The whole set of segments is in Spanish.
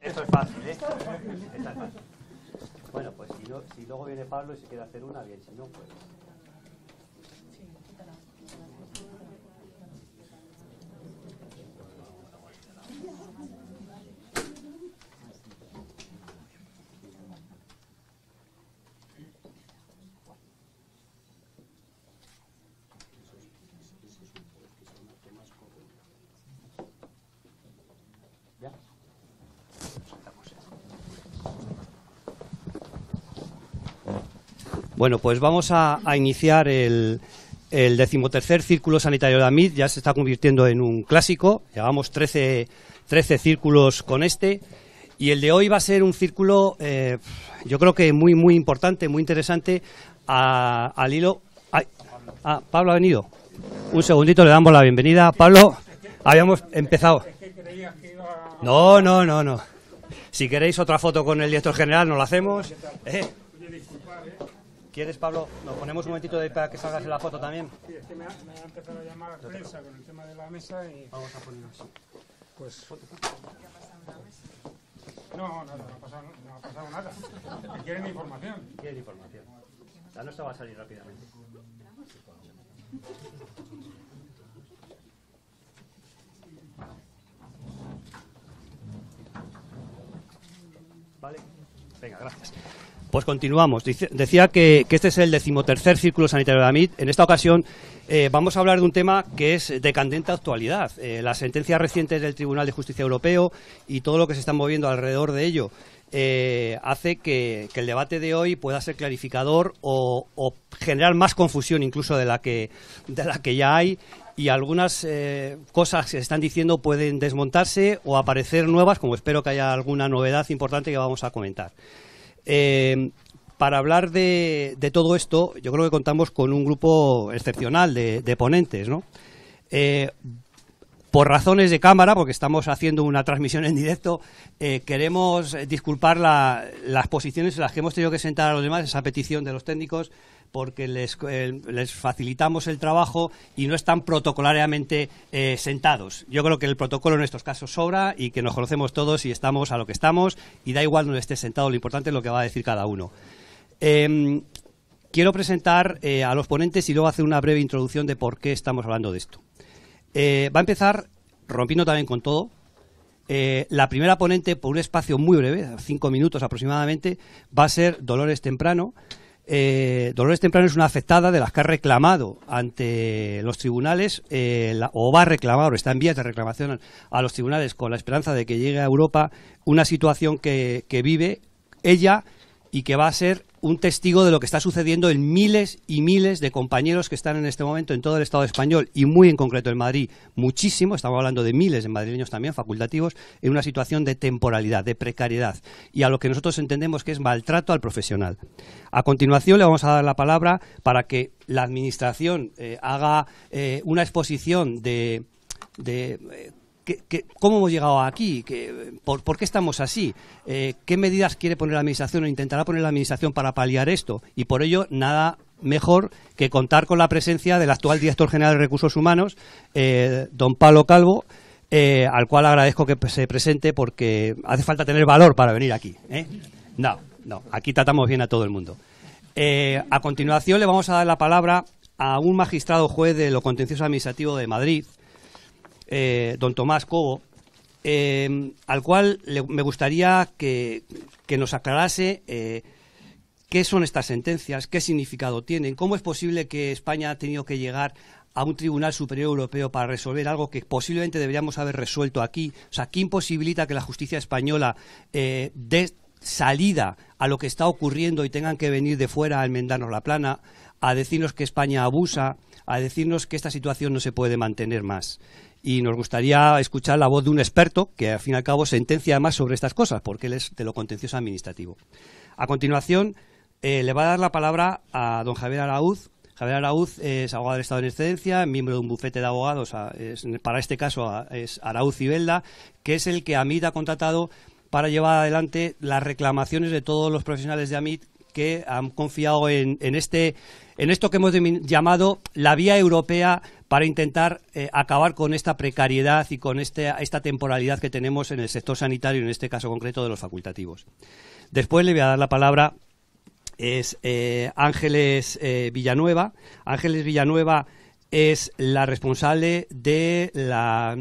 Eso es fácil, ¿eh? es Bueno, pues si, no, si luego viene Pablo y se quiere hacer una, bien, si no, pues... Bueno, pues vamos a, iniciar el, decimotercer Círculo Sanitario de AMID, ya se está convirtiendo en un clásico, llevamos 13, 13 círculos con este, y el de hoy va a ser un círculo, eh, yo creo que muy, muy importante, muy interesante, a, al hilo... Ah, Pablo ha venido. Un segundito, le damos la bienvenida. Pablo, habíamos empezado. No, no, no, no. Si queréis otra foto con el director general, nos la hacemos. ¿eh? ¿Quieres, Pablo? Nos ponemos un momentito de para que salgas en la foto también. Sí, es que me ha, empezado a llamar a prensa con el tema de la mesa y... Vamos a ponernos. Pues... No, no, no, ha pasado, no ha pasado nada. quieren información. Quieren información. La nuestra va a salir rápidamente. Vale. Venga, gracias. Pues continuamos. decía que, este es el decimotercer Círculo Sanitario de la MIT. En esta ocasión eh, vamos a hablar de un tema que es de candente actualidad. Eh, las sentencias recientes del Tribunal de Justicia Europeo y todo lo que se está moviendo alrededor de ello eh, hace que, el debate de hoy pueda ser clarificador o, generar más confusión incluso de la que, de la que ya hay y algunas cosas que se están diciendo pueden desmontarse o aparecer nuevas, como espero que haya alguna novedad importante que vamos a comentar. Em, para hablar de, todo esto, yo creo que contamos con un grupo excepcional de, ponentes, ¿no? Eh, por razones de cámara, porque estamos haciendo una transmisión en directo, eh, queremos disculpar las posiciones en las que hemos tenido que sentar a los demás, esa petición de los técnicos, porque les, eh, facilitamos el trabajo y no están protocolariamente eh, sentados. Yo creo que el protocolo en estos casos sobra y que nos conocemos todos y estamos a lo que estamos y da igual donde esté sentado, lo importante es lo que va a decir cada uno. Em, quiero presentar a los ponentes y luego hacer una breve introducción de por qué estamos hablando de esto. Eh, va a empezar, rompiendo también con todo, eh, la primera ponente, por un espacio muy breve, cinco minutos aproximadamente, va a ser Dolores Temprano. Eh, Dolores Temprano es una afectada de las que ha reclamado ante los tribunales, o va a reclamar, o está en vías de reclamación a los tribunales con la esperanza de que llegue a Europa una situación que, que vive ella y que va a ser un testigo de lo que está sucediendo en miles y miles de compañeros que están en este momento en todo el Estado español y muy en concreto en Madrid, muchísimo, estamos hablando de miles de madrileños también, facultativos, en una situación de temporalidad, de precariedad y a lo que nosotros entendemos que es maltrato al profesional. A continuación le vamos a dar la palabra para que la Administración eh, haga eh, una exposición de eh, cómo hemos llegado aquí? por, qué estamos así? Eh, ¿Qué medidas quiere poner la Administración o intentará poner la Administración para paliar esto? Y por ello, nada mejor que contar con la presencia del actual Director General de Recursos Humanos, eh, don Pablo Calvo, eh, al cual agradezco que se presente porque hace falta tener valor para venir aquí. No, no, aquí tratamos bien a todo el mundo. a continuación le vamos a dar la palabra a un magistrado juez de lo contencioso administrativo de Madrid, eh, don Tomás Cobo, eh, al cual me gustaría que, nos aclarase eh, qué son estas sentencias, qué significado tienen, cómo es posible que España ha tenido que llegar a un Tribunal Superior Europeo para resolver algo que posiblemente deberíamos haber resuelto aquí. O sea, ¿qué imposibilita que la justicia española dé salida a lo que está ocurriendo y tengan que venir de fuera a enmendarnos la plana, a decirnos que España abusa, a decirnos que esta situación no se puede mantener más? y nos gustaría escuchar la voz de un experto que, al fin y al cabo, sentencia más sobre estas cosas, porque él es de lo contencioso administrativo. A continuación, eh, le va a dar la palabra a don Javier Arauz. Javier Arauz es abogado del Estado en excedencia, miembro de un bufete de abogados, para este caso es Arauz y que es el que AMIT ha contratado para llevar adelante las reclamaciones de todos los profesionales de AMIT que han confiado en, este, en esto que hemos llamado la vía europea para intentar eh, acabar con esta precariedad y con este, esta temporalidad que tenemos en el sector sanitario, en este caso concreto de los facultativos. Después le voy a dar la palabra es eh, Ángeles eh, Villanueva. Ángeles Villanueva es la responsable de la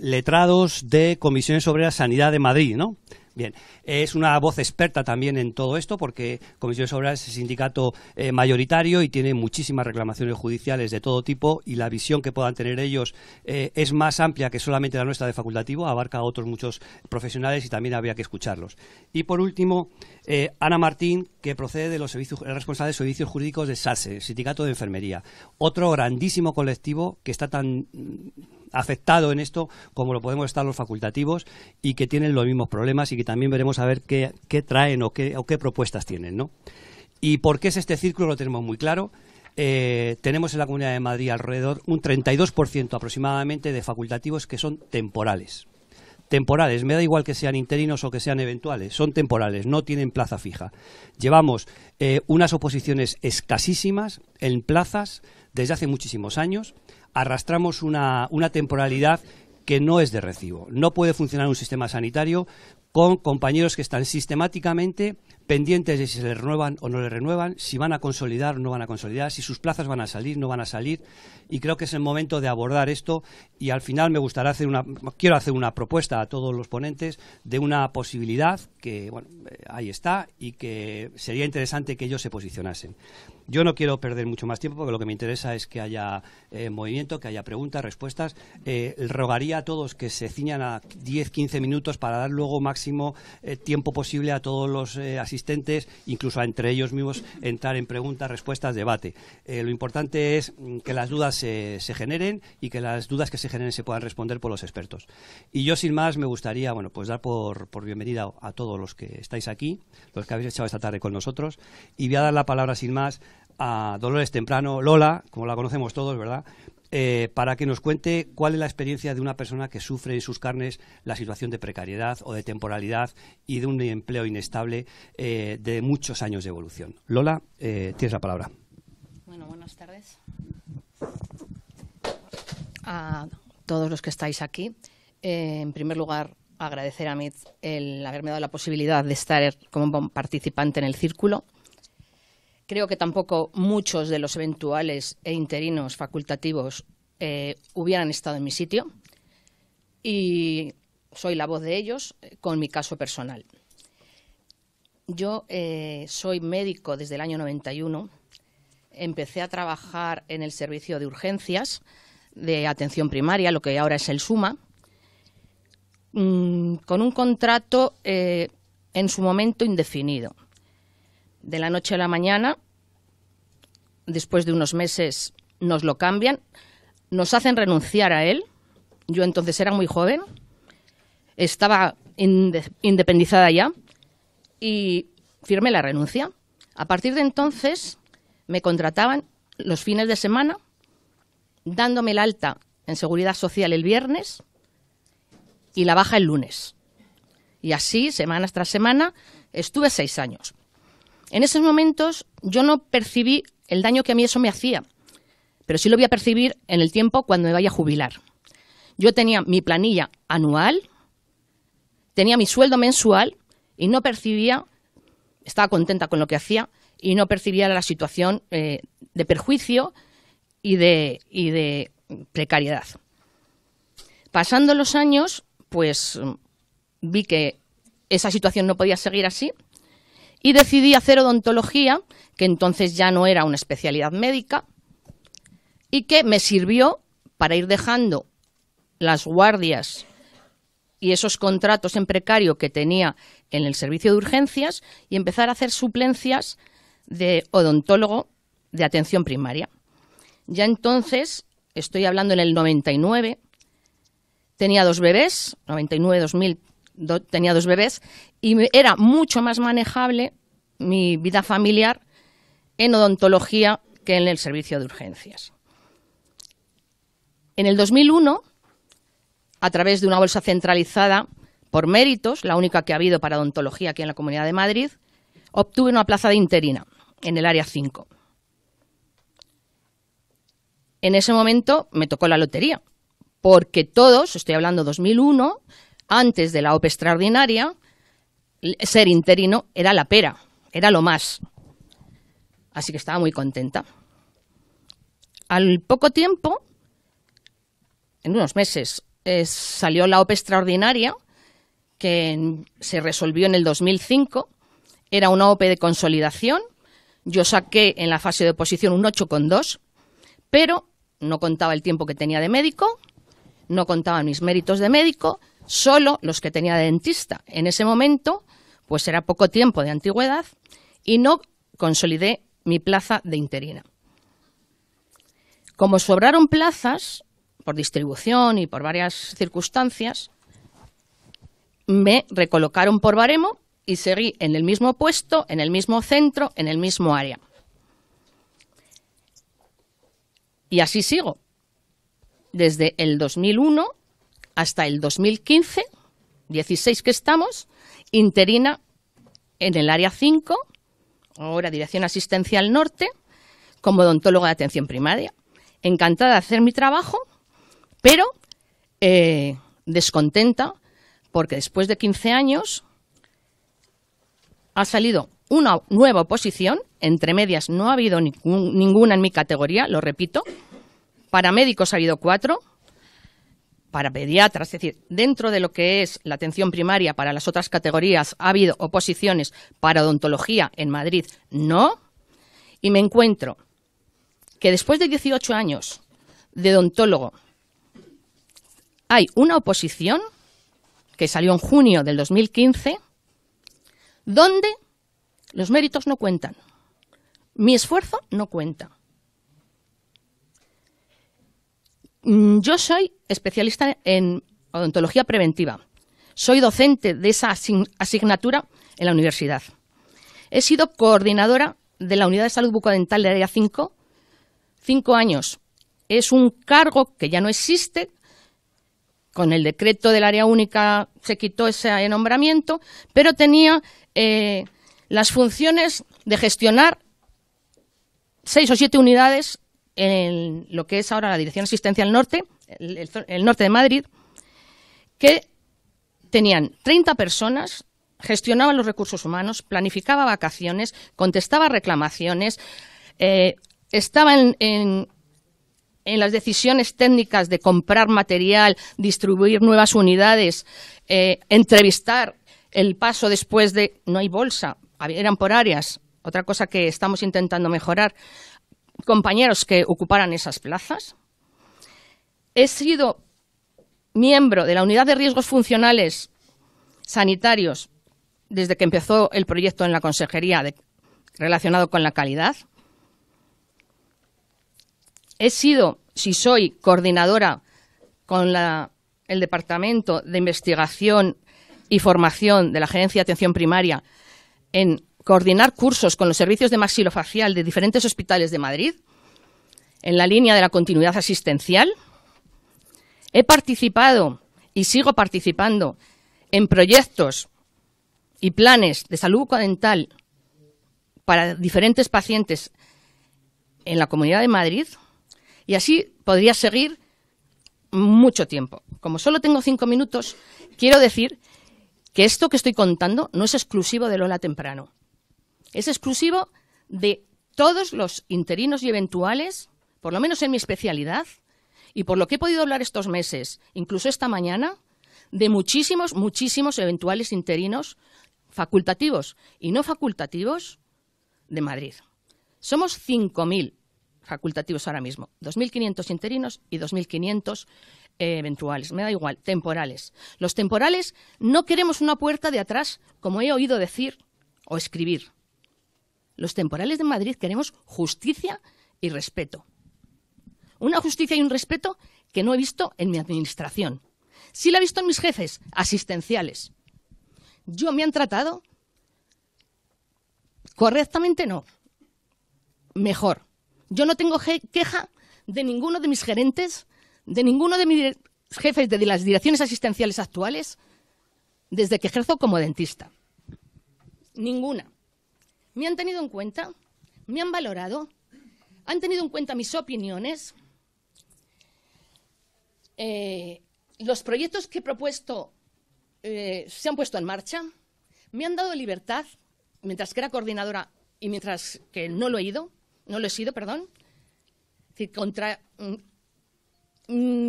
letrados de Comisiones sobre la Sanidad de Madrid, ¿no? Bien, es una voz experta también en todo esto porque Comisiones Obreras es sindicato eh, mayoritario y tiene muchísimas reclamaciones judiciales de todo tipo y la visión que puedan tener ellos eh, es más amplia que solamente la nuestra de facultativo, abarca a otros muchos profesionales y también habría que escucharlos. Y por último, eh, Ana Martín, que procede de los servicios, responsable de servicios jurídicos de SASE, Sindicato de Enfermería, otro grandísimo colectivo que está tan afectado en esto como lo podemos estar los facultativos y que tienen los mismos problemas y que también veremos a ver qué, traen o qué, o qué propuestas tienen. ¿no? ¿Y por qué es este círculo? Lo tenemos muy claro. Eh, tenemos en la Comunidad de Madrid alrededor un 32% aproximadamente de facultativos que son temporales. Temporales, me da igual que sean interinos o que sean eventuales, son temporales, no tienen plaza fija. Llevamos eh, unas oposiciones escasísimas en plazas desde hace muchísimos años arrastramos una, temporalidad que no es de recibo. No puede funcionar un sistema sanitario con compañeros que están sistemáticamente pendientes de si se les renuevan o no les renuevan, si van a consolidar o no van a consolidar, si sus plazas van a salir, o no van a salir. Y creo que es el momento de abordar esto y al final me gustaría hacer una, quiero hacer una propuesta a todos los ponentes de una posibilidad que, eh, ahí está y que sería interesante que ellos se posicionasen. Yo no quiero perder mucho más tiempo porque lo que me interesa es que haya eh, movimiento, que haya preguntas, respuestas. Eh, rogaría a todos que se ciñan a 10-15 minutos para dar luego máximo eh, tiempo posible a todos los asistentes, incluso a entre ellos mismos entrar en preguntas, respuestas, debate. lo importante es mm, que las dudas se, generen y que las dudas que se generen se puedan responder por los expertos. Y yo sin más me gustaría, bueno, pues dar por bienvenida a todos los que estáis aquí, los que habéis echado esta tarde con nosotros, y voy a dar la palabra sin más a Dolores Temprano, Lola, como la conocemos todos, ¿verdad? Eh, para que nos cuente cuál es la experiencia de una persona que sufre en sus carnes la situación de precariedad o de temporalidad y de un empleo inestable eh, de muchos años de evolución. Lola, eh, tienes la palabra. Bueno, buenas tardes a todos los que estáis aquí. en primer lugar, agradecer a MIT el haberme dado la posibilidad de estar como participante en el círculo Creo que tampoco muchos de los eventuales e interinos facultativos eh, hubieran estado en mi sitio y soy la voz de ellos eh, con mi caso personal. Yo eh, soy médico desde el año 91. Empecé a trabajar en el servicio de urgencias de atención primaria, lo que ahora es el SUMA, mm, con un contrato en su momento indefinido de la noche a la mañana, después de unos meses nos lo cambian, nos hacen renunciar a él. Yo entonces era muy joven, estaba independizada ya y firmé la renuncia. A partir de entonces me contrataban los fines de semana, dándome el alta en seguridad social el viernes y la baja el lunes. Y así, semana tras semana, estuve seis años. En esos momentos yo no percibí el daño que a mí eso me hacía, pero sí lo voy a percibir en el tiempo cuando me vaya a jubilar. Yo tenía mi planilla anual, tenía mi sueldo mensual y no percibía, estaba contenta con lo que hacía y no percibía la situación eh, de perjuicio y de, y de precariedad. Pasando los años, pues mm, vi que esa situación no podía seguir así y decidí hacer odontología, que entonces ya no era una especialidad médica, y que me sirvió para ir dejando las guardias y esos contratos en precario que tenía en el servicio de urgencias y empezar a hacer suplencias de odontólogo de atención primaria. Ya entonces, estoy hablando en el 99, tenía dos bebés, 99-2000 tenía dos bebés, y era mucho más manejable mi vida familiar en odontología que en el servicio de urgencias. En el 2001, a través de una bolsa centralizada por méritos, la única que ha habido para odontología aquí en la Comunidad de Madrid, obtuve una plaza de interina en el área 5. En ese momento me tocó la lotería, porque todos, estoy hablando 2001, antes de la OPE extraordinaria, ser interino era la pera, era lo más. Así que estaba muy contenta. Al poco tiempo, en unos meses, eh, salió la OPE extraordinaria, que se resolvió en el 2005. Era una OPE de consolidación. Yo saqué en la fase de oposición un 8,2, pero no contaba el tiempo que tenía de médico, no contaba mis méritos de médico, solo los que tenía de dentista. En ese momento, pues era poco tiempo de antigüedad y no consolidé mi plaza de interina. Como sobraron plazas, por distribución y por varias circunstancias, me recolocaron por baremo y seguí en el mismo puesto, en el mismo centro, en el mismo área. Y así sigo, desde el 2001 hasta el 2015, 16 que estamos, interina en el área 5, ahora Dirección Asistencial Norte, como odontóloga de atención primaria. Encantada de hacer mi trabajo, pero eh, descontenta porque después de 15 años ha salido una nueva oposición, entre medias no ha habido ninguna en mi categoría, lo repito, para médicos ha habido cuatro, para pediatras, es decir, dentro de lo que es la atención primaria para las otras categorías ha habido oposiciones para odontología en Madrid, no. Y me encuentro que después de 18 años de odontólogo hay una oposición que salió en junio del 2015 donde los méritos no cuentan. Mi esfuerzo no cuenta. Mm, yo soy especialista en odontología preventiva. Soy docente de esa asignatura en la universidad. He sido coordinadora de la Unidad de Salud Bucodental de Área 5 cinco años. Es un cargo que ya no existe. Con el decreto del área única se quitó ese nombramiento, pero tenía eh, las funciones de gestionar seis o siete unidades en lo que es ahora la Dirección Asistencia al Norte, el, norte de Madrid, que tenían 30 personas, gestionaban los recursos humanos, planificaba vacaciones, contestaba reclamaciones, eh, estaban en, las decisiones técnicas de comprar material, distribuir nuevas unidades, eh, entrevistar el paso después de no hay bolsa, eran por áreas, otra cosa que estamos intentando mejorar compañeros que ocuparan esas plazas. He sido miembro de la Unidad de Riesgos Funcionales Sanitarios desde que empezó el proyecto en la Consejería de, relacionado con la calidad. He sido, si soy coordinadora con el Departamento de Investigación y Formación de la Agencia de Atención Primaria en coordinar cursos con los servicios de maxilofacial de diferentes hospitales de Madrid, en la línea de la continuidad asistencial. He participado y sigo participando en proyectos y planes de salud bucodental para diferentes pacientes en la Comunidad de Madrid y así podría seguir mucho tiempo. Como solo tengo cinco minutos, quiero decir que esto que estoy contando no es exclusivo de Lola Temprano. Es exclusivo de todos los interinos y eventuales, por lo menos en mi especialidad, y por lo que he podido hablar estos meses, incluso esta mañana, de muchísimos, muchísimos eventuales interinos facultativos y no facultativos de Madrid. Somos 5.000 facultativos ahora mismo, 2.500 interinos y 2.500 eh, eventuales, me da igual, temporales. Los temporales no queremos una puerta de atrás, como he oído decir o escribir. Los temporales de Madrid queremos justicia y respeto. Una justicia y un respeto que no he visto en mi administración. Sí la he visto en mis jefes asistenciales. ¿Yo me han tratado? Correctamente no. Mejor. Yo no tengo queja de ninguno de mis gerentes, de ninguno de mis jefes de las direcciones asistenciales actuales, desde que ejerzo como dentista. Ninguna me han tenido en cuenta, me han valorado, han tenido en cuenta mis opiniones. Eh, los proyectos que he propuesto eh, se han puesto en marcha, me han dado libertad mientras que era coordinadora y mientras que no lo he ido, no lo he sido, perdón. Es decir, contra mm,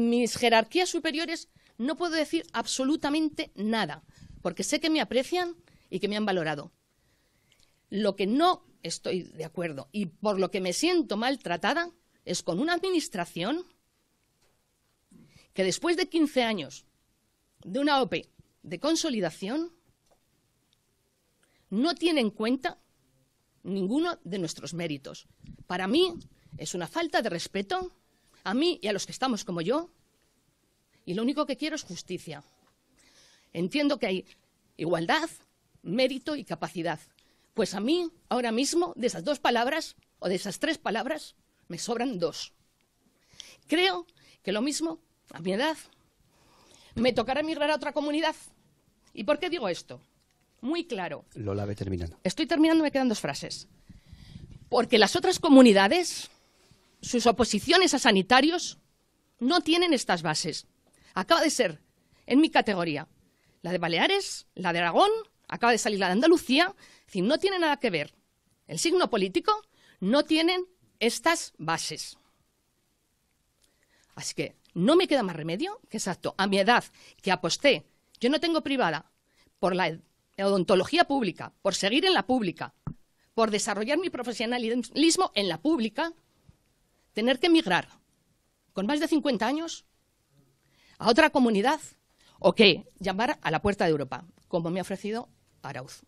mis jerarquías superiores no puedo decir absolutamente nada, porque sé que me aprecian y que me han valorado. Lo que no estoy de acuerdo y por lo que me siento maltratada es con una administración que después de 15 años de una OPE de consolidación no tiene en cuenta ninguno de nuestros méritos. Para mí es una falta de respeto a mí y a los que estamos como yo y lo único que quiero es justicia. Entiendo que hay igualdad, mérito y capacidad, pues a mí, ahora mismo, de esas dos palabras, o de esas tres palabras, me sobran dos. Creo que lo mismo, a mi edad, me tocará emigrar a otra comunidad. ¿Y por qué digo esto? Muy claro. Lo ve terminando. Estoy terminando, me quedan dos frases. Porque las otras comunidades, sus oposiciones a sanitarios, no tienen estas bases. Acaba de ser, en mi categoría, la de Baleares, la de Aragón, acaba de salir la de Andalucía, es decir, no tiene nada que ver el signo político, no tienen estas bases. Así que no me queda más remedio que exacto, a mi edad, que aposté, yo no tengo privada, por la odontología pública, por seguir en la pública, por desarrollar mi profesionalismo en la pública, tener que emigrar con más de 50 años a otra comunidad o que llamar a la puerta de Europa, como me ha ofrecido Arauz.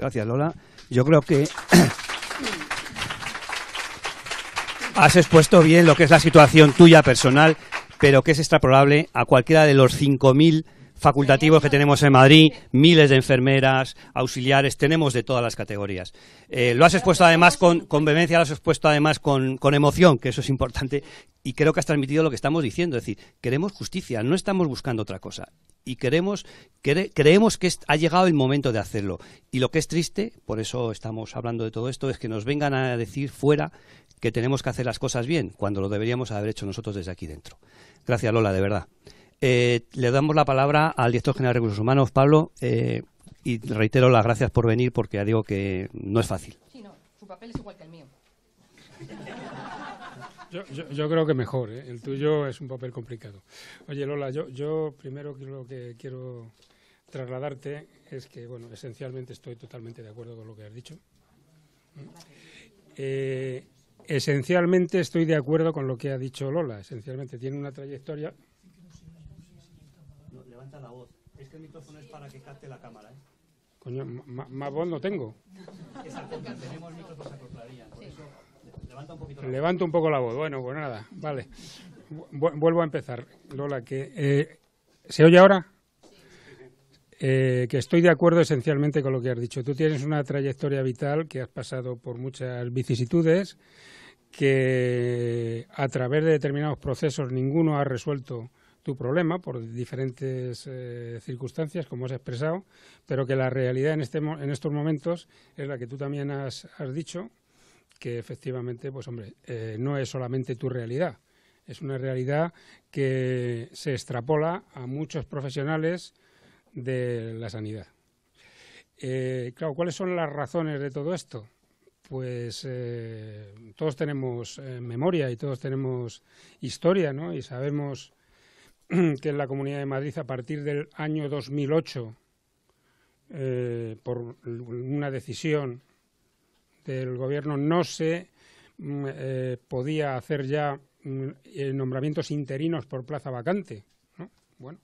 Gracias, Lola. Yo creo que has expuesto bien lo que es la situación tuya personal, pero que es extrapolable a cualquiera de los 5.000 facultativos que tenemos en Madrid, miles de enfermeras, auxiliares, tenemos de todas las categorías. Eh, lo has expuesto además con, con vehemencia, lo has expuesto además con, emoción, que eso es importante, y creo que has transmitido lo que estamos diciendo, es decir, queremos justicia, no estamos buscando otra cosa y queremos creemos que ha llegado el momento de hacerlo. Y lo que es triste, por eso estamos hablando de todo esto, es que nos vengan a decir fuera que tenemos que hacer las cosas bien, cuando lo deberíamos haber hecho nosotros desde aquí dentro. Gracias Lola, de verdad. Eh, le damos la palabra al director general de Recursos Humanos, Pablo, eh, y reitero las gracias por venir porque ya digo que no es fácil. Sí, no, su papel es igual que el mío. Yo, creo que mejor, ¿eh? el tuyo es un papel complicado. Oye, Lola, yo, primero lo que quiero trasladarte es que, bueno, esencialmente estoy totalmente de acuerdo con lo que has dicho. esencialmente estoy de acuerdo con lo que ha dicho Lola, esencialmente tiene una trayectoria la voz. Es que el micrófono es para que capte la cámara, ¿eh? Coño, más voz no tengo. por eso levanta un poquito Levanto un poco la voz, bueno, pues nada, vale. Vuelvo a empezar, Lola, que... Eh, ¿Se oye ahora? Eh, que estoy de acuerdo esencialmente con lo que has dicho. Tú tienes una trayectoria vital que has pasado por muchas vicisitudes, que a través de determinados procesos ninguno ha resuelto tu problema por diferentes eh, circunstancias, como has expresado, pero que la realidad en, este, en estos momentos es la que tú también has, dicho, que efectivamente, pues hombre, eh, no es solamente tu realidad, es una realidad que se extrapola a muchos profesionales de la sanidad. Eh, claro, ¿cuáles son las razones de todo esto? Pues todos tenemos memoria y todos tenemos historia, ¿no? Y sabemos que en la Comunidad de Madrid a partir del año 2008, eh, por una decisión del gobierno, no se mm, eh, podía hacer ya mm, eh, nombramientos interinos por plaza vacante. Bueno,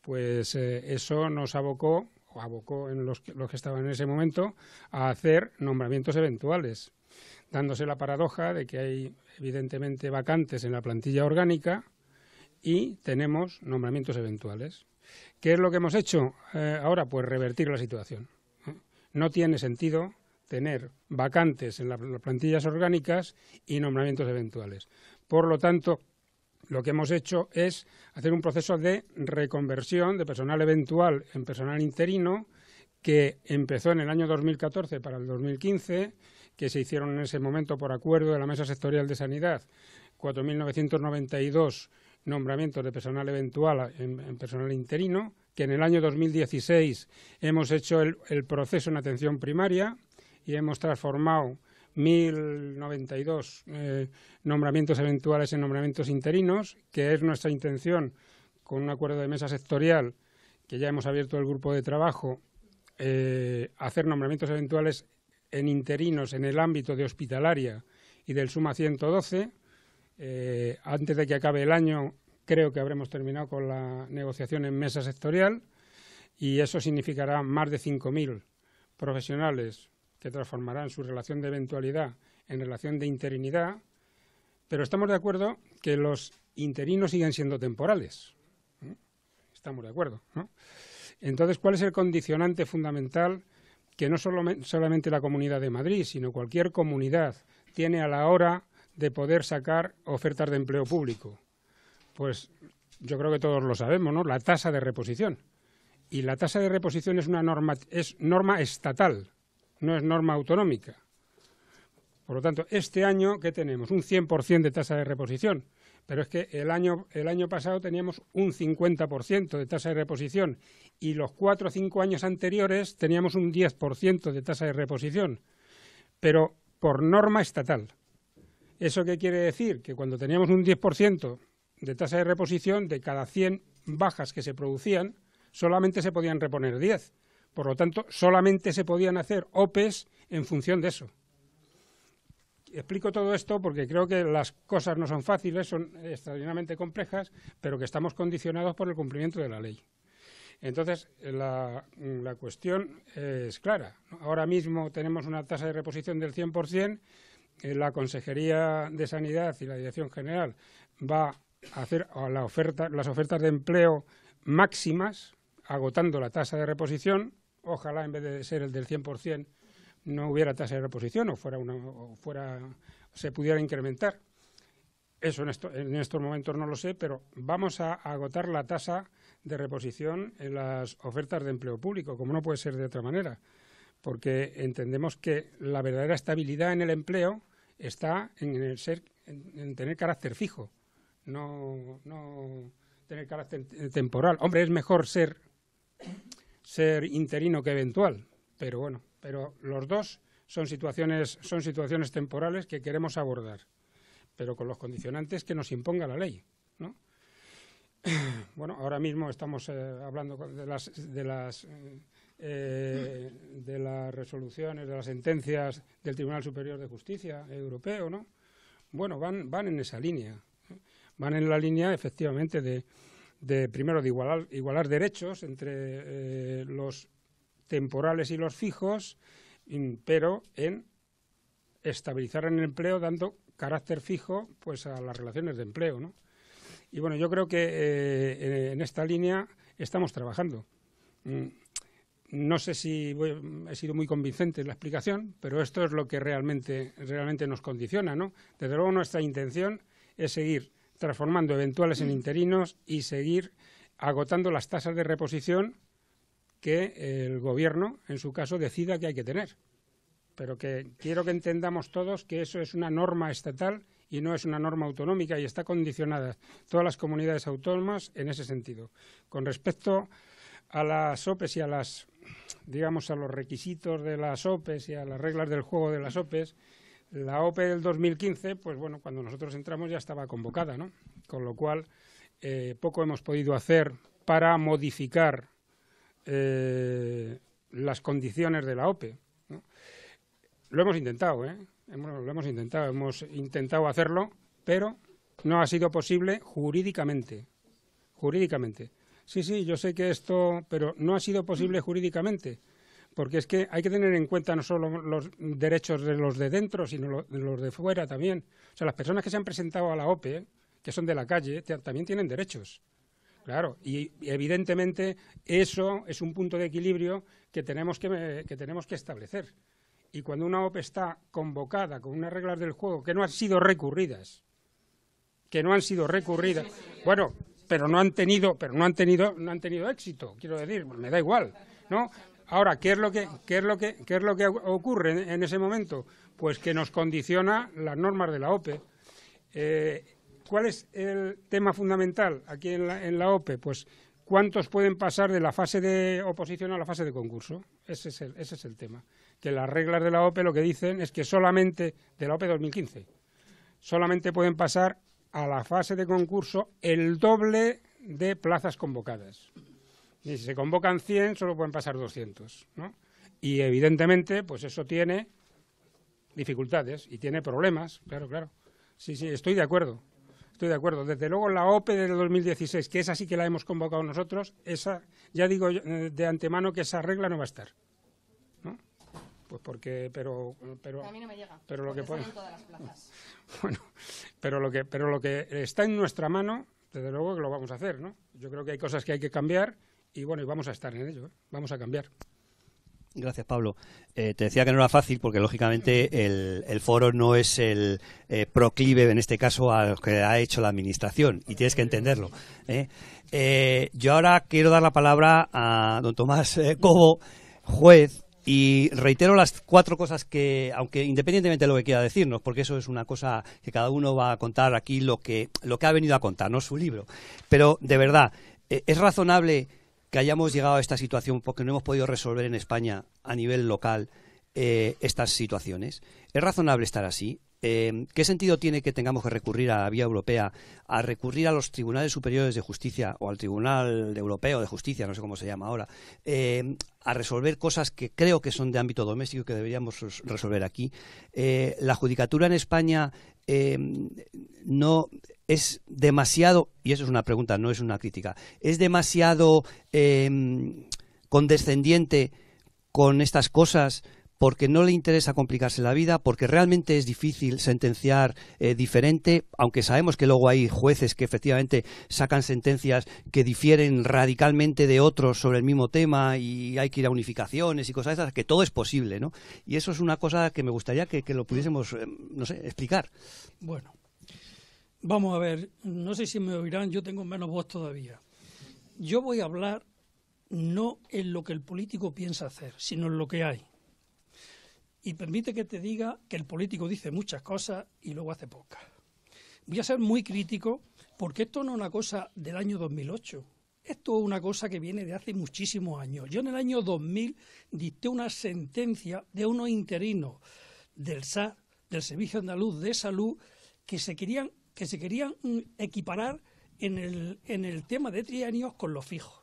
pues eso nos abocó, o abocó en los que estaban en ese momento, a hacer nombramientos eventuales, dándose la paradoja de que hay evidentemente vacantes en la plantilla orgánica, y tenemos nombramientos eventuales. ¿Qué es lo que hemos hecho eh, ahora? Pues revertir la situación. ¿eh? No tiene sentido tener vacantes en las plantillas orgánicas y nombramientos eventuales. Por lo tanto, lo que hemos hecho es hacer un proceso de reconversión de personal eventual en personal interino que empezó en el año 2014 para el 2015, que se hicieron en ese momento por acuerdo de la Mesa Sectorial de Sanidad 4.992 nombramientos de personal eventual en, personal interino, que en el año 2016 hemos hecho el, proceso en atención primaria y hemos transformado 1.092 eh, nombramientos eventuales en nombramientos interinos, que es nuestra intención con un acuerdo de mesa sectorial que ya hemos abierto el grupo de trabajo, eh, hacer nombramientos eventuales en interinos en el ámbito de hospitalaria y del Suma 112 eh, antes de que acabe el año, creo que habremos terminado con la negociación en mesa sectorial y eso significará más de 5.000 profesionales que transformarán su relación de eventualidad en relación de interinidad, pero estamos de acuerdo que los interinos siguen siendo temporales. Estamos de acuerdo. Entonces, ¿cuál es el condicionante fundamental que no solo, solamente la Comunidad de Madrid, sino cualquier comunidad tiene a la hora de poder sacar ofertas de empleo público? Pues yo creo que todos lo sabemos, ¿no? La tasa de reposición. Y la tasa de reposición es una norma, es norma estatal, no es norma autonómica. Por lo tanto, este año, ¿qué tenemos? Un 100% de tasa de reposición. Pero es que el año, el año pasado teníamos un 50% de tasa de reposición y los cuatro o cinco años anteriores teníamos un 10% de tasa de reposición, pero por norma estatal. ¿Eso qué quiere decir? Que cuando teníamos un 10% de tasa de reposición, de cada 100 bajas que se producían, solamente se podían reponer 10. Por lo tanto, solamente se podían hacer OPEs en función de eso. Explico todo esto porque creo que las cosas no son fáciles, son extraordinariamente complejas, pero que estamos condicionados por el cumplimiento de la ley. Entonces, la, la cuestión es clara. Ahora mismo tenemos una tasa de reposición del 100%, eh, la Consejería de Sanidad y la Dirección General va a hacer las ofertas de empleo máximas, agotando la tasa de reposición. Ojalá en vez de ser el del 100% no hubiera tasa de reposición o fuera, una, o fuera se pudiera incrementar. Eso en, estos momentos no lo sé, pero vamos a agotar la tasa de reposición en las ofertas de empleo público, como no puede ser de otra manera porque entendemos que la verdadera estabilidad en el empleo está en, ser, en, tener carácter fijo, no, tener carácter temporal. Hombre, es mejor ser, interino que eventual, pero bueno, pero los dos son situaciones, son situaciones temporales que queremos abordar, pero con los condicionantes que nos imponga la ley. Bueno, ahora mismo estamos eh, hablando de las, eh, eh, de las resoluciones, de las sentencias del Tribunal Superior de Justicia Europeo, ¿no? Bueno, van, van en esa línea. ¿eh? Van en la línea, efectivamente, de, primero de igualar, derechos entre eh, los temporales y los fijos, pero en estabilizar el empleo dando carácter fijo pues a las relaciones de empleo, ¿no? Y bueno, yo creo que en esta línea estamos trabajando. Mm no sé si he sido muy convincente en la explicación, pero esto es lo que realmente, realmente nos condiciona. ¿no? Desde luego nuestra intención es seguir transformando eventuales en mm. interinos y seguir agotando las tasas de reposición que el Gobierno, en su caso, decida que hay que tener. Pero que quiero que entendamos todos que eso es una norma estatal y no es una norma autonómica y está condicionada todas las comunidades autónomas en ese sentido. Con respecto a las OPEs y a las digamos, a los requisitos de las OPEs y a las reglas del juego de las OPEs, la OPE del 2015, pues bueno, cuando nosotros entramos ya estaba convocada, ¿no? Con lo cual, eh, poco hemos podido hacer para modificar eh, las condiciones de la OPE. Lo hemos intentado, ¿eh? lo hemos intentado, hemos intentado hacerlo, pero no ha sido posible jurídicamente. Jurídicamente sí, sí, yo sé que esto, pero no ha sido posible jurídicamente. Porque es que hay que tener en cuenta no solo los derechos de los de dentro, sino de los de fuera también. O sea, las personas que se han presentado a la OPE, que son de la calle, también tienen derechos. Claro, y evidentemente eso es un punto de equilibrio que tenemos que, que tenemos que establecer. Y cuando una OPE está convocada con unas reglas del juego que no han sido recurridas, que no han sido recurridas, bueno, pero no han tenido, pero no han tenido, no han tenido éxito, quiero decir, me da igual, ¿no? Ahora, ¿qué es lo que, qué es lo que, qué es lo que ocurre en, ese momento? Pues que nos condiciona las normas de la OPE. Eh, ¿Cuál es el tema fundamental aquí en la, en la OPE? Pues cuántos pueden pasar de la fase de oposición a la fase de concurso. Ese es, el, ese es el tema. Que las reglas de la OPE lo que dicen es que solamente, de la OPE 2015, solamente pueden pasar a la fase de concurso el doble de plazas convocadas. si se convocan 100, solo pueden pasar 200. ¿no? Y evidentemente, pues eso tiene dificultades y tiene problemas, claro, claro. Sí, sí, estoy de acuerdo. Estoy de acuerdo. Desde luego la OPE de 2016, que es así que la hemos convocado nosotros, esa ya digo eh, de antemano que esa regla no va a estar. Pues porque, pero, pero, pero lo que Bueno, pero lo que, pero lo que está en nuestra mano, desde luego que lo vamos a hacer, ¿no? Yo creo que hay cosas que hay que cambiar y bueno, y vamos a estar en ello, ¿eh? vamos a cambiar. Gracias, Pablo. Eh, te decía que no era fácil porque, lógicamente, el, foro no es el eh, proclive, en este caso, a lo que ha hecho la Administración y tienes que entenderlo. yo ahora quiero dar la palabra a don Tomás Cobo, juez y reitero las cuatro cosas que, aunque independientemente de lo que quiera decirnos, porque eso es una cosa que cada uno va a contar aquí lo que, lo que ha venido a contar, no su libro. Pero de verdad, eh, ¿es razonable que hayamos llegado a esta situación porque no hemos podido resolver en España a nivel local eh, estas situaciones? ¿Es razonable estar así? Em, ¿qué sentido tiene que tengamos que recurrir a la vía europea, a recurrir a los tribunales superiores de justicia o al Tribunal Europeo de Justicia, no sé cómo se llama ahora, em, a resolver cosas que creo que son de ámbito doméstico y que deberíamos resolver aquí? Eh, la judicatura en España em, no es demasiado, y eso es una pregunta, no es una crítica, es demasiado condescendiente con estas cosas porque no le interesa complicarse la vida, porque realmente es difícil sentenciar eh, diferente, aunque sabemos que luego hay jueces que efectivamente sacan sentencias que difieren radicalmente de otros sobre el mismo tema y hay que ir a unificaciones y cosas de esas, que todo es posible, ¿no? Y eso es una cosa que me gustaría que, lo pudiésemos, eh, explicar. Bueno, vamos a ver, no sé si me oirán, yo tengo menos voz todavía. Yo voy a hablar no en lo que el político piensa hacer, sino en lo que hay. Y permite que te diga que el político dice muchas cosas y luego hace pocas. Voy a ser muy crítico porque esto no es una cosa del año 2008. Esto es una cosa que viene de hace muchísimos años. Yo en el año 2000 dicté una sentencia de unos interinos del SAT, del Servicio Andaluz de Salud, que se querían, que se querían mm, equiparar en el, en el tema de trienios con los fijos.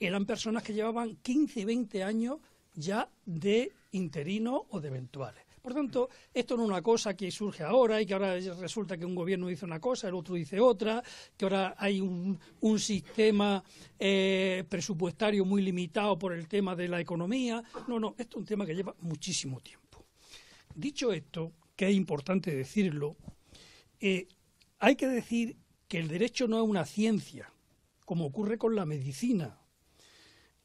Eran personas que llevaban 15, 20 años ya de interino o de eventuales. Por tanto, esto no es una cosa que surge ahora y que ahora resulta que un gobierno dice una cosa, el otro dice otra, que ahora hay un, sistema eh, presupuestario muy limitado por el tema de la economía. No, no, esto es un tema que lleva muchísimo tiempo. Dicho esto, que es importante decirlo, eh, hay que decir que el derecho no es una ciencia, como ocurre con la medicina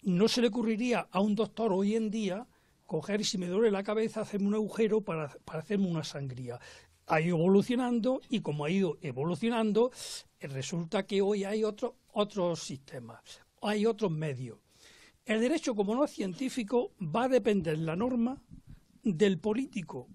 no se le ocurriría a un doctor hoy en día coger si me duele la cabeza hacerme un agujero para, hacerme una sangría. Ha ido evolucionando y como ha ido evolucionando, eh, resulta que hoy hay otros otros sistemas, hay otros medios. El derecho, como no es científico, va a depender la norma del político.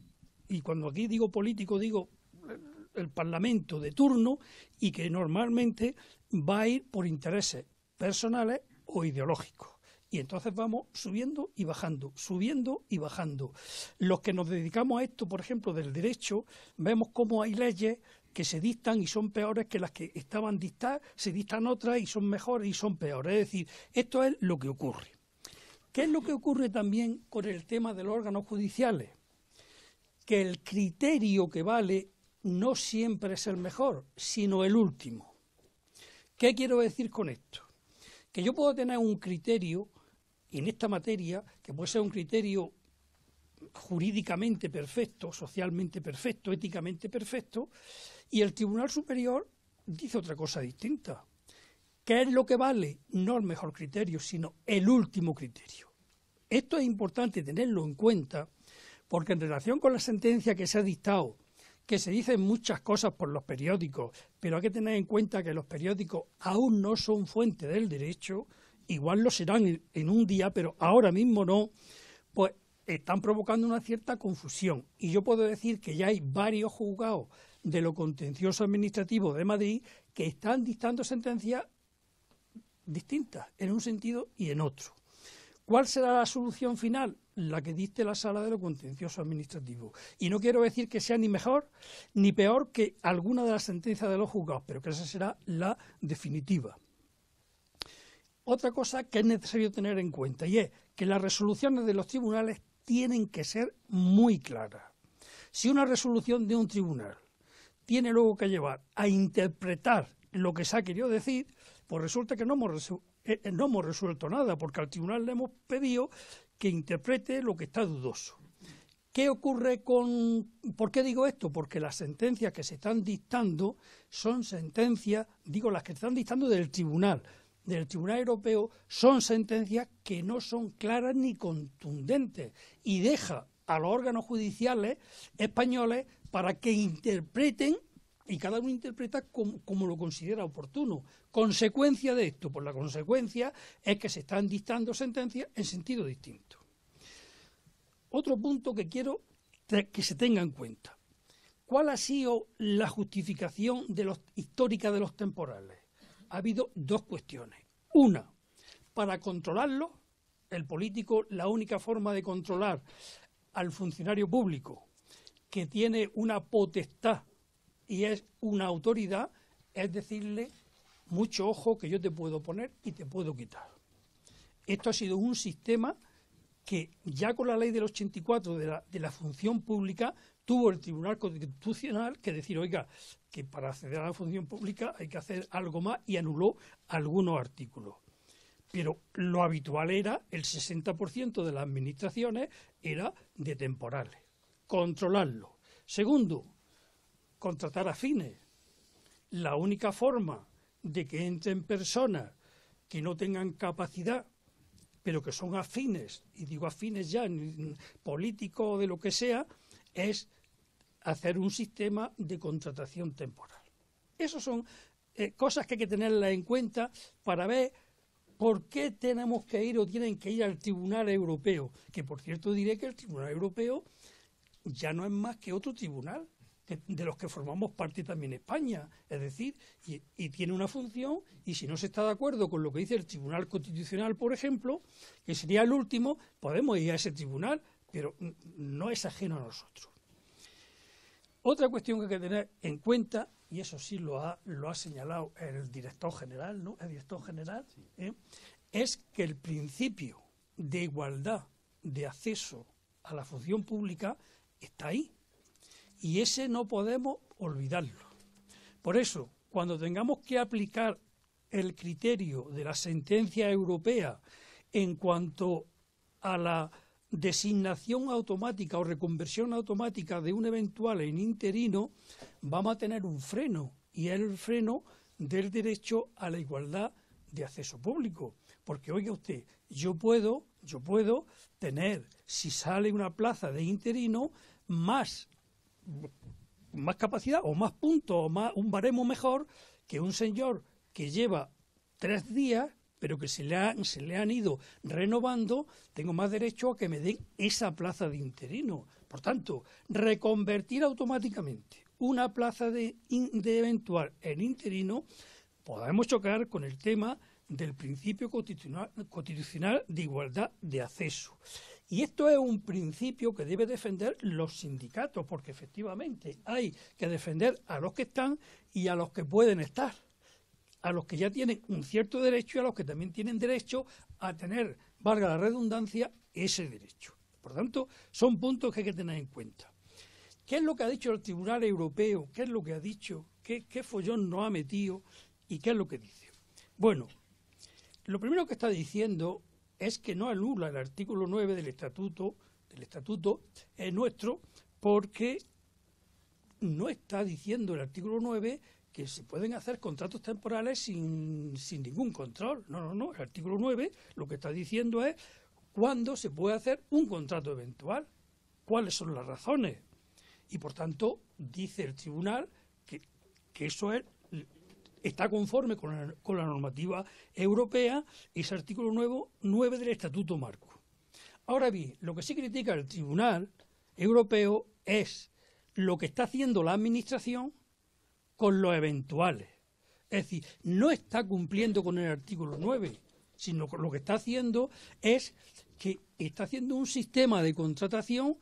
Y cuando aquí digo político, digo eh, el Parlamento de turno y que normalmente va a ir por intereses personales o ideológicos. Y entonces vamos subiendo y bajando, subiendo y bajando. Los que nos dedicamos a esto, por ejemplo, del derecho, vemos cómo hay leyes que se dictan y son peores que las que estaban dictadas, se dictan otras y son mejores y son peores. Es decir, esto es lo que ocurre. ¿Qué es lo que ocurre también con el tema de los órganos judiciales? Que el criterio que vale no siempre es el mejor, sino el último. ¿Qué quiero decir con esto? Que yo puedo tener un criterio en esta materia, que puede ser un criterio jurídicamente perfecto, socialmente perfecto, éticamente perfecto, y el Tribunal Superior dice otra cosa distinta. ¿Qué es lo que vale? No el mejor criterio, sino el último criterio. Esto es importante tenerlo en cuenta porque en relación con la sentencia que se ha dictado, que se dicen muchas cosas por los periódicos, pero hay que tener en cuenta que los periódicos aún no son fuente del derecho, igual lo serán en, un día, pero ahora mismo no, pues están provocando una cierta confusión. Y yo puedo decir que ya hay varios juzgados de lo contencioso administrativo de Madrid que están dictando sentencias distintas, en un sentido y en otro. ¿Cuál será la solución final? La que diste la sala de lo contencioso administrativo. Y no quiero decir que sea ni mejor ni peor que alguna de las sentencias de los juzgados, pero que esa será la definitiva. Otra cosa que es necesario tener en cuenta y es que las resoluciones de los tribunales tienen que ser muy claras. Si una resolución de un tribunal tiene luego que llevar a interpretar lo que se ha querido decir, pues resulta que no hemos, eh, eh, resuelto nada, porque al tribunal le hemos pedido que interprete lo que está dudoso. ¿Qué ocurre con.? ¿Por qué digo esto? Porque las sentencias que se están dictando son sentencias, digo, las que se están dictando del tribunal, del Tribunal Europeo son sentencias que no son claras ni contundentes y deja a los órganos judiciales españoles para que interpreten y cada uno interpreta como, lo considera oportuno. Consecuencia de esto, pues la consecuencia es que se están dictando sentencias en sentido distinto. Otro punto que quiero que se tenga en cuenta. ¿Cuál ha sido la justificación de los, histórica de los temporales? ha habido dos cuestiones. Una, para controlarlo, el político, la única forma de controlar al funcionario público que tiene una potestad y es una autoridad, es decirle, mucho ojo que yo te puedo poner y te puedo quitar. Esto ha sido un sistema que ya con la ley del 84 de la, de la función pública tuvo el Tribunal Constitucional que decir, oiga, que para acceder a la función pública hay que hacer algo más y anuló algunos artículos. Pero lo habitual era, el 60% de las administraciones era de temporales. Controlarlo. Segundo, contratar afines. La única forma de que entren personas que no tengan capacidad pero que son afines, y digo afines ya, político o de lo que sea, es hacer un sistema de contratación temporal. Esas son eh, cosas que hay que tenerlas en cuenta para ver por qué tenemos que ir o tienen que ir al Tribunal Europeo, que por cierto diré que el Tribunal Europeo ya no es más que otro tribunal, de, los que formamos parte también España. Es decir, y, tiene una función y si no se está de acuerdo con lo que dice el Tribunal Constitucional, por ejemplo, que sería el último, podemos ir a ese tribunal, pero no es ajeno a nosotros. Otra cuestión que hay que tener en cuenta, y eso sí lo ha, lo ha señalado el director general, ¿no? El director general, ¿eh? es que el principio de igualdad de acceso a la función pública está ahí. Y ese no podemos olvidarlo. Por eso, cuando tengamos que aplicar el criterio de la sentencia europea en cuanto a la designación automática o reconversión automática de un eventual en interino, vamos a tener un freno, y es el freno del derecho a la igualdad de acceso público. Porque, oiga usted, yo puedo, yo puedo tener, si sale una plaza de interino, más más capacidad o más puntos o más, un baremo mejor que un señor que lleva tres días pero que se le, han, ido renovando, tengo más derecho a que me den esa plaza de interino. Por tanto, reconvertir automáticamente una plaza de, eventual en interino, podemos chocar con el tema del principio constitucional de igualdad de acceso. Y esto es un principio que debe defender los sindicatos, porque efectivamente hay que defender a los que están y a los que pueden estar, a los que ya tienen un cierto derecho y a los que también tienen derecho a tener, valga la redundancia, ese derecho. Por tanto, son puntos que hay que tener en cuenta. ¿Qué es lo que ha dicho el Tribunal Europeo? ¿Qué es lo que ha dicho? ¿Qué, qué follón no ha metido? ¿Y qué es lo que dice? Bueno, lo primero que está diciendo es que no anula el artículo 9 del estatuto, del estatuto es eh, nuestro, porque no está diciendo el artículo 9 que se pueden hacer contratos temporales sin, ningún control. No, no, no. El artículo 9 lo que está diciendo es cuándo se puede hacer un contrato eventual, cuáles son las razones. Y por tanto, dice el tribunal que eso es está conforme con la, normativa europea ese artículo nuevo 9 del Estatuto Marco. Ahora bien, lo que sí critica el Tribunal Europeo es lo que está haciendo la Administración con los eventuales. Es decir, no está cumpliendo con el artículo 9, sino lo que está haciendo es que está haciendo un sistema de contratación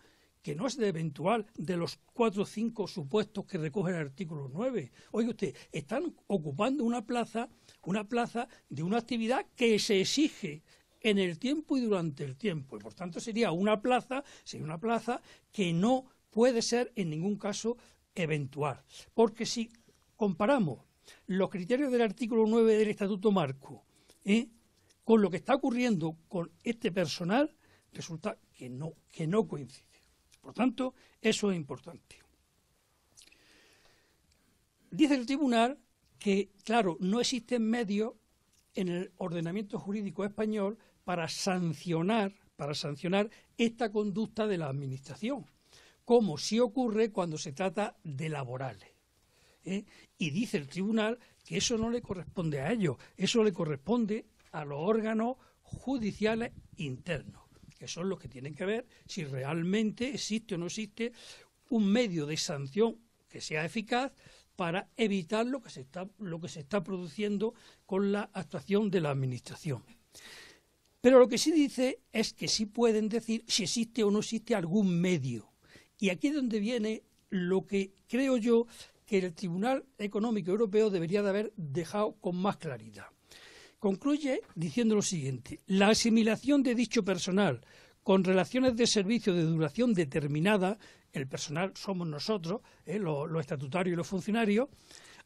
que no es de eventual de los cuatro o cinco supuestos que recoge el artículo 9. Oye usted, están ocupando una plaza, una plaza de una actividad que se exige en el tiempo y durante el tiempo. Y por tanto sería una plaza, sería una plaza que no puede ser en ningún caso eventual. Porque si comparamos los criterios del artículo 9 del Estatuto Marco ¿eh? con lo que está ocurriendo con este personal, resulta que no, que no coincide. Por tanto, eso es importante. Dice el tribunal que, claro, no existen medios en el ordenamiento jurídico español para sancionar, para sancionar esta conducta de la administración, como sí ocurre cuando se trata de laborales. ¿eh? Y dice el tribunal que eso no le corresponde a ellos, eso le corresponde a los órganos judiciales internos que son los que tienen que ver si realmente existe o no existe un medio de sanción que sea eficaz para evitar lo que se está, lo que se está produciendo con la actuación de la Administración. Pero lo que sí dice es que sí pueden decir si existe o no existe algún medio. Y aquí es donde viene lo que creo yo que el Tribunal Económico Europeo debería de haber dejado con más claridad. Concluye diciendo lo siguiente, la asimilación de dicho personal con relaciones de servicio de duración determinada, el personal somos nosotros, ¿eh? los estatutarios y los funcionarios,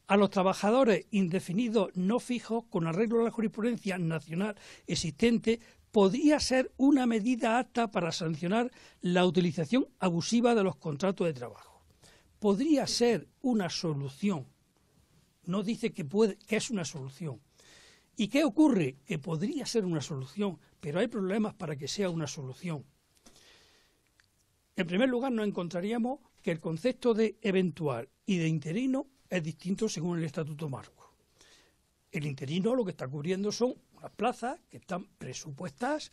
a los trabajadores indefinidos no fijos con arreglo a la jurisprudencia nacional existente podría ser una medida apta para sancionar la utilización abusiva de los contratos de trabajo. Podría ser una solución. No dice que, puede, que es una solución ¿Y qué ocurre? Que podría ser una solución, pero hay problemas para que sea una solución. En primer lugar, nos encontraríamos que el concepto de eventual y de interino es distinto según el Estatuto Marco. El interino lo que está cubriendo son unas plazas que están presupuestas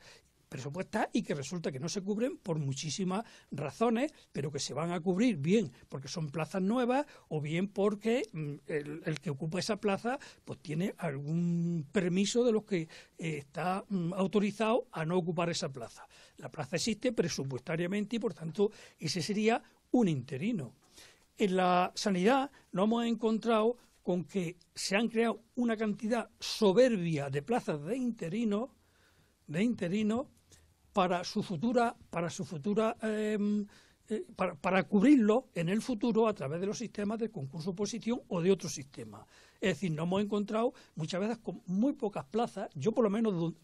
presupuestas y que resulta que no se cubren por muchísimas razones, pero que se van a cubrir bien porque son plazas nuevas o bien porque mm, el, que ocupa esa plaza pues tiene algún permiso de los que eh, está mm, autorizado a no ocupar esa plaza. La plaza existe presupuestariamente y por tanto ese sería un interino. En la sanidad no hemos encontrado con que se han creado una cantidad soberbia de plazas de interino de interino para su futura, para su futura em, eh, para, cubrirlo en el futuro a través de los sistemas de concurso oposición o de otro sistema. Es decir, nos hemos encontrado muchas veces con muy pocas plazas, yo por lo menos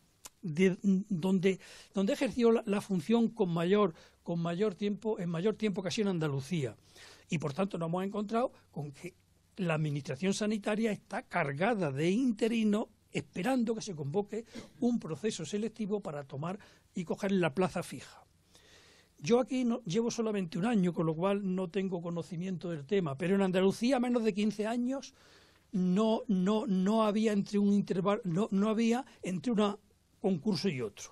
donde, donde he la, función con mayor, con mayor tiempo, en mayor tiempo casi en Andalucía. Y por tanto nos hemos encontrado con que la administración sanitaria está cargada de interino esperando que se convoque un proceso selectivo para tomar y coger la plaza fija. Yo aquí llevo solamente un año, con lo cual no tengo conocimiento del tema, pero en Andalucía, menos de 15 años, no, había entre un intervalo, no, no había entre un concurso y otro.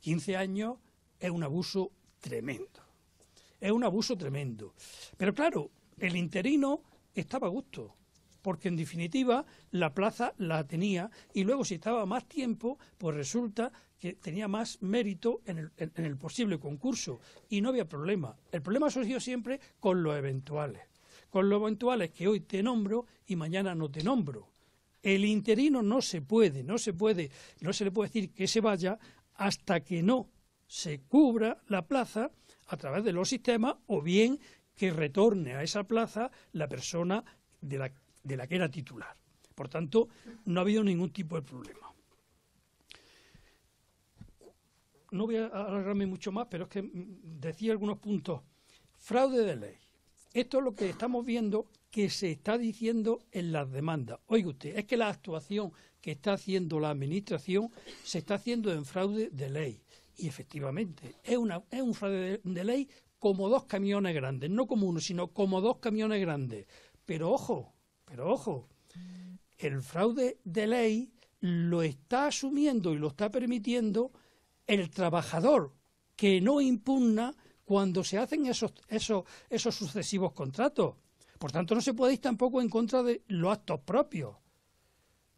15 años es un abuso tremendo. Es un abuso tremendo. Pero claro, el interino estaba a gusto porque en definitiva la plaza la tenía y luego si estaba más tiempo, pues resulta que tenía más mérito en el, posible concurso y no había problema. El problema surgió siempre con los eventuales, con los eventuales que hoy te nombro y mañana no te nombro. El interino no se puede, no se puede, no se le puede decir que se vaya hasta que no se cubra la plaza a través de los sistemas o bien que retorne a esa plaza la persona de la, de la que era titular. Por tanto, no ha habido ningún tipo de problema. No voy a alargarme mucho más, pero es que mm, decía algunos puntos. Fraude de ley. Esto es lo que estamos viendo que se está diciendo en las demandas. Oiga usted, es que la actuación que está haciendo la Administración se está haciendo en fraude de ley. Y efectivamente, es, un fraude de ley como dos camiones grandes, no como uno, sino como dos camiones grandes. Pero ojo, pero ojo, el fraude de ley lo está asumiendo y lo está permitiendo el trabajador que no impugna cuando se hacen esos, esos sucesivos contratos. Por tanto, no se puede ir tampoco en contra de los actos propios.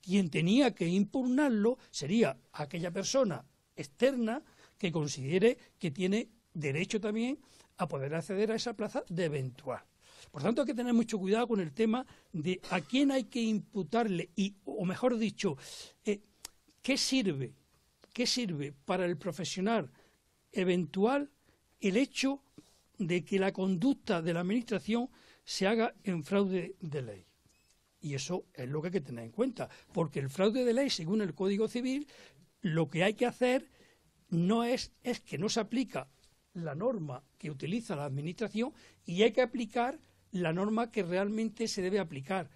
Quien tenía que impugnarlo sería aquella persona externa que considere que tiene derecho también a poder acceder a esa plaza de eventual. Por tanto, hay que tener mucho cuidado con el tema de a quién hay que imputarle y, o mejor dicho, eh, ¿qué sirve? ¿Qué sirve para el profesional eventual el hecho de que la conducta de la administración se haga en fraude de ley? Y eso es lo que hay que tener en cuenta, porque el fraude de ley, según el Código Civil, lo que hay que hacer no es que no se aplica la norma que utiliza la administración y hay que aplicar la norma que realmente se debe aplicar.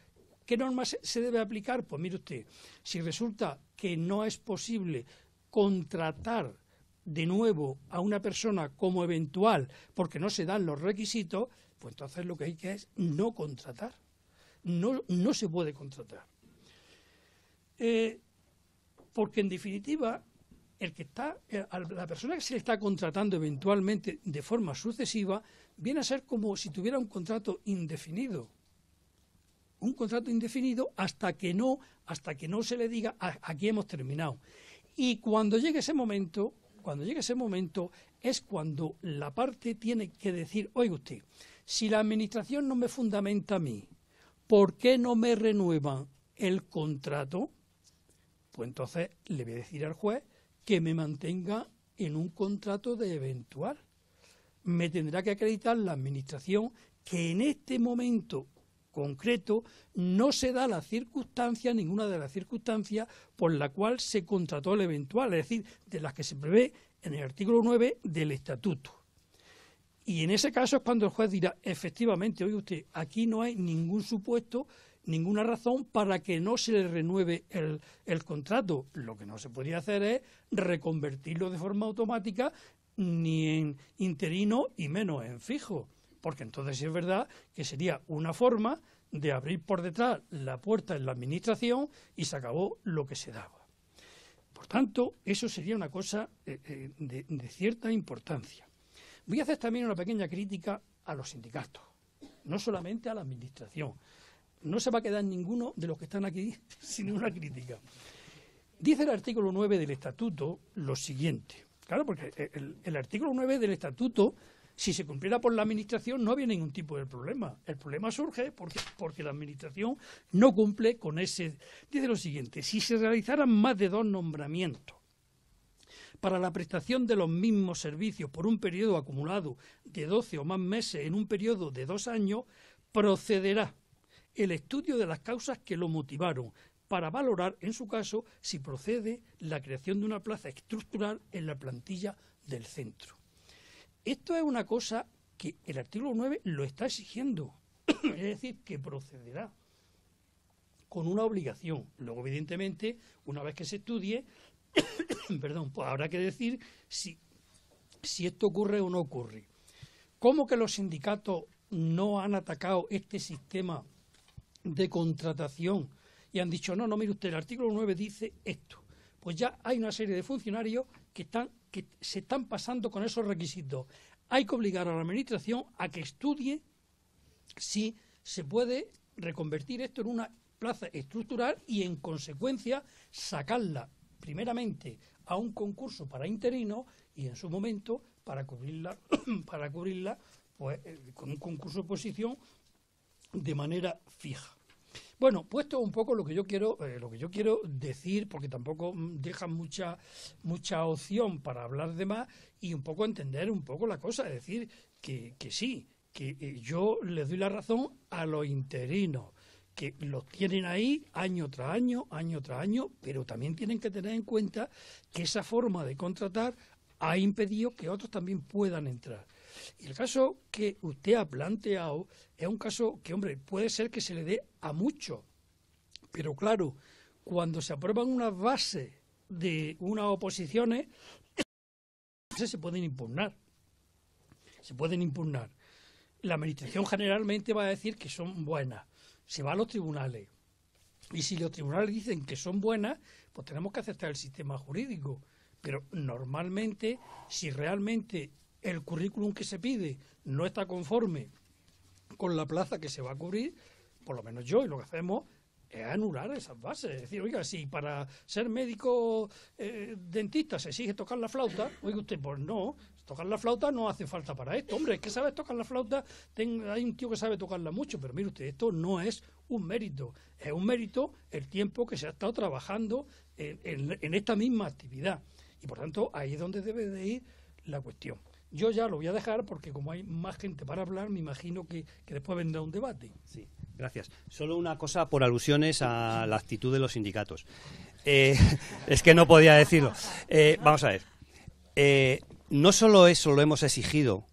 ¿Qué norma se debe aplicar? Pues mire usted, si resulta que no es posible contratar de nuevo a una persona como eventual porque no se dan los requisitos, pues entonces lo que hay que es no contratar. No, no se puede contratar. Eh, porque en definitiva, el que está, eh, la persona que se le está contratando eventualmente de forma sucesiva viene a ser como si tuviera un contrato indefinido. Un contrato indefinido hasta que no, hasta que no se le diga ah, aquí hemos terminado. Y cuando llegue ese momento, cuando llegue ese momento, es cuando la parte tiene que decir, oiga usted, si la administración no me fundamenta a mí, ¿por qué no me renuevan el contrato? Pues entonces le voy a decir al juez que me mantenga en un contrato de eventual me tendrá que acreditar la Administración que en este momento concreto no se da la circunstancia, ninguna de las circunstancias por la cual se contrató el eventual, es decir, de las que se prevé en el artículo 9 del estatuto. Y en ese caso es cuando el juez dirá, efectivamente, oye usted, aquí no hay ningún supuesto, ninguna razón para que no se le renueve el, el contrato. Lo que no se podría hacer es reconvertirlo de forma automática ni en interino y menos en fijo, porque entonces es verdad que sería una forma de abrir por detrás la puerta en la administración y se acabó lo que se daba. Por tanto, eso sería una cosa eh, eh, de, cierta importancia. Voy a hacer también una pequeña crítica a los sindicatos, no solamente a la administración. No se va a quedar ninguno de los que están aquí sin una crítica. Dice el artículo 9 del estatuto lo siguiente. Claro, porque eh, el, artículo 9 del estatuto si se cumpliera por la Administración no había ningún tipo de problema. El problema surge porque, porque, la Administración no cumple con ese... Dice lo siguiente, si se realizaran más de dos nombramientos para la prestación de los mismos servicios por un periodo acumulado de 12 o más meses en un periodo de dos años, procederá el estudio de las causas que lo motivaron, para valorar, en su caso, si procede la creación de una plaza estructural en la plantilla del centro. Esto es una cosa que el artículo 9 lo está exigiendo, es decir, que procederá con una obligación. Luego, evidentemente, una vez que se estudie, perdón, pues habrá que decir si esto ocurre o no ocurre. ¿Cómo que los sindicatos no han atacado este sistema de contratación y han dicho, no, no, mire usted, el artículo 9 dice esto. Pues ya hay una serie de funcionarios que, están, que se están pasando con esos requisitos. Hay que obligar a la Administración a que estudie si se puede reconvertir esto en una plaza estructural y, en consecuencia, sacarla primeramente a un concurso para interino y, en su momento, para cubrirla, para cubrirla pues, eh, con un concurso de posición de manera fija. Bueno, puesto un poco lo que yo quiero, eh, lo que yo quiero decir, porque tampoco mm, deja mucha, mucha opción para hablar de más y un poco entender un poco la cosa, es decir, que, que sí, que eh, yo les doy la razón a los interinos que los tienen ahí año tras año, año tras año, pero también tienen que tener en cuenta que esa forma de contratar ha impedido que otros también puedan entrar. Y el caso que usted ha planteado es un caso que, hombre, puede ser que se le dé a mucho. pero claro, cuando se aprueban una base de unas oposiciones, se pueden impugnar. Se pueden impugnar. La Administración generalmente va a decir que son buenas. Se va a los tribunales. Y si los tribunales dicen que son buenas, pues tenemos que aceptar el sistema jurídico. Pero normalmente, si realmente el currículum que se pide no está conforme con la plaza que se va a cubrir, por lo menos yo, y lo que hacemos es anular esas bases. Es decir, oiga, si para ser médico eh, dentista se exige tocar la flauta, oiga usted, pues no, tocar la flauta no hace falta para esto. Hombre, es que sabe tocar la flauta, hay un tío que sabe tocarla mucho, pero mire usted, esto no es un mérito, es un mérito el tiempo que se ha estado trabajando en esta misma actividad. Y por tanto, ahí es donde debe de ir la cuestión. Yo ya lo voy a dejar porque como hay más gente para hablar, me imagino que, después vendrá un debate. Sí, gracias. Solo una cosa por alusiones a la actitud de los sindicatos. Eh, es que no podía decirlo. Eh, vamos a ver. Eh, no solo eso lo hemos exigido,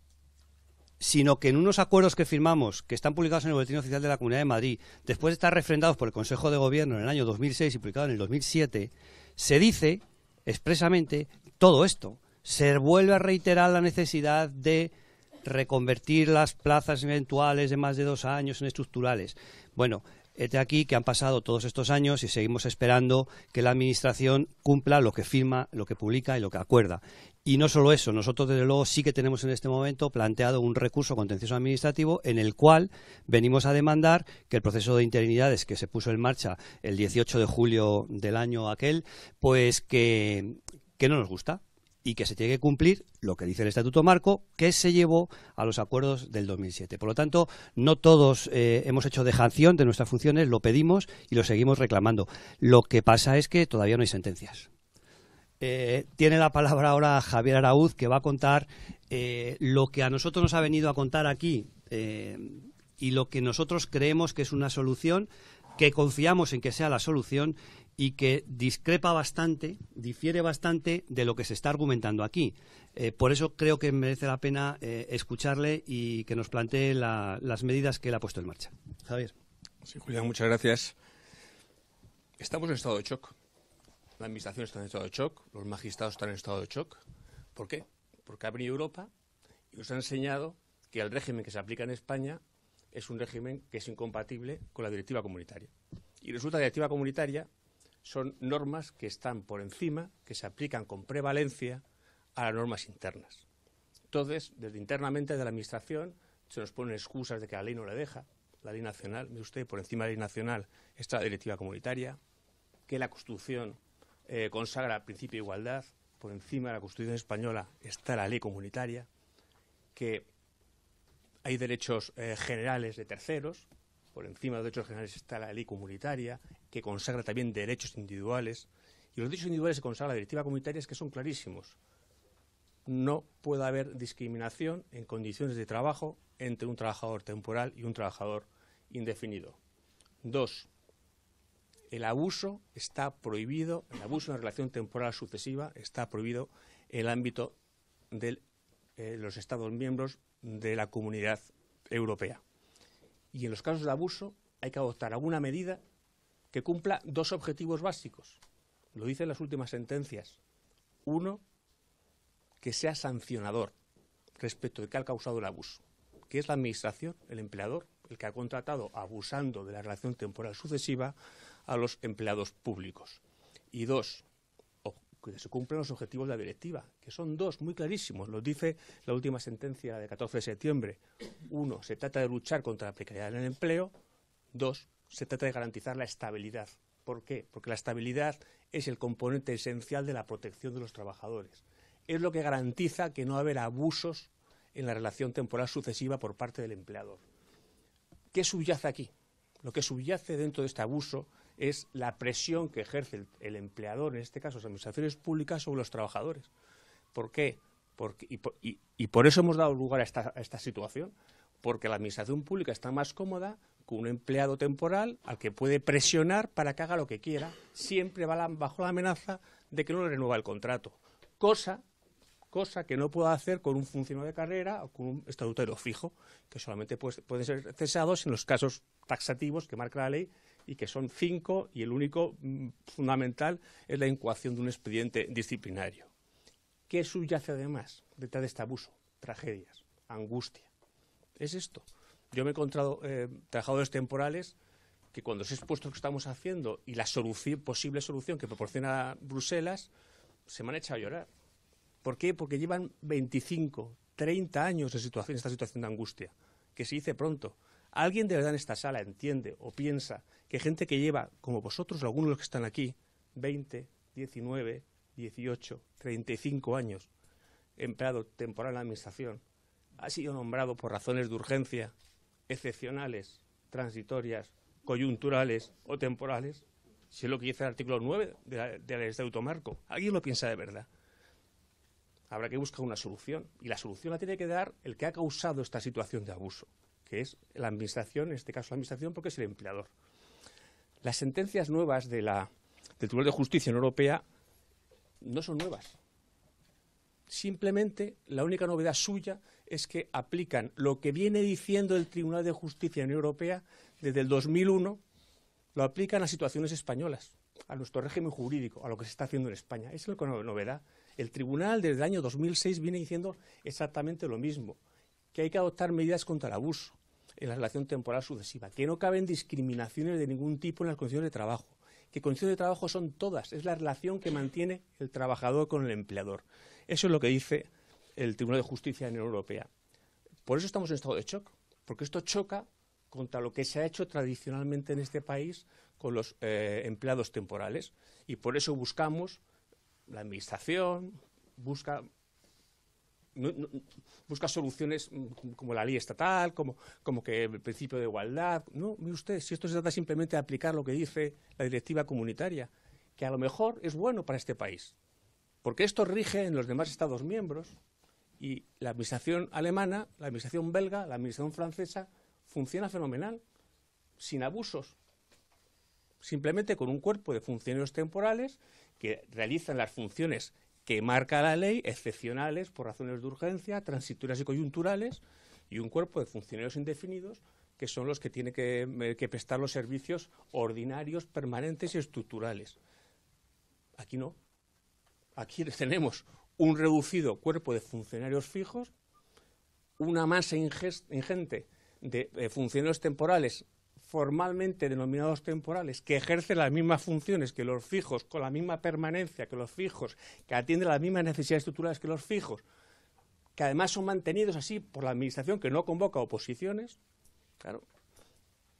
sino que en unos acuerdos que firmamos, que están publicados en el Boletín Oficial de la Comunidad de Madrid, después de estar refrendados por el Consejo de Gobierno en el año 2006 y publicado en el 2007, se dice expresamente todo esto se vuelve a reiterar la necesidad de reconvertir las plazas eventuales de más de dos años en estructurales. Bueno, este aquí que han pasado todos estos años y seguimos esperando que la Administración cumpla lo que firma, lo que publica y lo que acuerda. Y no solo eso, nosotros desde luego sí que tenemos en este momento planteado un recurso contencioso administrativo en el cual venimos a demandar que el proceso de interinidades que se puso en marcha el 18 de julio del año aquel, pues que no nos gusta, y que se tiene que cumplir lo que dice el Estatuto Marco, que se llevó a los acuerdos del 2007. Por lo tanto, no todos eh, hemos hecho dejación de nuestras funciones, lo pedimos y lo seguimos reclamando. Lo que pasa es que todavía no hay sentencias. Eh, tiene la palabra ahora Javier Arauz, que va a contar eh, lo que a nosotros nos ha venido a contar aquí y lo que nosotros creemos que es una solución, que confiamos en que sea la solución y que discrepa bastante, difiere bastante de lo que se está argumentando aquí. Eh, por eso creo que merece la pena eh, escucharle y que nos plantee las medidas que él ha puesto en marcha. Javier. Sí, Julián, muchas gracias. Estamos en estado de shock. La Administración está en estado de shock, los magistrados están en estado de shock. ¿Por qué? Porque ha venido Europa y nos ha enseñado que el régimen que se aplica en España es un régimen que es incompatible con la directiva comunitaria. Y resulta que la directiva comunitaria son normas que están por encima, que se aplican con prevalencia a las normas internas. Entonces, desde internamente de la Administración se nos ponen excusas de que la ley no le deja, la ley nacional, mire usted, por encima de la ley nacional está la directiva comunitaria, que la Constitución eh, consagra el principio de igualdad, por encima de la Constitución española está la ley comunitaria, que hay derechos eh, generales de terceros, por encima de los derechos generales está la ley comunitaria, que consagra también derechos individuales. Y los derechos individuales que consagra la directiva comunitaria que son clarísimos. No puede haber discriminación en condiciones de trabajo entre un trabajador temporal y un trabajador indefinido. Dos, el abuso está prohibido, el abuso en relación temporal sucesiva está prohibido en el ámbito de eh, los Estados miembros de la Comunidad Europea. Y en los casos de abuso hay que adoptar alguna medida que cumpla dos objetivos básicos. Lo dicen las últimas sentencias. Uno, que sea sancionador respecto de que ha causado el abuso, que es la administración, el empleador, el que ha contratado, abusando de la relación temporal sucesiva, a los empleados públicos. Y dos, que se cumplan los objetivos de la directiva, que son dos muy clarísimos. lo dice la última sentencia de 14 de septiembre. Uno, se trata de luchar contra la precariedad en el empleo. Dos, se trata de garantizar la estabilidad. ¿Por qué? Porque la estabilidad es el componente esencial de la protección de los trabajadores. Es lo que garantiza que no va haber abusos en la relación temporal sucesiva por parte del empleador. ¿Qué subyace aquí? Lo que subyace dentro de este abuso es la presión que ejerce el, empleador, en este caso las administraciones públicas, sobre los trabajadores. ¿Por qué? Porque, y, por, eso hemos dado lugar a esta situación, porque la administración pública está más cómoda con un empleado temporal al que puede presionar para que haga lo que quiera, siempre va bajo la amenaza de que no le renueva el contrato, cosa, cosa que no puede hacer con un funcionario de carrera o con un estatutario fijo, que solamente pues, pueden ser cesados en los casos taxativos que marca la ley y que son cinco y el único mm, fundamental es la incoación de un expediente disciplinario. ¿Qué subyace además detrás de este abuso? Tragedias, angustia. Es esto. Yo me he encontrado eh, trabajadores temporales que cuando se expuesto lo que estamos haciendo y la posible solución que proporciona Bruselas, se me han echado a llorar. ¿Por qué? Porque llevan 25, 30 años en situación, esta situación de angustia, que se dice pronto. ¿Alguien de verdad en esta sala entiende o piensa que gente que lleva, como vosotros, algunos de los que están aquí, 20, 19, 18, 35 años, empleado temporal en la Administración, ha sido nombrado por razones de urgencia excepcionales, transitorias, coyunturales o temporales, si es lo que dice el artículo 9 de la, de Estatuto Marco. ¿Alguien lo piensa de verdad? Habrá que buscar una solución. Y la solución la tiene que dar el que ha causado esta situación de abuso, que es la Administración, en este caso la Administración, porque es el empleador. Las sentencias nuevas de del Tribunal de Justicia en Europea no son nuevas. Simplemente la única novedad suya es que aplican lo que viene diciendo el Tribunal de Justicia de la Unión Europea desde el 2001, lo aplican a situaciones españolas, a nuestro régimen jurídico, a lo que se está haciendo en España. Esa es la novedad. El Tribunal desde el año 2006 viene diciendo exactamente lo mismo, que hay que adoptar medidas contra el abuso en la relación temporal sucesiva, que no caben discriminaciones de ningún tipo en las condiciones de trabajo, que condiciones de trabajo son todas, es la relación que mantiene el trabajador con el empleador. Eso es lo que dice el Tribunal de Justicia de la Unión Europea. Por eso estamos en estado de shock, porque esto choca contra lo que se ha hecho tradicionalmente en este país con los eh, empleados temporales. Y por eso buscamos, la Administración busca, soluciones mm, como la ley estatal, como, como que el principio de igualdad. No, mire usted, si esto se trata simplemente de aplicar lo que dice la directiva comunitaria, que a lo mejor es bueno para este país, porque esto rige en los demás Estados miembros, y la administración alemana, la administración belga, la administración francesa funciona fenomenal, sin abusos. Simplemente con un cuerpo de funcionarios temporales que realizan las funciones que marca la ley, excepcionales por razones de urgencia, transitorias y coyunturales, y un cuerpo de funcionarios indefinidos que son los que tienen eh, que, prestar los servicios ordinarios, permanentes y estructurales. Aquí no. Aquí tenemos un reducido cuerpo de funcionarios fijos, una masa ingente de, eh, funcionarios temporales formalmente denominados temporales, que ejercen las mismas funciones que los fijos, con la misma permanencia que los fijos, que atienden las mismas necesidades estructurales que los fijos, que además son mantenidos así por la administración que no convoca oposiciones, claro,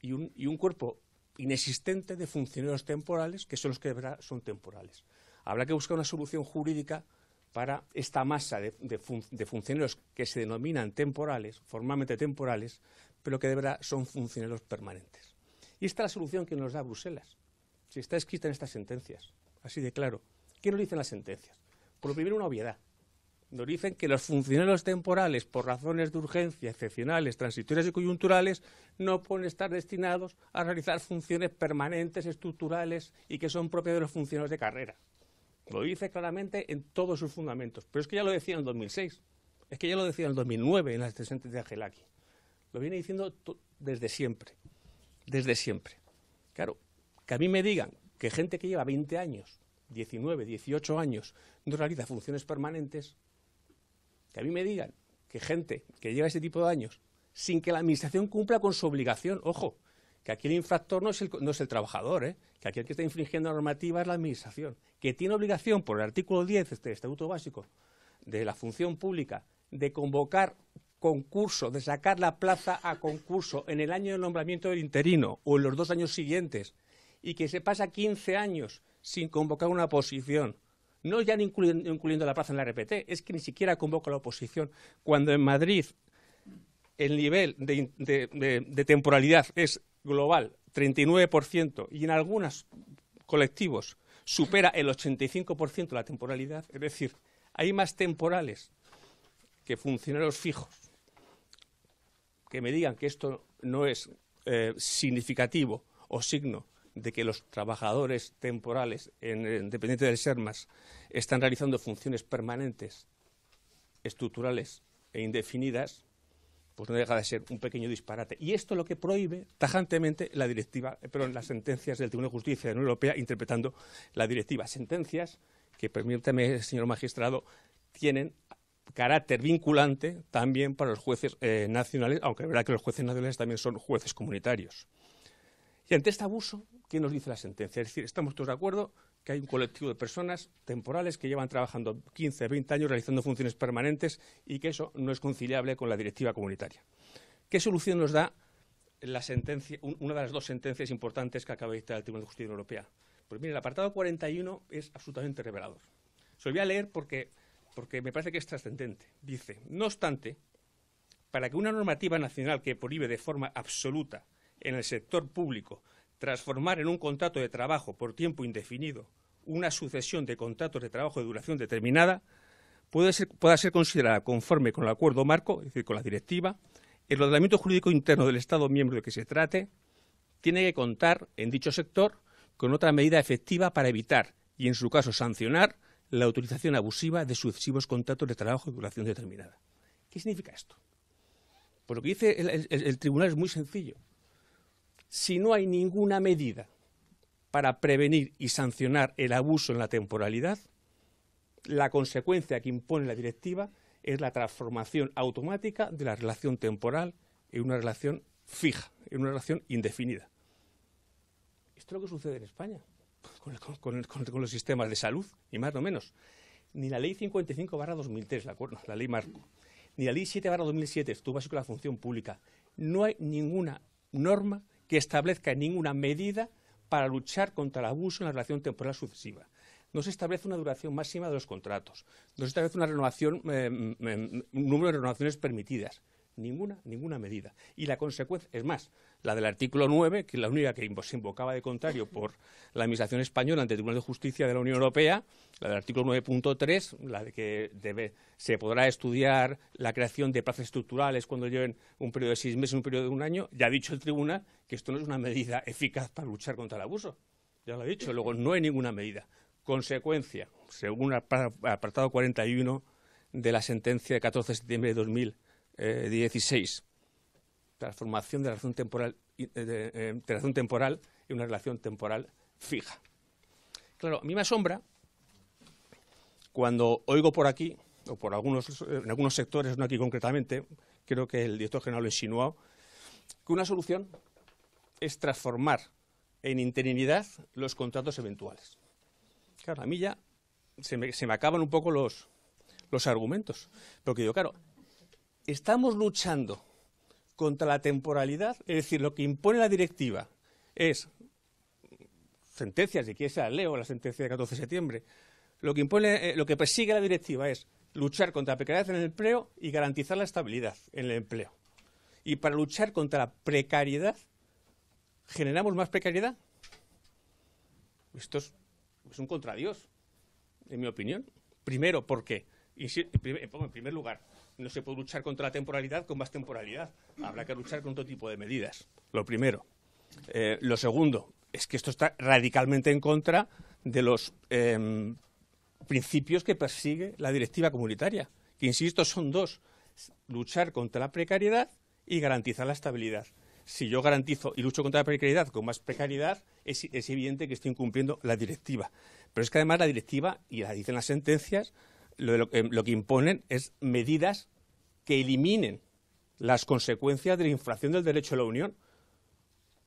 y un, y un cuerpo inexistente de funcionarios temporales que son los que son temporales. Habrá que buscar una solución jurídica para esta masa de, funcionarios que se denominan temporales, formalmente temporales, pero que de verdad son funcionarios permanentes. Y esta es la solución que nos da Bruselas. Si está escrita en estas sentencias, así de claro. ¿Qué nos dicen las sentencias? Por lo primero, una obviedad. Nos dicen que los funcionarios temporales, por razones de urgencia, excepcionales, transitorias y coyunturales, no pueden estar destinados a realizar funciones permanentes, estructurales y que son propias de los funcionarios de carrera. Lo dice claramente en todos sus fundamentos. Pero es que ya lo decía en el 2006, es que ya lo decía en el 2009 en las presentes de Angelaki. Lo viene diciendo desde siempre, desde siempre. Claro, que a mí me digan que gente que lleva 20 años, 19, 18 años, no realiza funciones permanentes, que a mí me digan que gente que lleva ese tipo de años sin que la Administración cumpla con su obligación, ojo, que aquí el infractor no es el, trabajador, ¿eh? que aquel que está infringiendo la normativa es la Administración, que tiene obligación por el artículo 10 del este Estatuto Básico de la Función Pública de convocar concurso, de sacar la plaza a concurso en el año del nombramiento del interino o en los dos años siguientes y que se pasa 15 años sin convocar una oposición, no ya incluyendo, la plaza en la RPT, es que ni siquiera convoca la oposición, cuando en Madrid el nivel de temporalidad es global 39% y en algunos colectivos supera el 85% la temporalidad, es decir, hay más temporales que funcionarios fijos que me digan que esto no es eh, significativo o signo de que los trabajadores temporales, en, de ser del están realizando funciones permanentes, estructurales e indefinidas, pues no deja de ser un pequeño disparate. Y esto es lo que prohíbe tajantemente la directiva, en eh, las sentencias del Tribunal de Justicia de la Unión Europea interpretando la directiva. Sentencias que, permítame, señor magistrado, tienen carácter vinculante también para los jueces eh, nacionales, aunque es verdad que los jueces nacionales también son jueces comunitarios. Y ante este abuso, ¿qué nos dice la sentencia? Es decir, estamos todos de acuerdo que hay un colectivo de personas temporales que llevan trabajando 15, 20 años realizando funciones permanentes y que eso no es conciliable con la directiva comunitaria. ¿Qué solución nos da una de las dos sentencias importantes que acaba de dictar el Tribunal de Justicia Europea? Pues mire, el apartado 41 es absolutamente revelador. Se lo voy a leer porque me parece que es trascendente. Dice, no obstante, para que una normativa nacional que prohíbe de forma absoluta en el sector público transformar en un contrato de trabajo por tiempo indefinido una sucesión de contratos de trabajo de duración determinada pueda ser considerada conforme con el acuerdo marco, es decir, con la directiva, el ordenamiento jurídico interno del Estado miembro de que se trate tiene que contar en dicho sector con otra medida efectiva para evitar y, en su caso, sancionar la utilización abusiva de sucesivos contratos de trabajo de duración determinada. ¿Qué significa esto? Pues lo que dice el tribunal es muy sencillo si no hay ninguna medida para prevenir y sancionar el abuso en la temporalidad, la consecuencia que impone la directiva es la transformación automática de la relación temporal en una relación fija, en una relación indefinida. Esto es lo que sucede en España con, los sistemas de salud, y más o menos. Ni la ley 55 2003, la, ley marco, ni la ley 7 2007, estuvo básico la función pública. No hay ninguna norma que establezca ninguna medida para luchar contra el abuso en la relación temporal sucesiva. No se establece una duración máxima de los contratos, no se establece eh, mm, mm, un número de renovaciones permitidas ninguna, ninguna medida. Y la consecuencia, es más, la del artículo 9, que es la única que se invocaba de contrario por la Administración española ante el Tribunal de Justicia de la Unión Europea, la del artículo 9.3, la de que se podrá estudiar la creación de plazas estructurales cuando lleven un periodo de seis meses, un periodo de un año, ya ha dicho el tribunal que esto no es una medida eficaz para luchar contra el abuso. Ya lo ha dicho, luego no hay ninguna medida. Consecuencia, según el apartado 41 de la sentencia de 14 de septiembre de 2000, 16. Eh, Transformación de la relación temporal, eh, de, eh, temporal en una relación temporal fija. Claro, a mí me asombra cuando oigo por aquí, o por algunos, en algunos sectores, no aquí concretamente, creo que el director general lo insinuó, que una solución es transformar en interinidad los contratos eventuales. Claro, a mí ya se me, se me acaban un poco los, los argumentos. Porque digo, claro, estamos luchando contra la temporalidad, es decir, lo que impone la directiva es sentencias, si quieres leo la sentencia de 14 de septiembre, lo que, impone, eh, lo que persigue la directiva es luchar contra la precariedad en el empleo y garantizar la estabilidad en el empleo. Y para luchar contra la precariedad, ¿generamos más precariedad? Esto es, un contradios, en mi opinión. Primero, ¿por qué? en primer lugar, no se puede luchar contra la temporalidad con más temporalidad. Habrá que luchar con otro tipo de medidas. Lo primero. Eh, lo segundo es que esto está radicalmente en contra de los em, principios que persigue la directiva comunitaria, que insisto son dos, luchar contra la precariedad y garantizar la estabilidad. Si yo garantizo y lucho contra la precariedad con más precariedad, es, evidente que estoy incumpliendo la directiva. Pero es que además la directiva, y la dicen las sentencias, lo, lo que imponen es medidas que eliminen las consecuencias de la infracción del derecho a la unión.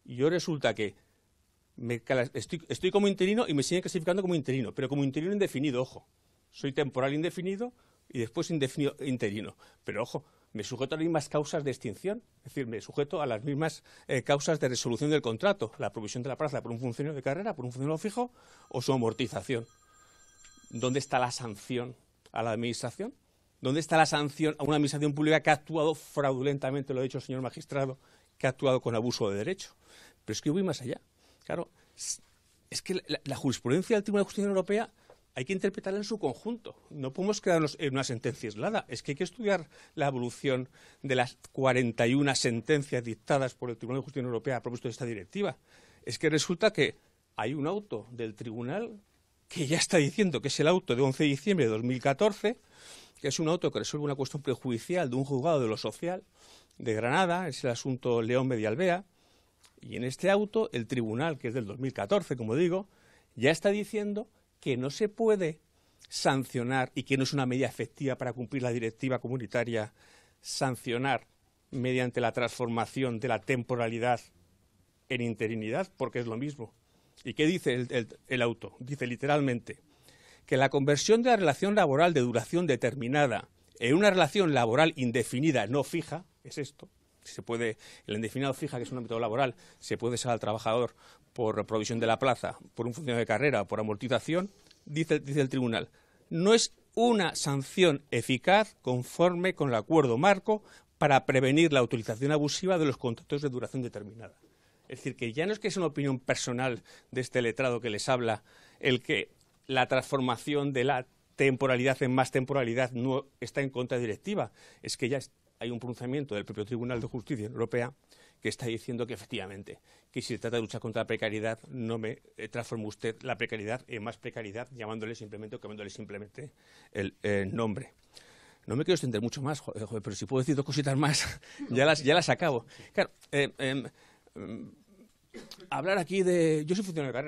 Y yo resulta que estoy, como interino y me siguen clasificando como interino, pero como interino indefinido, ojo. Soy temporal indefinido y después indefinido, interino. Pero ojo, me sujeto a las mismas causas de extinción, es decir, me sujeto a las mismas eh, causas de resolución del contrato, la provisión de la plaza por un funcionario de carrera, por un funcionario fijo o su amortización. ¿Dónde está la sanción a la administración? ¿Dónde está la sanción a una administración pública que ha actuado fraudulentamente, lo ha dicho el señor magistrado, que ha actuado con abuso de derecho? Pero es que voy más allá. Claro, es que la, jurisprudencia del Tribunal de Justicia Europea hay que interpretarla en su conjunto. No podemos quedarnos en una sentencia aislada. Es que hay que estudiar la evolución de las 41 sentencias dictadas por el Tribunal de Justicia Europea a propósito de esta directiva. Es que resulta que hay un auto del tribunal que ya está diciendo que es el auto de 11 de diciembre de 2014 es un auto que resuelve una cuestión prejudicial de un juzgado de lo social de Granada, es el asunto León Medialbea, y en este auto el tribunal, que es del 2014, como digo, ya está diciendo que no se puede sancionar y que no es una medida efectiva para cumplir la directiva comunitaria, sancionar mediante la transformación de la temporalidad en interinidad, porque es lo mismo. ¿Y qué dice el auto? Dice literalmente, que la conversión de la relación laboral de duración determinada en una relación laboral indefinida no fija, es esto, se puede, el indefinido fija, que es un ámbito laboral, se puede ser al trabajador por provisión de la plaza, por un funcionario de carrera, por amortización, dice, dice el tribunal, no es una sanción eficaz conforme con el acuerdo marco para prevenir la utilización abusiva de los contratos de duración determinada. Es decir, que ya no es que es una opinión personal de este letrado que les habla el que la transformación de la temporalidad en más temporalidad no está en contra directiva. Es que ya hay un pronunciamiento del propio Tribunal de Justicia Europea que está diciendo que efectivamente, que si se trata de luchar contra la precariedad, no me eh, transforme usted la precariedad en más precariedad, llamándole simplemente o simplemente el nombre. No me quiero extender mucho más, eh, pero si puedo decir dos cositas más, ya las, ya las acabo. Claro, eh, em, em, hablar aquí de... Yo soy funcionario de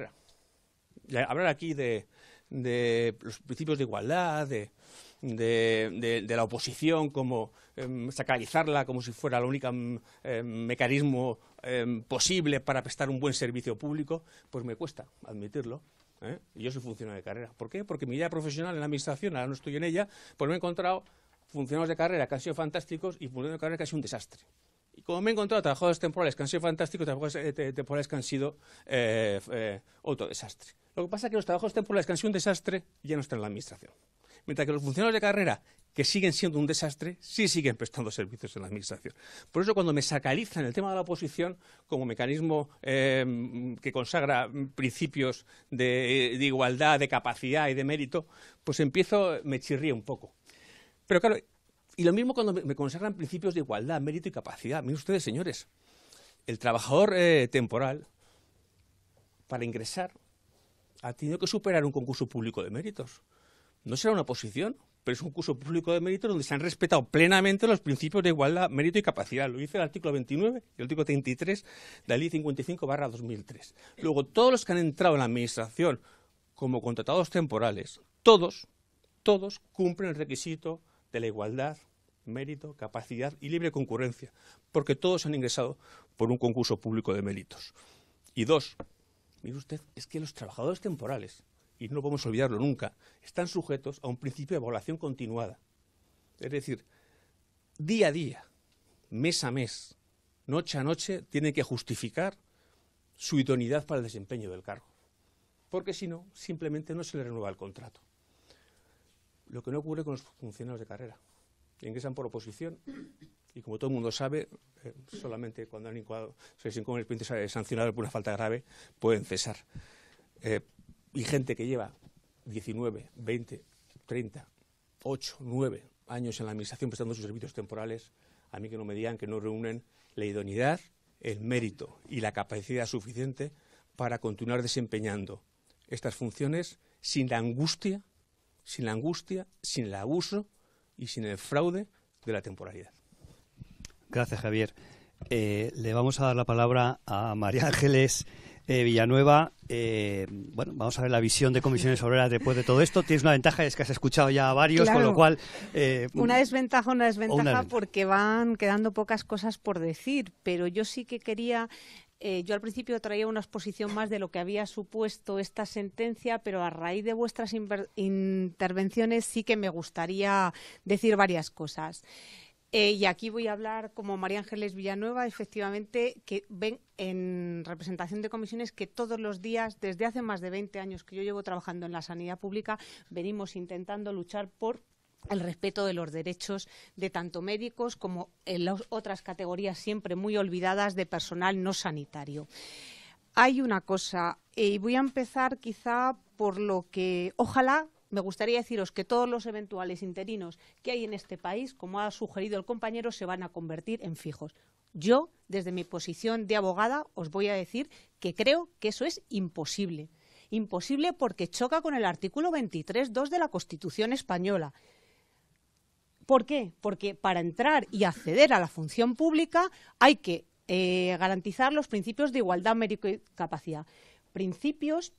carrera. Hablar aquí de de los principios de igualdad, de, la oposición, como em, como si fuera el único em, em, mecanismo posible para prestar un buen servicio público, pues me cuesta admitirlo. ¿eh? Y yo soy funcionario de carrera. ¿Por qué? Porque mi idea profesional en la administración, ahora no estoy en ella, pues me he encontrado funcionarios de carrera que han sido fantásticos y funcionarios de carrera que han sido un desastre. Y como me he encontrado trabajadores temporales que han sido fantásticos, trabajadores eh, temporales que han sido eh, otro desastre. Lo que pasa es que los trabajos temporales que han sido un desastre ya no están en la Administración. Mientras que los funcionarios de carrera, que siguen siendo un desastre, sí siguen prestando servicios en la Administración. Por eso cuando me sacalizan el tema de la oposición como mecanismo eh, que consagra principios de, igualdad, de capacidad y de mérito, pues empiezo, me chirría un poco. Pero claro, y lo mismo cuando me consagran principios de igualdad, mérito y capacidad. Miren ustedes, señores, el trabajador eh, temporal, para ingresar, ha tenido que superar un concurso público de méritos. No será una posición, pero es un concurso público de méritos donde se han respetado plenamente los principios de igualdad, mérito y capacidad. Lo dice el artículo 29 y el artículo 33 de la ley 55 2003. Luego, todos los que han entrado en la administración como contratados temporales, todos, todos cumplen el requisito de la igualdad, mérito, capacidad y libre concurrencia, porque todos han ingresado por un concurso público de méritos. Y dos, mire usted, es que los trabajadores temporales, y no podemos olvidarlo nunca, están sujetos a un principio de evaluación continuada. Es decir, día a día, mes a mes, noche a noche, tienen que justificar su idoneidad para el desempeño del cargo. Porque si no, simplemente no se le renueva el contrato. Lo que no ocurre con los funcionarios de carrera. Ingresan por oposición y como todo el mundo sabe, eh, solamente cuando han incoado, se les el sancionado por una falta grave, pueden cesar. Eh, y gente que lleva 19, 20, 30, 8, 9 años en la administración prestando sus servicios temporales, a mí que no me digan que no reúnen la idoneidad, el mérito y la capacidad suficiente para continuar desempeñando estas funciones sin la angustia, sin la angustia, sin el abuso y sin el fraude de la temporalidad. Gracias, Javier. Eh, le vamos a dar la palabra a María Ángeles eh, Villanueva. Eh, bueno, vamos a ver la visión de comisiones obreras después de todo esto. Tienes una ventaja, es que has escuchado ya a varios, con lo cual... una desventaja, una desventaja, porque van quedando pocas cosas por decir, pero yo sí que quería... yo al principio traía una exposición más de lo que había supuesto esta sentencia, pero a raíz de vuestras intervenciones sí que me gustaría decir varias cosas. Eh, y aquí voy a hablar como María Ángeles Villanueva, efectivamente, que ven en representación de comisiones que todos los días, desde hace más de 20 años que yo llevo trabajando en la sanidad pública, venimos intentando luchar por el respeto de los derechos de tanto médicos como en las otras categorías siempre muy olvidadas de personal no sanitario. Hay una cosa, y voy a empezar quizá por lo que ojalá me gustaría deciros que todos los eventuales interinos que hay en este país, como ha sugerido el compañero, se van a convertir en fijos. Yo, desde mi posición de abogada, os voy a decir que creo que eso es imposible. Imposible porque choca con el artículo 23.2 de la Constitución española. ¿Por qué? Porque para entrar y acceder a la función pública hay que eh, garantizar los principios de igualdad, mérito y capacidad. Principios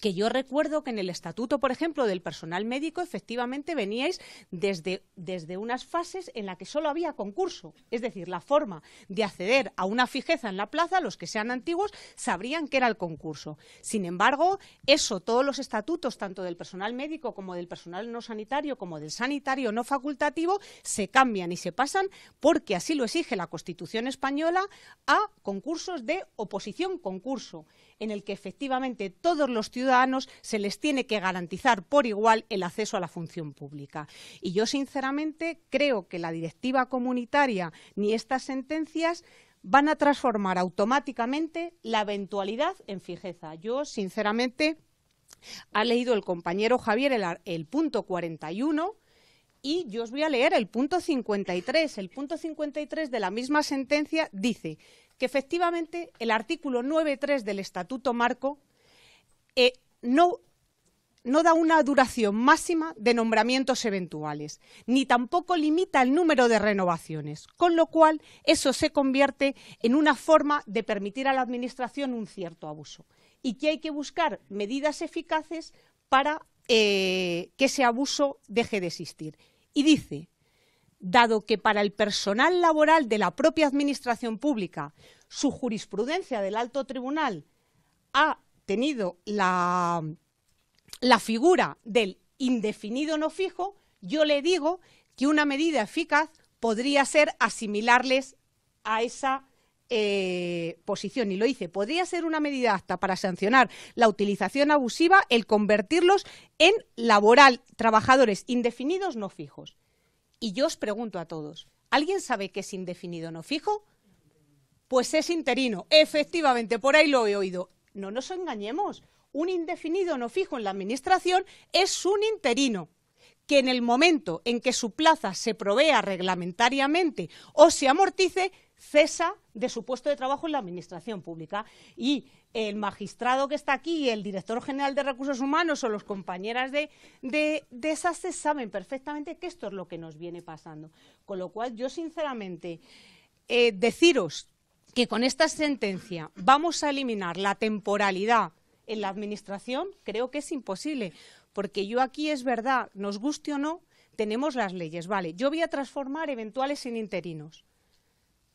que yo recuerdo que en el estatuto, por ejemplo, del personal médico, efectivamente veníais desde, unas fases en las que solo había concurso. Es decir, la forma de acceder a una fijeza en la plaza, los que sean antiguos sabrían que era el concurso. Sin embargo, eso, todos los estatutos, tanto del personal médico como del personal no sanitario, como del sanitario no facultativo, se cambian y se pasan porque así lo exige la Constitución española a concursos de oposición-concurso en el que efectivamente todos los ciudadanos se les tiene que garantizar por igual el acceso a la función pública. Y yo sinceramente creo que la directiva comunitaria ni estas sentencias van a transformar automáticamente la eventualidad en fijeza. Yo sinceramente ha leído el compañero Javier el, punto 41 y yo os voy a leer el punto 53. El punto 53 de la misma sentencia dice que efectivamente el artículo 9.3 del Estatuto Marco eh, no, da una duración máxima de nombramientos eventuales, ni tampoco limita el número de renovaciones, con lo cual eso se convierte en una forma de permitir a la Administración un cierto abuso y que hay que buscar medidas eficaces para eh, que ese abuso deje de existir. Y dice, dado que para el personal laboral de la propia Administración Pública su jurisprudencia del alto tribunal ha tenido la, figura del indefinido no fijo, yo le digo que una medida eficaz podría ser asimilarles a esa eh, posición y lo hice. Podría ser una medida apta para sancionar la utilización abusiva el convertirlos en laboral, trabajadores indefinidos no fijos. Y yo os pregunto a todos, ¿alguien sabe qué es indefinido no fijo? Pues es interino, efectivamente, por ahí lo he oído. No nos engañemos, un indefinido no fijo en la Administración es un interino que en el momento en que su plaza se provea reglamentariamente o se amortice, cesa de su puesto de trabajo en la Administración Pública. Y el magistrado que está aquí, el director general de recursos humanos o los compañeras de, de, esas saben perfectamente que esto es lo que nos viene pasando. Con lo cual, yo sinceramente, eh, deciros que con esta sentencia vamos a eliminar la temporalidad en la administración, creo que es imposible, porque yo aquí es verdad, nos guste o no, tenemos las leyes. Vale, yo voy a transformar eventuales en interinos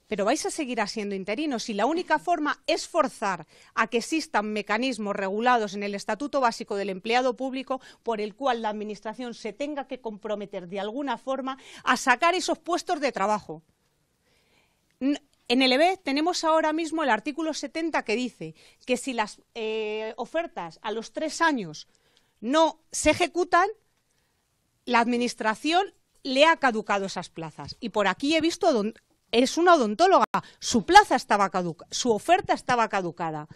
pero vais a seguir siendo interinos y la única forma es forzar a que existan mecanismos regulados en el Estatuto Básico del Empleado Público por el cual la Administración se tenga que comprometer de alguna forma a sacar esos puestos de trabajo. En el EBE tenemos ahora mismo el artículo 70 que dice que si las eh, ofertas a los tres años no se ejecutan, la Administración le ha caducado esas plazas. Y por aquí he visto es una odontóloga, su plaza estaba caduca, su oferta estaba caducada.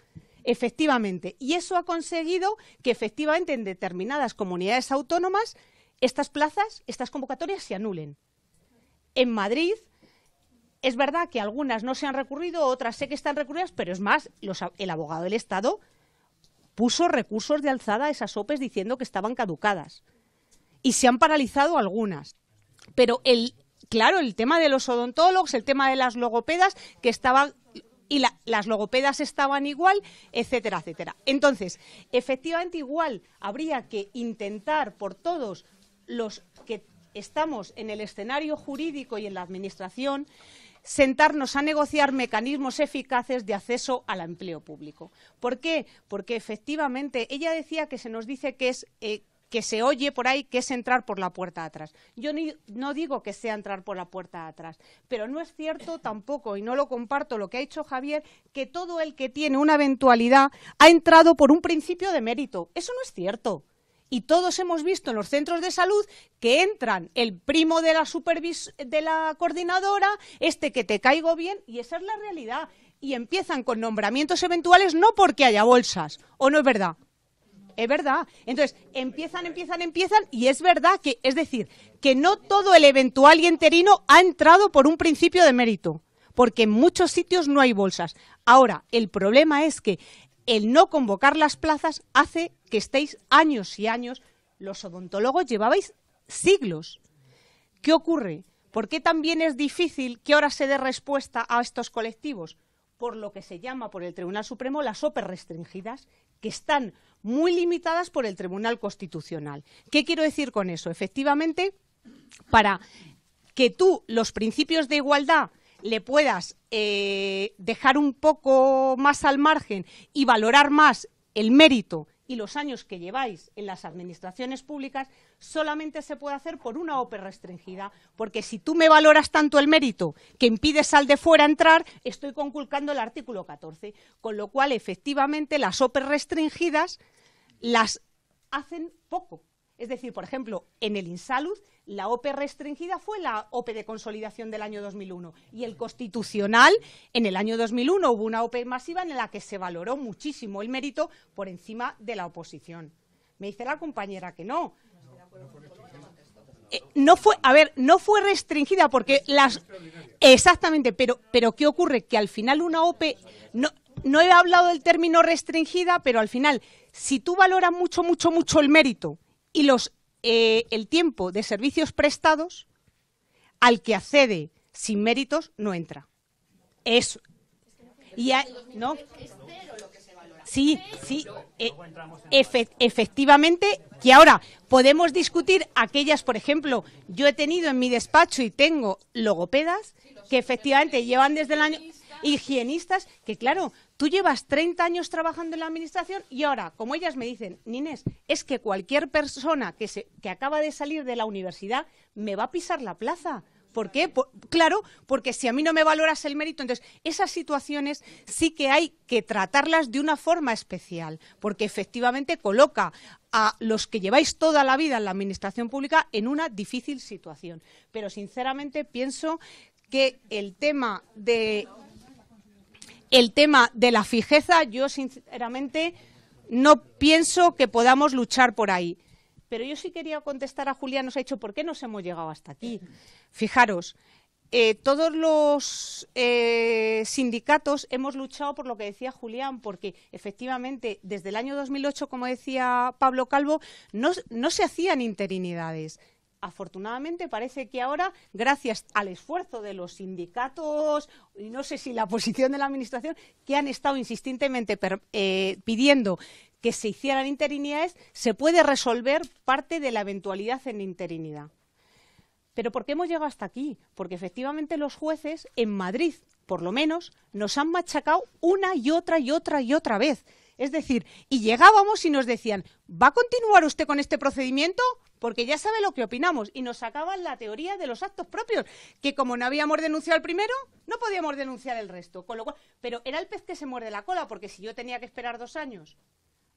Efectivamente, y eso ha conseguido que efectivamente en determinadas comunidades autónomas estas plazas, estas convocatorias se anulen. En Madrid es verdad que algunas no se han recurrido, otras sé que están recurridas, pero es más, el abogado del Estado puso recursos de alzada a esas OPEs diciendo que estaban caducadas. Y se han paralizado algunas. Pero el, claro, el tema de los odontólogos, el tema de las logopedas, que estaban y las logopedas estaban igual, etcétera, etcétera. Entonces, efectivamente igual habría que intentar por todos los que estamos en el escenario jurídico y en la administración sentarnos a negociar mecanismos eficaces de acceso al empleo público. ¿Por qué? Porque efectivamente ella decía que se nos dice que es eh, que se oye por ahí, que es entrar por la puerta de atrás. Yo no digo que sea entrar por la puerta de atrás, pero no es cierto tampoco, y no lo comparto lo que ha dicho Javier, que todo el que tiene una eventualidad ha entrado por un principio de mérito. Eso no es cierto y todos hemos visto en los centros de salud que entran el primo de la, de la coordinadora, este que te caigo bien, y esa es la realidad. Y empiezan con nombramientos eventuales no porque haya bolsas, ¿o no es verdad? Es verdad. Entonces, empiezan, empiezan, empiezan y es verdad que, es decir, que no todo el eventual y enterino ha entrado por un principio de mérito, porque en muchos sitios no hay bolsas. Ahora, el problema es que el no convocar las plazas hace que estéis años y años, los odontólogos llevabais siglos. ¿Qué ocurre? ¿Por qué también es difícil que ahora se dé respuesta a estos colectivos? Por lo que se llama por el Tribunal Supremo las OPER restringidas, que están muy limitadas por el Tribunal Constitucional. ¿Qué quiero decir con eso? Efectivamente, para que tú los principios de igualdad le puedas eh, dejar un poco más al margen y valorar más el mérito y los años que lleváis en las administraciones públicas, solamente se puede hacer por una OPE restringida, porque si tú me valoras tanto el mérito que impides al de fuera entrar, estoy conculcando el artículo 14, con lo cual efectivamente las OPE restringidas las hacen poco. Es decir, por ejemplo, en el Insalud la OPE restringida fue la OPE de consolidación del año 2001 y el constitucional en el año 2001 hubo una OPE masiva en la que se valoró muchísimo el mérito por encima de la oposición. Me dice la compañera que no. Eh, no fue, a ver, no fue restringida porque las exactamente, pero pero qué ocurre que al final una OPE no no he hablado del término restringida, pero al final si tú valoras mucho mucho mucho el mérito y los eh, el tiempo de servicios prestados al que accede sin méritos no entra. Eso. Y ¿no? Sí, sí, eh, efectivamente, que ahora podemos discutir aquellas, por ejemplo, yo he tenido en mi despacho y tengo logopedas que efectivamente llevan desde el año higienistas, que claro, tú llevas 30 años trabajando en la administración y ahora, como ellas me dicen, Nines, es que cualquier persona que, se, que acaba de salir de la universidad me va a pisar la plaza. ¿Por qué? claro, porque si a mí no me valoras el mérito, entonces esas situaciones sí que hay que tratarlas de una forma especial, porque efectivamente coloca a los que lleváis toda la vida en la administración pública en una difícil situación. Pero sinceramente pienso que el tema de el tema de la fijeza, yo sinceramente no pienso que podamos luchar por ahí. Pero yo sí quería contestar a Julián, nos ha dicho, ¿por qué nos hemos llegado hasta aquí? Fijaros, eh, todos los eh, sindicatos hemos luchado por lo que decía Julián, porque efectivamente desde el año 2008, como decía Pablo Calvo, no se hacían interinidades, afortunadamente parece que ahora, gracias al esfuerzo de los sindicatos y no sé si la posición de la Administración, que han estado insistentemente eh, pidiendo que se hicieran interinidades, se puede resolver parte de la eventualidad en interinidad. Pero ¿por qué hemos llegado hasta aquí? Porque efectivamente los jueces en Madrid, por lo menos, nos han machacado una y otra y otra y otra vez. Es decir, y llegábamos y nos decían, ¿va a continuar usted con este procedimiento? porque ya sabe lo que opinamos y nos sacaban la teoría de los actos propios, que como no habíamos denunciado el primero, no podíamos denunciar el resto. pero era el pez que se muerde la cola, porque si yo tenía que esperar dos años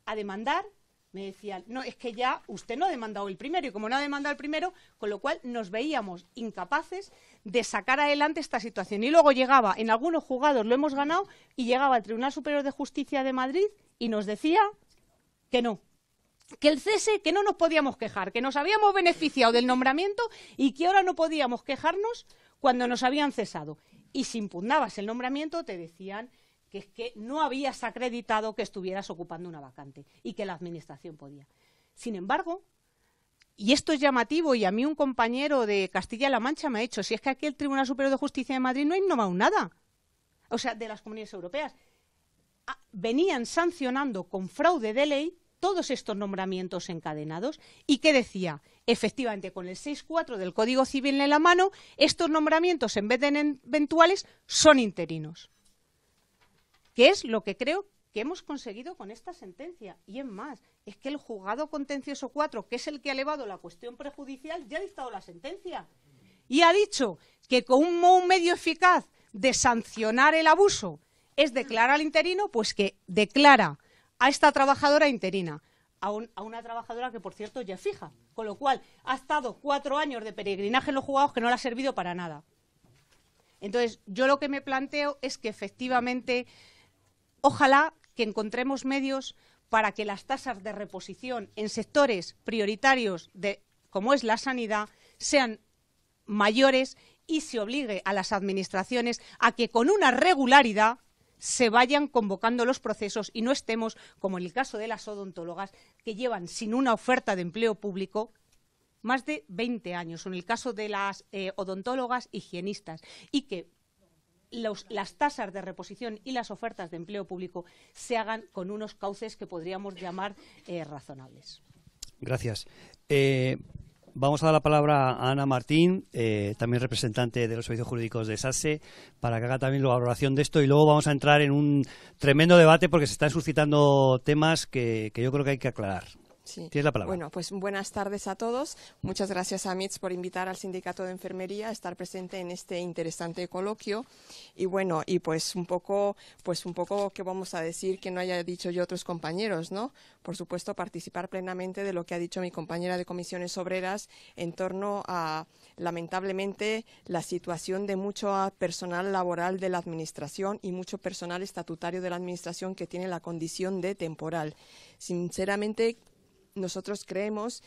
a demandar, me decían, no, es que ya usted no ha demandado el primero, y como no ha demandado el primero, con lo cual nos veíamos incapaces de sacar adelante esta situación. Y luego llegaba, en algunos jugados lo hemos ganado, y llegaba al Tribunal Superior de Justicia de Madrid y nos decía que no, que el cese, que no nos podíamos quejar, que nos habíamos beneficiado del nombramiento y que ahora no podíamos quejarnos cuando nos habían cesado. Y si impugnabas el nombramiento, te decían que es que no habías acreditado que estuvieras ocupando una vacante y que la Administración podía. Sin embargo, y esto es llamativo, y a mí un compañero de Castilla-La Mancha me ha dicho si es que aquí el Tribunal Superior de Justicia de Madrid no ha innovado nada, o sea, de las comunidades europeas, ah, venían sancionando con fraude de ley todos estos nombramientos encadenados y que decía, efectivamente, con el 6.4 del Código Civil en la mano, estos nombramientos, en vez de eventuales, son interinos. Que es lo que creo que hemos conseguido con esta sentencia. Y es más, es que el juzgado contencioso 4, que es el que ha elevado la cuestión prejudicial, ya ha dictado la sentencia. Y ha dicho que con un medio eficaz de sancionar el abuso es declarar al interino, pues que declara a esta trabajadora interina, a, una trabajadora que, por cierto, ya fija, con lo cual ha estado cuatro años de peregrinaje en los jugados que no le ha servido para nada. Entonces, yo lo que me planteo es que efectivamente, ojalá que encontremos medios para que las tasas de reposición en sectores prioritarios de, como es la sanidad sean mayores y se obligue a las administraciones a que con una regularidad se vayan convocando los procesos y no estemos, como en el caso de las odontólogas, que llevan sin una oferta de empleo público más de 20 años, o en el caso de las eh, odontólogas higienistas, y que las tasas de reposición y las ofertas de empleo público se hagan con unos cauces que podríamos llamar eh, razonables. Gracias. Eh, vamos a dar la palabra a Ana Martín, eh, también representante de los servicios jurídicos de SASE, para que haga también la valoración de esto y luego vamos a entrar en un tremendo debate porque se están suscitando temas que yo creo que hay que aclarar. Sí. Bueno, pues buenas tardes a todos. Muchas gracias a MITS por invitar al Sindicato de Enfermería a estar presente en este interesante coloquio. Y bueno, y pues un poco, pues un poco que vamos a decir que no haya dicho yo otros compañeros, ¿no? Por supuesto, participar plenamente de lo que ha dicho mi compañera de comisiones obreras en torno a, lamentablemente, la situación de mucho personal laboral de la Administración y mucho personal estatutario de la Administración que tiene la condición de temporal. Sinceramente, nosotros creemos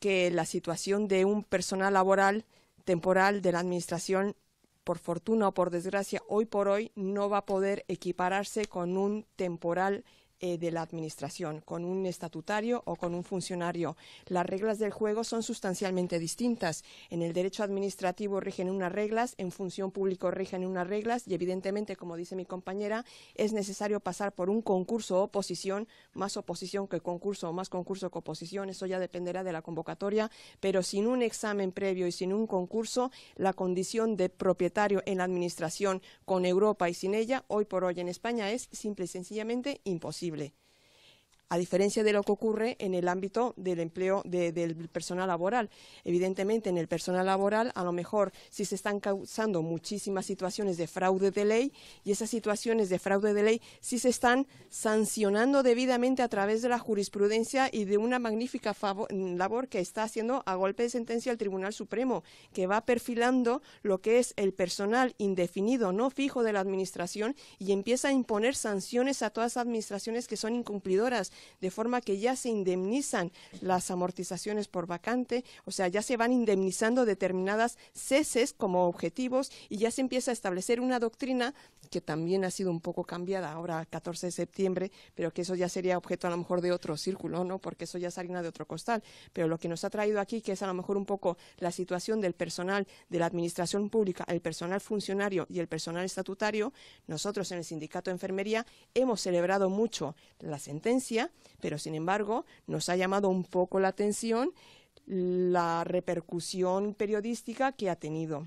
que la situación de un personal laboral temporal de la Administración, por fortuna o por desgracia, hoy por hoy no va a poder equipararse con un temporal eh, de la administración, con un estatutario o con un funcionario. Las reglas del juego son sustancialmente distintas. En el derecho administrativo rigen unas reglas, en función público rigen unas reglas y evidentemente, como dice mi compañera, es necesario pasar por un concurso o oposición, más oposición que concurso o más concurso que oposición, eso ya dependerá de la convocatoria, pero sin un examen previo y sin un concurso, la condición de propietario en la administración con Europa y sin ella, hoy por hoy en España, es simple y sencillamente imposible. posible a diferencia de lo que ocurre en el ámbito del empleo del personal laboral. Evidentemente, en el personal laboral, a lo mejor si se están causando muchísimas situaciones de fraude de ley y esas situaciones de fraude de ley sí se están sancionando debidamente a través de la jurisprudencia y de una magnífica labor que está haciendo a golpe de sentencia el Tribunal Supremo, que va perfilando lo que es el personal indefinido, no fijo de la Administración y empieza a imponer sanciones a todas las administraciones que son incumplidoras de forma que ya se indemnizan las amortizaciones por vacante, o sea, ya se van indemnizando determinadas ceses como objetivos y ya se empieza a establecer una doctrina que también ha sido un poco cambiada ahora 14 de septiembre, pero que eso ya sería objeto a lo mejor de otro círculo, ¿no? Porque eso ya es harina de otro costal. Pero lo que nos ha traído aquí, que es a lo mejor un poco la situación del personal de la administración pública, el personal funcionario y el personal estatutario, nosotros en el sindicato de enfermería hemos celebrado mucho la sentencia, pero sin embargo nos ha llamado un poco la atención la repercusión periodística que ha tenido.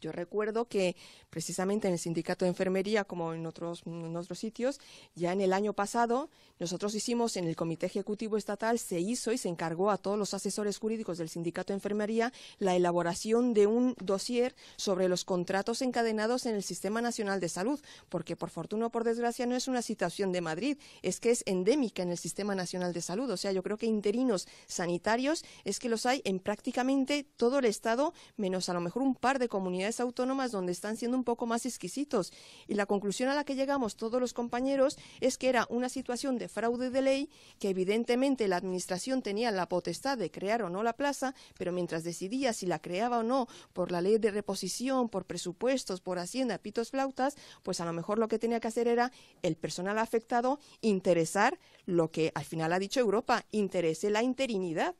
Yo recuerdo que precisamente en el sindicato de enfermería, como en otros, otros sitios, ya en el año pasado nosotros hicimos en el Comité Ejecutivo Estatal, se hizo y se encargó a todos los asesores jurídicos del sindicato de enfermería la elaboración de un dossier sobre los contratos encadenados en el Sistema Nacional de Salud, porque por fortuna o por desgracia no es una situación de Madrid, es que es endémica en el Sistema Nacional de Salud. O sea, yo creo que interinos sanitarios es que los hay en prácticamente todo el Estado, menos a lo mejor un par de comunidades autónomas donde están siendo un poco más exquisitos. Y la conclusión a la que llegamos todos los compañeros es que era una situación de fraude de ley, que evidentemente la Administración tenía la potestad de crear o no la plaza, pero mientras decidía si la creaba o no por la ley de reposición, por presupuestos, por hacienda, pitos flautas, pues a lo mejor lo que tenía que hacer era el personal afectado interesar lo que al final ha dicho Europa, interese la interinidad,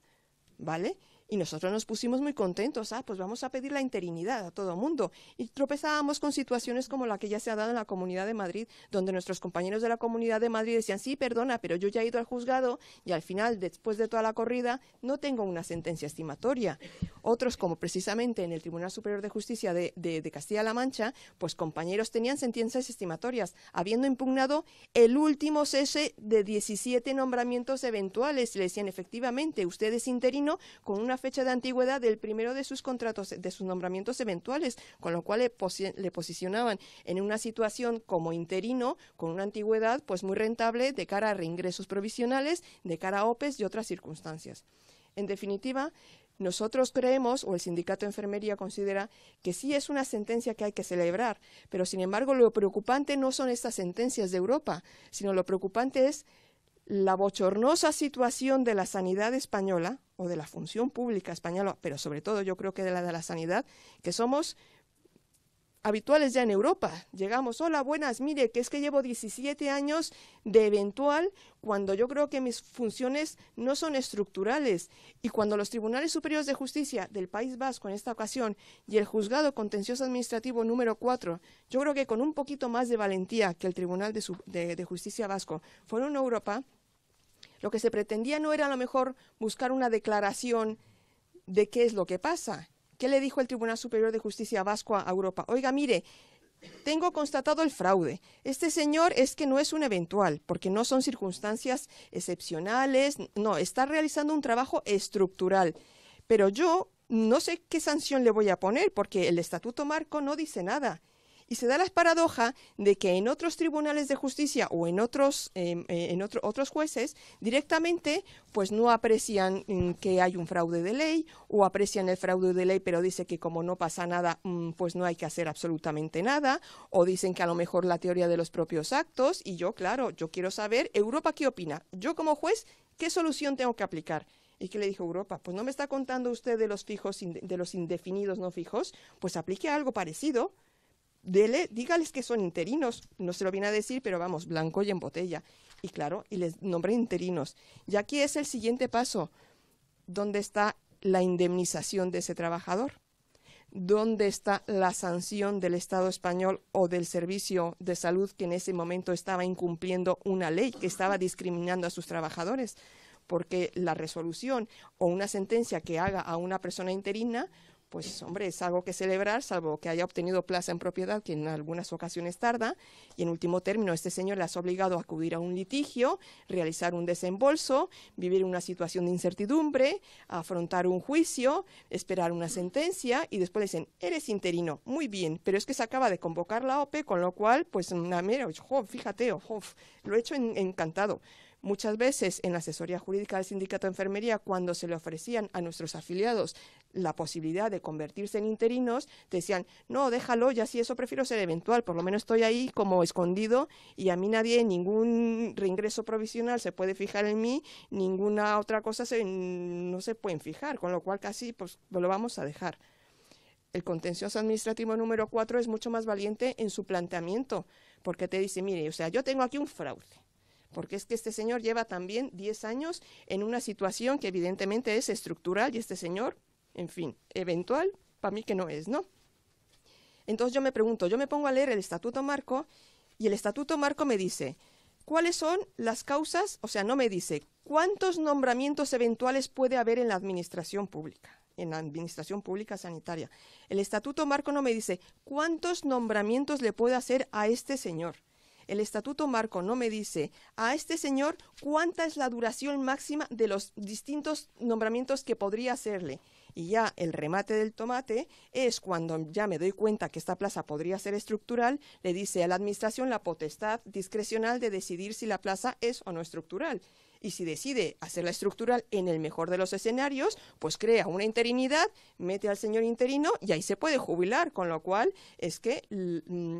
¿vale? Y nosotros nos pusimos muy contentos, ah, pues vamos a pedir la interinidad a todo mundo. Y tropezábamos con situaciones como la que ya se ha dado en la Comunidad de Madrid, donde nuestros compañeros de la Comunidad de Madrid decían, sí, perdona, pero yo ya he ido al juzgado y al final, después de toda la corrida, no tengo una sentencia estimatoria. Otros, como precisamente en el Tribunal Superior de Justicia de, Castilla-La Mancha, pues compañeros tenían sentencias estimatorias, habiendo impugnado el último cese de 17 nombramientos eventuales. le decían, efectivamente, usted es interino con una fecha de antigüedad del primero de sus contratos, de sus nombramientos eventuales, con lo cual le, posicionaban en una situación como interino, con una antigüedad pues muy rentable de cara a reingresos provisionales, de cara a OPEs y otras circunstancias. En definitiva, nosotros creemos, o el sindicato de enfermería considera, que sí es una sentencia que hay que celebrar, pero sin embargo lo preocupante no son estas sentencias de Europa, sino lo preocupante es la bochornosa situación de la sanidad española o de la función pública española, pero sobre todo yo creo que de la de la sanidad, que somos habituales ya en Europa. Llegamos, hola, buenas, mire, que es que llevo 17 años de eventual cuando yo creo que mis funciones no son estructurales. Y cuando los Tribunales Superiores de Justicia del País Vasco en esta ocasión y el Juzgado Contencioso Administrativo número 4, yo creo que con un poquito más de valentía que el Tribunal de, de Justicia Vasco, fueron a Europa, lo que se pretendía no era a lo mejor buscar una declaración de qué es lo que pasa. ¿Qué le dijo el Tribunal Superior de Justicia Vasco a Europa? Oiga, mire, tengo constatado el fraude. Este señor es que no es un eventual, porque no son circunstancias excepcionales, no, está realizando un trabajo estructural. Pero yo no sé qué sanción le voy a poner, porque el Estatuto Marco no dice nada. Y se da la paradoja de que en otros tribunales de justicia o en otros, em, eh, en otros jueces directamente pues no aprecian mm, que hay un fraude de ley o aprecian el fraude de ley pero dice que como no pasa nada mm, pues no hay que hacer absolutamente nada o dicen que a lo mejor la teoría de los propios actos y yo claro, yo quiero saber Europa qué opina. Yo como juez, ¿qué solución tengo que aplicar? ¿Y qué le dijo Europa? Pues no me está contando usted de los fijos, de los indefinidos no fijos, pues aplique algo parecido dele, dígales que son interinos. No se lo viene a decir, pero vamos, blanco y en botella. Y claro, y les nombré interinos. Y aquí es el siguiente paso. ¿Dónde está la indemnización de ese trabajador? ¿Dónde está la sanción del Estado español o del Servicio de Salud que en ese momento estaba incumpliendo una ley que estaba discriminando a sus trabajadores? Porque la resolución o una sentencia que haga a una persona interina pues hombre, es algo que celebrar, salvo que haya obtenido plaza en propiedad, que en algunas ocasiones tarda, y en último término, este señor le ha obligado a acudir a un litigio, realizar un desembolso, vivir una situación de incertidumbre, afrontar un juicio, esperar una sentencia, y después le dicen, eres interino, muy bien, pero es que se acaba de convocar la OPE, con lo cual, pues, una mera, fíjate, lo he hecho encantado. Muchas veces en la asesoría jurídica del sindicato de enfermería, cuando se le ofrecían a nuestros afiliados la posibilidad de convertirse en interinos, decían, no, déjalo, ya sí eso prefiero ser eventual, por lo menos estoy ahí como escondido y a mí nadie, ningún reingreso provisional se puede fijar en mí, ninguna otra cosa se, no se pueden fijar, con lo cual casi pues lo vamos a dejar. El contencioso administrativo número cuatro es mucho más valiente en su planteamiento, porque te dice, mire, o sea, yo tengo aquí un fraude porque es que este señor lleva también 10 años en una situación que evidentemente es estructural y este señor, en fin, eventual, para mí que no es, ¿no? Entonces yo me pregunto, yo me pongo a leer el Estatuto Marco y el Estatuto Marco me dice, ¿cuáles son las causas? O sea, no me dice, ¿cuántos nombramientos eventuales puede haber en la administración pública? en la Administración Pública Sanitaria. El Estatuto Marco no me dice cuántos nombramientos le puede hacer a este señor el Estatuto Marco no me dice a este señor cuánta es la duración máxima de los distintos nombramientos que podría hacerle. Y ya el remate del tomate es cuando ya me doy cuenta que esta plaza podría ser estructural, le dice a la Administración la potestad discrecional de decidir si la plaza es o no estructural y si decide hacerla estructural en el mejor de los escenarios, pues crea una interinidad, mete al señor interino y ahí se puede jubilar, con lo cual es que mm,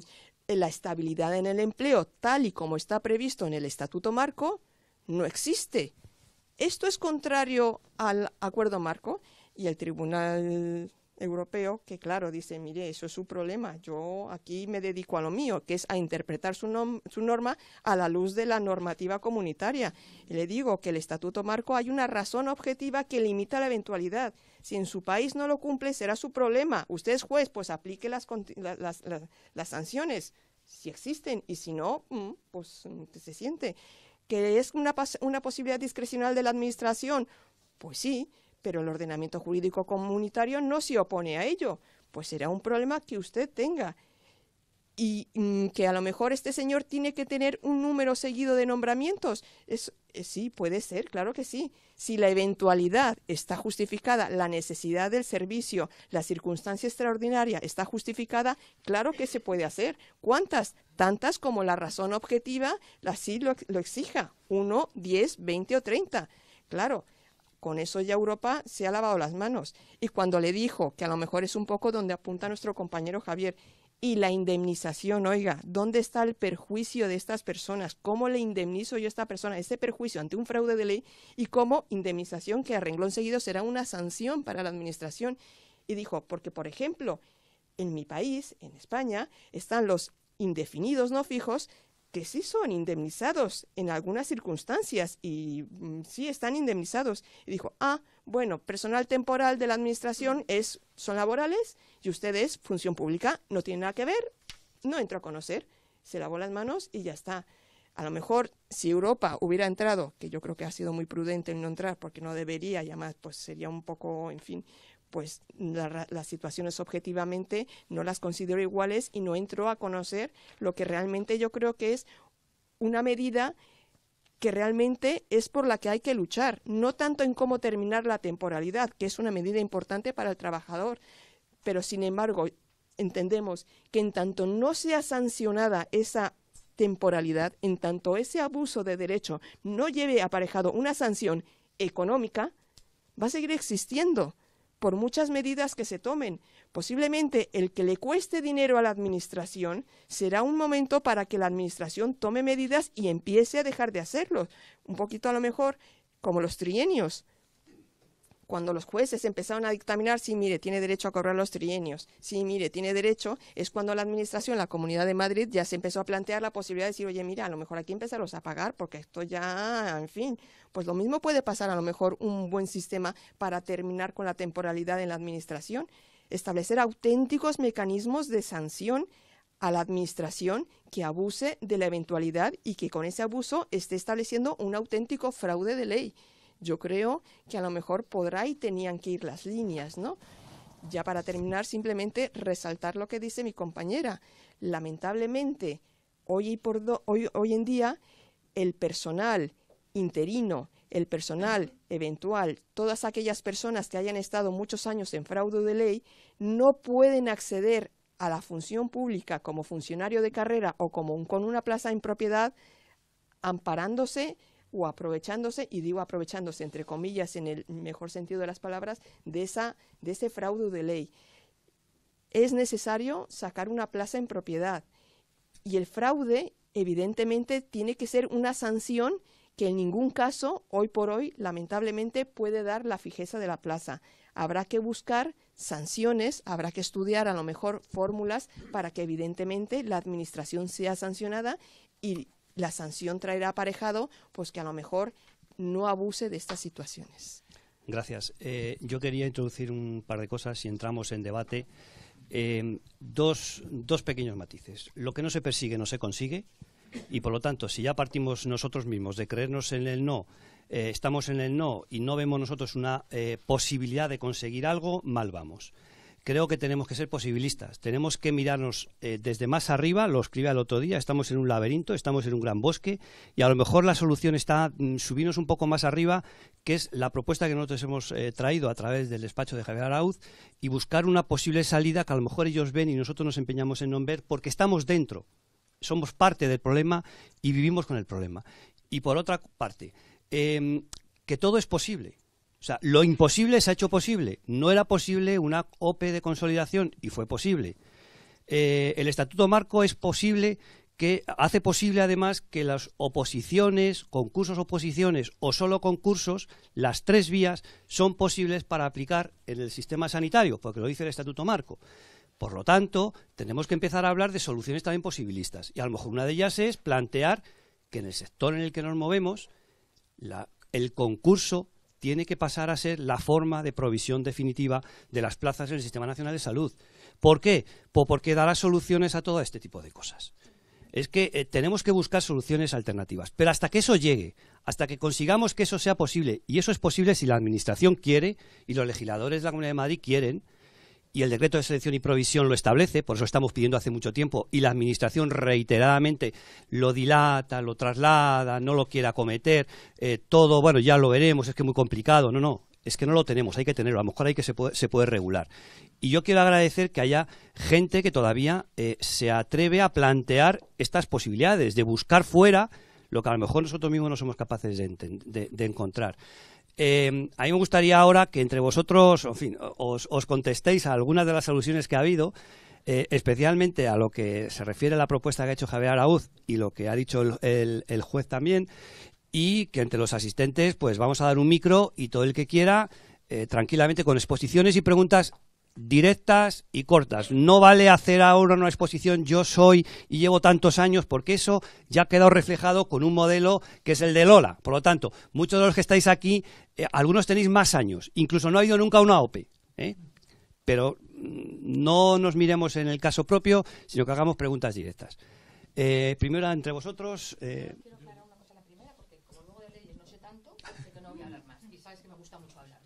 la estabilidad en el empleo, tal y como está previsto en el Estatuto Marco, no existe. Esto es contrario al Acuerdo Marco y el Tribunal Europeo, que claro, dice, mire, eso es su problema, yo aquí me dedico a lo mío, que es a interpretar su, norma a la luz de la normativa comunitaria. le digo que el Estatuto Marco hay una razón objetiva que limita la eventualidad si en su país no lo cumple, será su problema. Usted es juez, pues aplique las, sanciones, si existen, y si no, mm, pues mm, se siente. ¿Que es una, posibilidad discrecional de la Administración? Pues sí, pero el ordenamiento jurídico comunitario no se opone a ello. Pues será un problema que usted tenga y mm, que a lo mejor este señor tiene que tener un número seguido de nombramientos. Es eh, sí, puede ser, claro que sí. Si la eventualidad está justificada, la necesidad del servicio, la circunstancia extraordinaria está justificada, claro que se puede hacer. ¿Cuántas? Tantas como la razón objetiva así lo, lo exija. Uno, diez, veinte o treinta. Claro, con eso ya Europa se ha lavado las manos. Y cuando le dijo, que a lo mejor es un poco donde apunta nuestro compañero Javier, y la indemnización, oiga, ¿dónde está el perjuicio de estas personas? ¿Cómo le indemnizo yo a esta persona ese perjuicio ante un fraude de ley? Y cómo indemnización que arregló renglón seguido será una sanción para la administración. Y dijo, porque por ejemplo, en mi país, en España, están los indefinidos no fijos que sí son indemnizados en algunas circunstancias y mm, sí están indemnizados. Y dijo, ah, bueno, personal temporal de la administración es, son laborales y ustedes, función pública, no tiene nada que ver, no entró a conocer, se lavó las manos y ya está. A lo mejor si Europa hubiera entrado, que yo creo que ha sido muy prudente en no entrar porque no debería y además pues sería un poco, en fin, pues la, las situaciones objetivamente no las considero iguales y no entró a conocer lo que realmente yo creo que es una medida que realmente es por la que hay que luchar, no tanto en cómo terminar la temporalidad, que es una medida importante para el trabajador, pero sin embargo entendemos que en tanto no sea sancionada esa temporalidad, en tanto ese abuso de derecho no lleve aparejado una sanción económica, va a seguir existiendo por muchas medidas que se tomen, Posiblemente el que le cueste dinero a la Administración será un momento para que la Administración tome medidas y empiece a dejar de hacerlo. Un poquito a lo mejor como los trienios. Cuando los jueces empezaron a dictaminar, sí, mire, tiene derecho a cobrar los trienios, sí, mire, tiene derecho, es cuando la Administración, la Comunidad de Madrid, ya se empezó a plantear la posibilidad de decir, oye, mira, a lo mejor aquí empezarlos a pagar porque esto ya, en fin, pues lo mismo puede pasar a lo mejor un buen sistema para terminar con la temporalidad en la Administración establecer auténticos mecanismos de sanción a la administración que abuse de la eventualidad y que con ese abuso esté estableciendo un auténtico fraude de ley. Yo creo que a lo mejor podrá y tenían que ir las líneas, ¿no? Ya para terminar, simplemente resaltar lo que dice mi compañera. Lamentablemente, hoy, por hoy en día, el personal interino el personal eventual, todas aquellas personas que hayan estado muchos años en fraude de ley, no pueden acceder a la función pública como funcionario de carrera o como con una plaza en propiedad, amparándose o aprovechándose, y digo aprovechándose entre comillas en el mejor sentido de las palabras, de, esa, de ese fraude de ley. Es necesario sacar una plaza en propiedad y el fraude evidentemente tiene que ser una sanción que en ningún caso, hoy por hoy, lamentablemente puede dar la fijeza de la plaza. Habrá que buscar sanciones, habrá que estudiar a lo mejor fórmulas para que evidentemente la administración sea sancionada y la sanción traerá aparejado pues que a lo mejor no abuse de estas situaciones. Gracias. Eh, yo quería introducir un par de cosas si entramos en debate. Eh, dos pequeños matices. Lo que no se persigue no se consigue y por lo tanto, si ya partimos nosotros mismos de creernos en el no, eh, estamos en el no y no vemos nosotros una eh, posibilidad de conseguir algo, mal vamos. Creo que tenemos que ser posibilistas, tenemos que mirarnos eh, desde más arriba, lo escribí el otro día, estamos en un laberinto, estamos en un gran bosque y a lo mejor la solución está mm, subirnos un poco más arriba, que es la propuesta que nosotros hemos traído a través del despacho de Javier Arauz y buscar una posible salida que a lo mejor ellos ven y nosotros nos empeñamos en no ver porque estamos dentro somos parte del problema y vivimos con el problema. Y por otra parte, em, que todo es posible. O sea, lo imposible se ha hecho posible. No era posible una OPE de consolidación y fue posible. Eh, el Estatuto Marco es posible que hace posible además que las oposiciones, concursos, oposiciones o solo concursos, las tres vías son posibles para aplicar en el sistema sanitario, porque lo dice el Estatuto Marco. Por lo tanto, tenemos que empezar a hablar de soluciones también posibilistas. Y a lo mejor una de ellas es plantear que en el sector en el que nos movemos, el concurso tiene que pasar a ser la forma de provisión definitiva de las plazas en el Sistema Nacional de Salud. ¿Por qué? porque dará soluciones a todo este tipo de cosas. Es que eh, tenemos que buscar soluciones alternativas. Pero hasta que eso llegue, hasta que consigamos que eso sea posible, y eso es posible si la Administración quiere y los legisladores de la Comunidad de Madrid quieren, y el decreto de selección y provisión lo establece, por eso estamos pidiendo hace mucho tiempo, y la Administración reiteradamente lo dilata, lo traslada, no lo quiere acometer, eh, todo, bueno, ya lo veremos, es que es muy complicado, no, no, es que no lo tenemos, hay que tenerlo, a lo mejor hay que se puede, regular. Y yo quiero agradecer que haya gente que todavía eh, se atreve a plantear estas posibilidades, de buscar fuera lo que a lo mejor nosotros mismos no somos capaces de encontrar. Eh, a mí me gustaría ahora que entre vosotros, en fin, os, contestéis a algunas de las alusiones que ha habido, eh, especialmente a lo que se refiere a la propuesta que ha hecho Javier Araúz y lo que ha dicho el, juez también, y que entre los asistentes, pues vamos a dar un micro y todo el que quiera, eh, tranquilamente, con exposiciones y preguntas directas y cortas. No vale hacer ahora una exposición yo soy y llevo tantos años, porque eso ya ha quedado reflejado con un modelo que es el de Lola. Por lo tanto, muchos de los que estáis aquí eh, algunos tenéis más años, incluso no ha ido nunca a una OPE, ¿eh? pero no nos miremos en el caso propio, sino que hagamos preguntas directas. Eh, primero entre vosotros. Eh, quiero aclarar una cosa la primera, porque como luego de leyes no sé tanto, sé que no voy a hablar más. Y sabes que me gusta mucho hablar.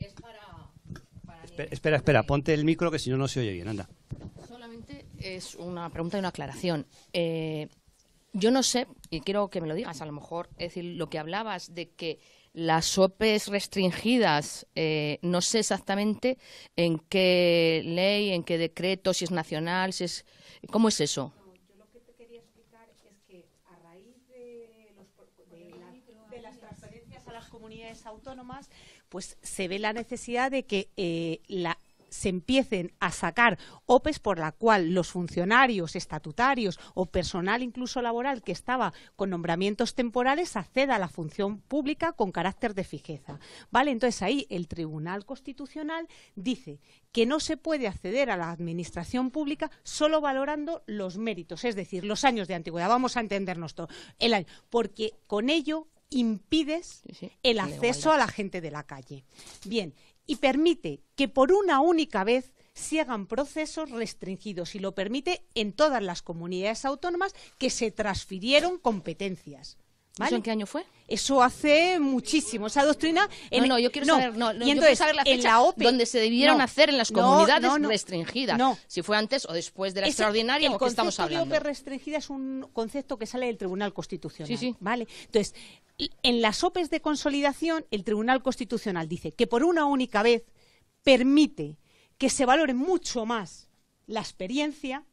es para. espera, espera, ponte el micro que si no, no se oye bien, anda. Solamente es una pregunta y una aclaración. yo no sé, y quiero que me lo digas, a lo mejor, es decir, lo que hablabas de que las OPEs restringidas, eh, no sé exactamente en qué ley, en qué decreto, si es nacional, si es... ¿Cómo es eso? Yo lo que que te quería explicar es a a raíz de las las transferencias comunidades autónomas, pues se ve la necesidad de que eh, la, se empiecen a sacar OPEs por la cual los funcionarios estatutarios o personal incluso laboral que estaba con nombramientos temporales acceda a la función pública con carácter de fijeza. ¿Vale? Entonces ahí el Tribunal Constitucional dice que no se puede acceder a la administración pública solo valorando los méritos, es decir, los años de antigüedad. Vamos a entendernos todo. El porque con ello impides el acceso a la gente de la calle. Bien, y permite que por una única vez se hagan procesos restringidos y lo permite en todas las comunidades autónomas que se transfirieron competencias en qué año fue? Eso hace muchísimo. Esa doctrina. no, no, yo quiero saber, la fecha donde se debieron hacer en las comunidades restringidas. Si fue antes o después de la extraordinaria, el o estamos hablando. De OPE restringida es un concepto que sale del Tribunal Constitucional. Sí, sí. Vale. Entonces, en las OPEs de consolidación, el Tribunal Constitucional dice que por una única vez permite que se valore mucho más la experiencia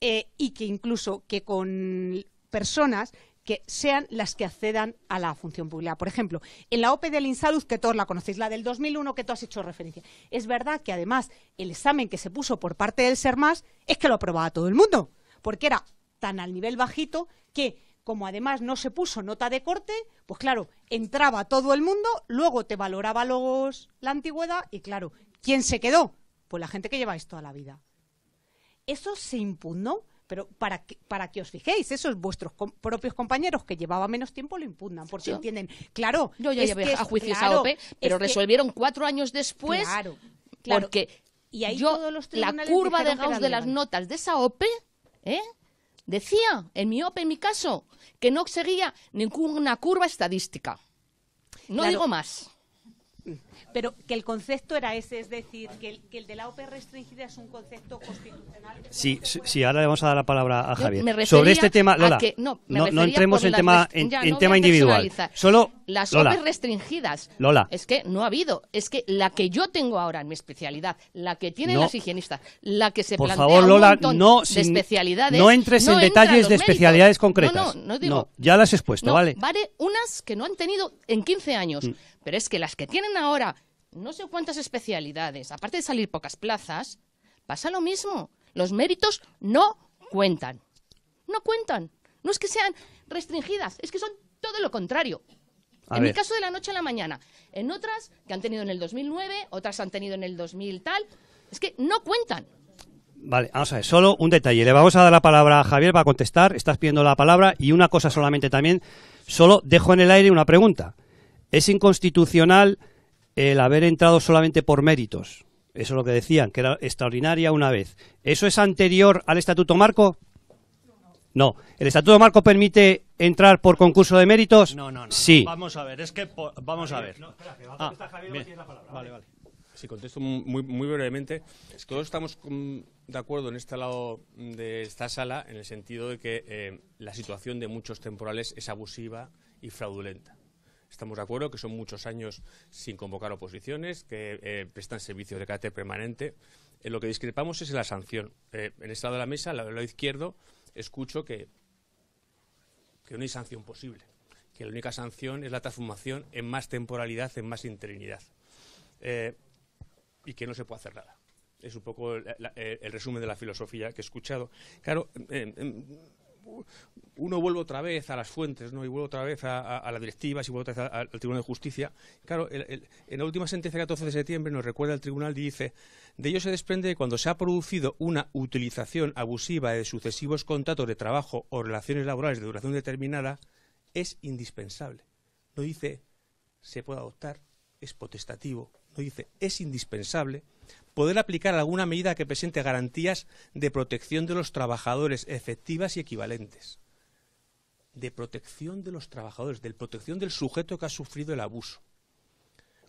eh, y que incluso que con personas que sean las que accedan a la función pública. Por ejemplo, en la OPE del Insalud, que todos la conocéis, la del 2001, que tú has hecho referencia, es verdad que además el examen que se puso por parte del SERMAS es que lo aprobaba todo el mundo, porque era tan al nivel bajito que como además no se puso nota de corte, pues claro, entraba todo el mundo, luego te valoraba los, la antigüedad y claro, ¿quién se quedó? Pues la gente que lleváis toda la vida. Eso se impugnó pero para que, para que os fijéis, esos vuestros propios compañeros que llevaba menos tiempo lo impugnan, porque si entienden, claro, yo ya llevé a juicio esa a OPE, pero resolvieron cuatro años después, porque y yo, todos los la curva de Gauss de las notas de esa OPE, ¿eh? decía, en mi OPE, en mi caso, que no seguía ninguna curva estadística. No digo más. Mm. Pero que el concepto era ese, es decir, que el, de la OPE restringida es un concepto constitucional. Sí, ahora le vamos a dar la palabra a Javier. Sobre este tema, Lola, no, entremos en tema, individual. Solo las Lola, restringidas. Lola. Es que no ha habido. Es que la que yo tengo ahora en mi especialidad, la que tienen los higienistas, la que se por favor, Lola, no, de especialidades. No entres en detalles de especialidades concretas. No, no, digo, no, ya las he expuesto, ¿vale? Vale unas que no han tenido en 15 años, mm. pero es que las que tienen ahora no sé cuántas especialidades, aparte de salir pocas plazas, pasa lo mismo. Los méritos no cuentan. No cuentan. No es que sean restringidas, es que son todo lo contrario. en mi caso de la noche a la mañana. En otras que han tenido en el 2009, otras han tenido en el 2000 tal. Es que no cuentan. Vale, vamos a ver, solo un detalle. Le vamos a dar la palabra a Javier para contestar. Estás pidiendo la palabra y una cosa solamente también. Solo dejo en el aire una pregunta. ¿Es inconstitucional el haber entrado solamente por méritos. Eso es lo que decían, que era extraordinaria una vez. ¿Eso es anterior al Estatuto Marco? No. ¿El Estatuto Marco permite entrar por concurso de méritos? No, no, no. Sí. Vamos a ver, es que. vamos a ver. que ah, La palabra. Si contesto muy, muy brevemente, todos estamos mm, de acuerdo en este lado de esta sala en el sentido de que eh, la situación de muchos temporales es abusiva y fraudulenta. Estamos de acuerdo que son muchos años sin convocar oposiciones, que eh, prestan servicios de carácter permanente. Eh, lo que discrepamos es la sanción. Eh, en este lado de la mesa, al lado izquierdo, escucho que, que no hay sanción posible, que la única sanción es la transformación en más temporalidad, en más interinidad, y que no se puede hacer nada. Es un poco el, el resumen de la filosofía que he escuchado. Claro, uno vuelve otra vez a las fuentes, ¿no? Y vuelve otra vez a, las directivas la directiva, si vuelve otra vez al Tribunal de Justicia. Claro, en la última sentencia del 14 de septiembre nos recuerda el tribunal y dice, de ello se desprende que cuando se ha producido una utilización abusiva de sucesivos contratos de trabajo o relaciones laborales de duración determinada, es indispensable. No dice se puede adoptar, es potestativo. No dice es indispensable poder aplicar alguna medida que presente garantías de protección de los trabajadores efectivas y equivalentes. De protección de los trabajadores, de protección del sujeto que ha sufrido el abuso,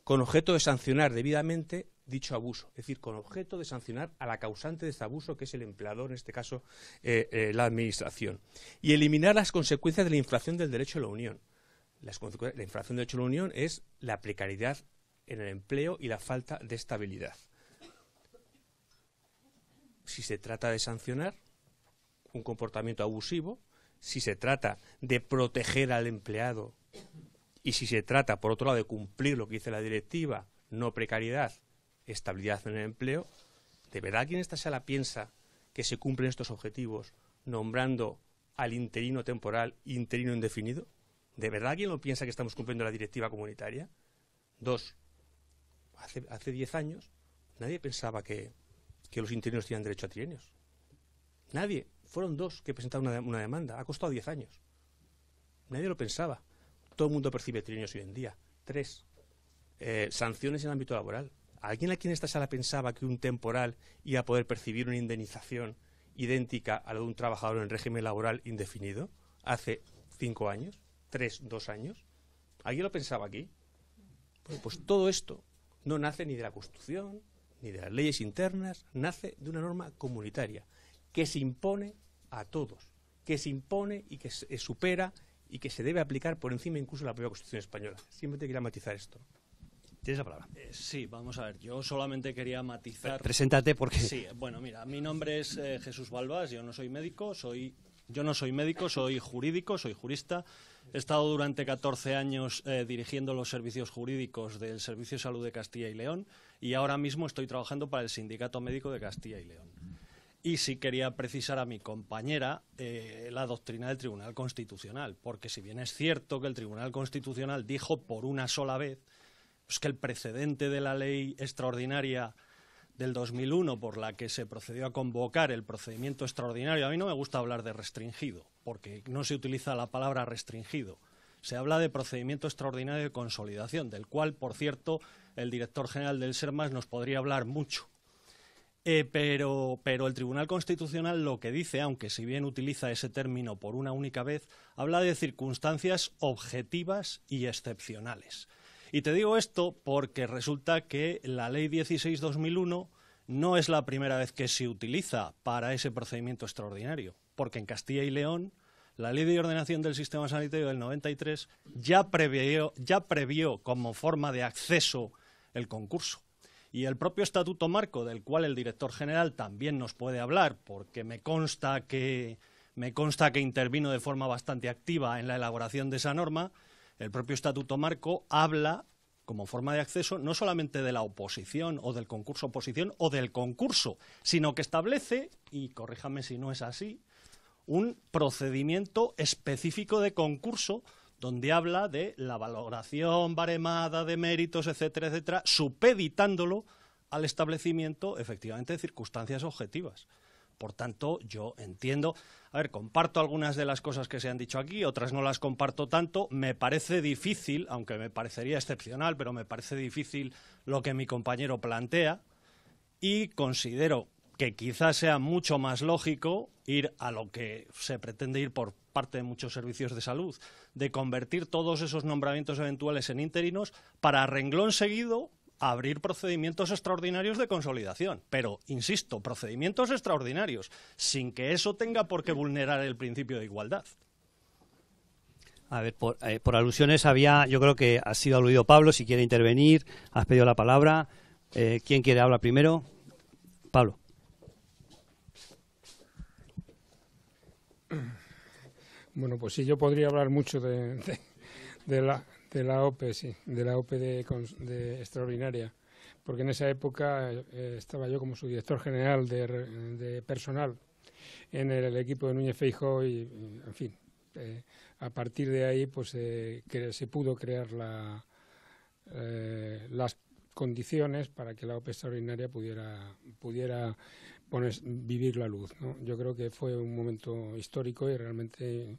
con objeto de sancionar debidamente dicho abuso, es decir, con objeto de sancionar a la causante de este abuso, que es el empleador, en este caso eh, eh, la Administración, y eliminar las consecuencias de la infracción del derecho a la Unión. la infracción del derecho a la Unión es la precariedad en el empleo y la falta de estabilidad si se trata de sancionar un comportamiento abusivo, si se trata de proteger al empleado y si se trata, por otro lado, de cumplir lo que dice la directiva, no precariedad, estabilidad en el empleo, ¿de verdad quien en esta sala piensa que se cumplen estos objetivos nombrando al interino temporal interino indefinido? ¿De verdad alguien lo piensa que estamos cumpliendo la directiva comunitaria? Dos, hace diez años nadie pensaba que que los interinos tienen derecho a trienios. Nadie. Fueron dos que presentaron una, demanda. Ha costado 10 años. Nadie lo pensaba. Todo el mundo percibe trienios hoy en día. Tres. Eh, sanciones en el ámbito laboral. ¿Alguien aquí en esta sala pensaba que un temporal iba a poder percibir una indemnización idéntica a la de un trabajador en régimen laboral indefinido hace cinco años, tres, dos años? ¿Alguien lo pensaba aquí? pues todo esto no nace ni de la Constitución, ni de las leyes internas, nace de una norma comunitaria que se impone a todos, que se impone y que se supera y que se debe aplicar por encima incluso de la propia Constitución española. Siempre te quería matizar esto. Tienes la palabra. Eh, sí, vamos a ver. Yo solamente quería matizar. Preséntate porque. Sí, bueno, mira, mi nombre es eh, Jesús Balbás, yo no soy médico, soy. Yo no soy médico, soy jurídico, soy jurista. He estado durante 14 años eh, dirigiendo los servicios jurídicos del Servicio de Salud de Castilla y León y ahora mismo estoy trabajando para el Sindicato Médico de Castilla y León. Y sí quería precisar a mi compañera eh, la doctrina del Tribunal Constitucional, porque si bien es cierto que el Tribunal Constitucional dijo por una sola vez pues que el precedente de la ley extraordinaria del 2001 por la que se procedió a convocar el procedimiento extraordinario, a mí no me gusta hablar de restringido, porque no se utiliza la palabra restringido. Se habla de procedimiento extraordinario de consolidación, del cual, por cierto, el director general del SERMAS nos podría hablar mucho. Eh, pero el Tribunal Constitucional lo que dice, aunque si bien utiliza ese término por una única vez, habla de circunstancias objetivas y excepcionales. Y te digo esto porque resulta que la Ley 16-2001 no es la primera vez que se utiliza para ese procedimiento extraordinario, porque en Castilla y León la Ley de Ordenación del Sistema Sanitario del 93 ya previó, ya previó como forma de acceso el concurso. Y el propio Estatuto Marco, del cual el director general también nos puede hablar, porque me consta que, me consta que intervino de forma bastante activa en la elaboración de esa norma, el propio Estatuto Marco habla como forma de acceso no solamente de la oposición o del concurso oposición o del concurso, sino que establece, y corríjame si no es así, un procedimiento específico de concurso donde habla de la valoración baremada de méritos, etcétera, etcétera, supeditándolo al establecimiento, efectivamente, de circunstancias objetivas. Por tanto, yo entiendo, a ver, comparto algunas de las cosas que se han dicho aquí, otras no las comparto tanto. Me parece difícil, aunque me parecería excepcional, pero me parece difícil lo que mi compañero plantea y considero que quizás sea mucho más lógico ir a lo que se pretende ir por parte de muchos servicios de salud, de convertir todos esos nombramientos eventuales en interinos para renglón seguido abrir procedimientos extraordinarios de consolidación. Pero, insisto, procedimientos extraordinarios, sin que eso tenga por qué vulnerar el principio de igualdad. A ver, por, eh, alusiones había, yo creo que ha sido aludido Pablo, si quiere intervenir, has pedido la palabra. Eh, ¿Quién quiere hablar primero? Pablo. Bueno, pues sí, yo podría hablar mucho de la, de la OPE, sí, de la OPE de, extraordinaria, porque en esa época eh, estaba yo como su director general de, personal en el, equipo de Núñez Feijó y, en fin, eh, a partir de ahí pues eh, se pudo crear las condiciones para que la OPE extraordinaria pudiera, pudiera vivir la luz. Yo creo que fue un momento histórico y realmente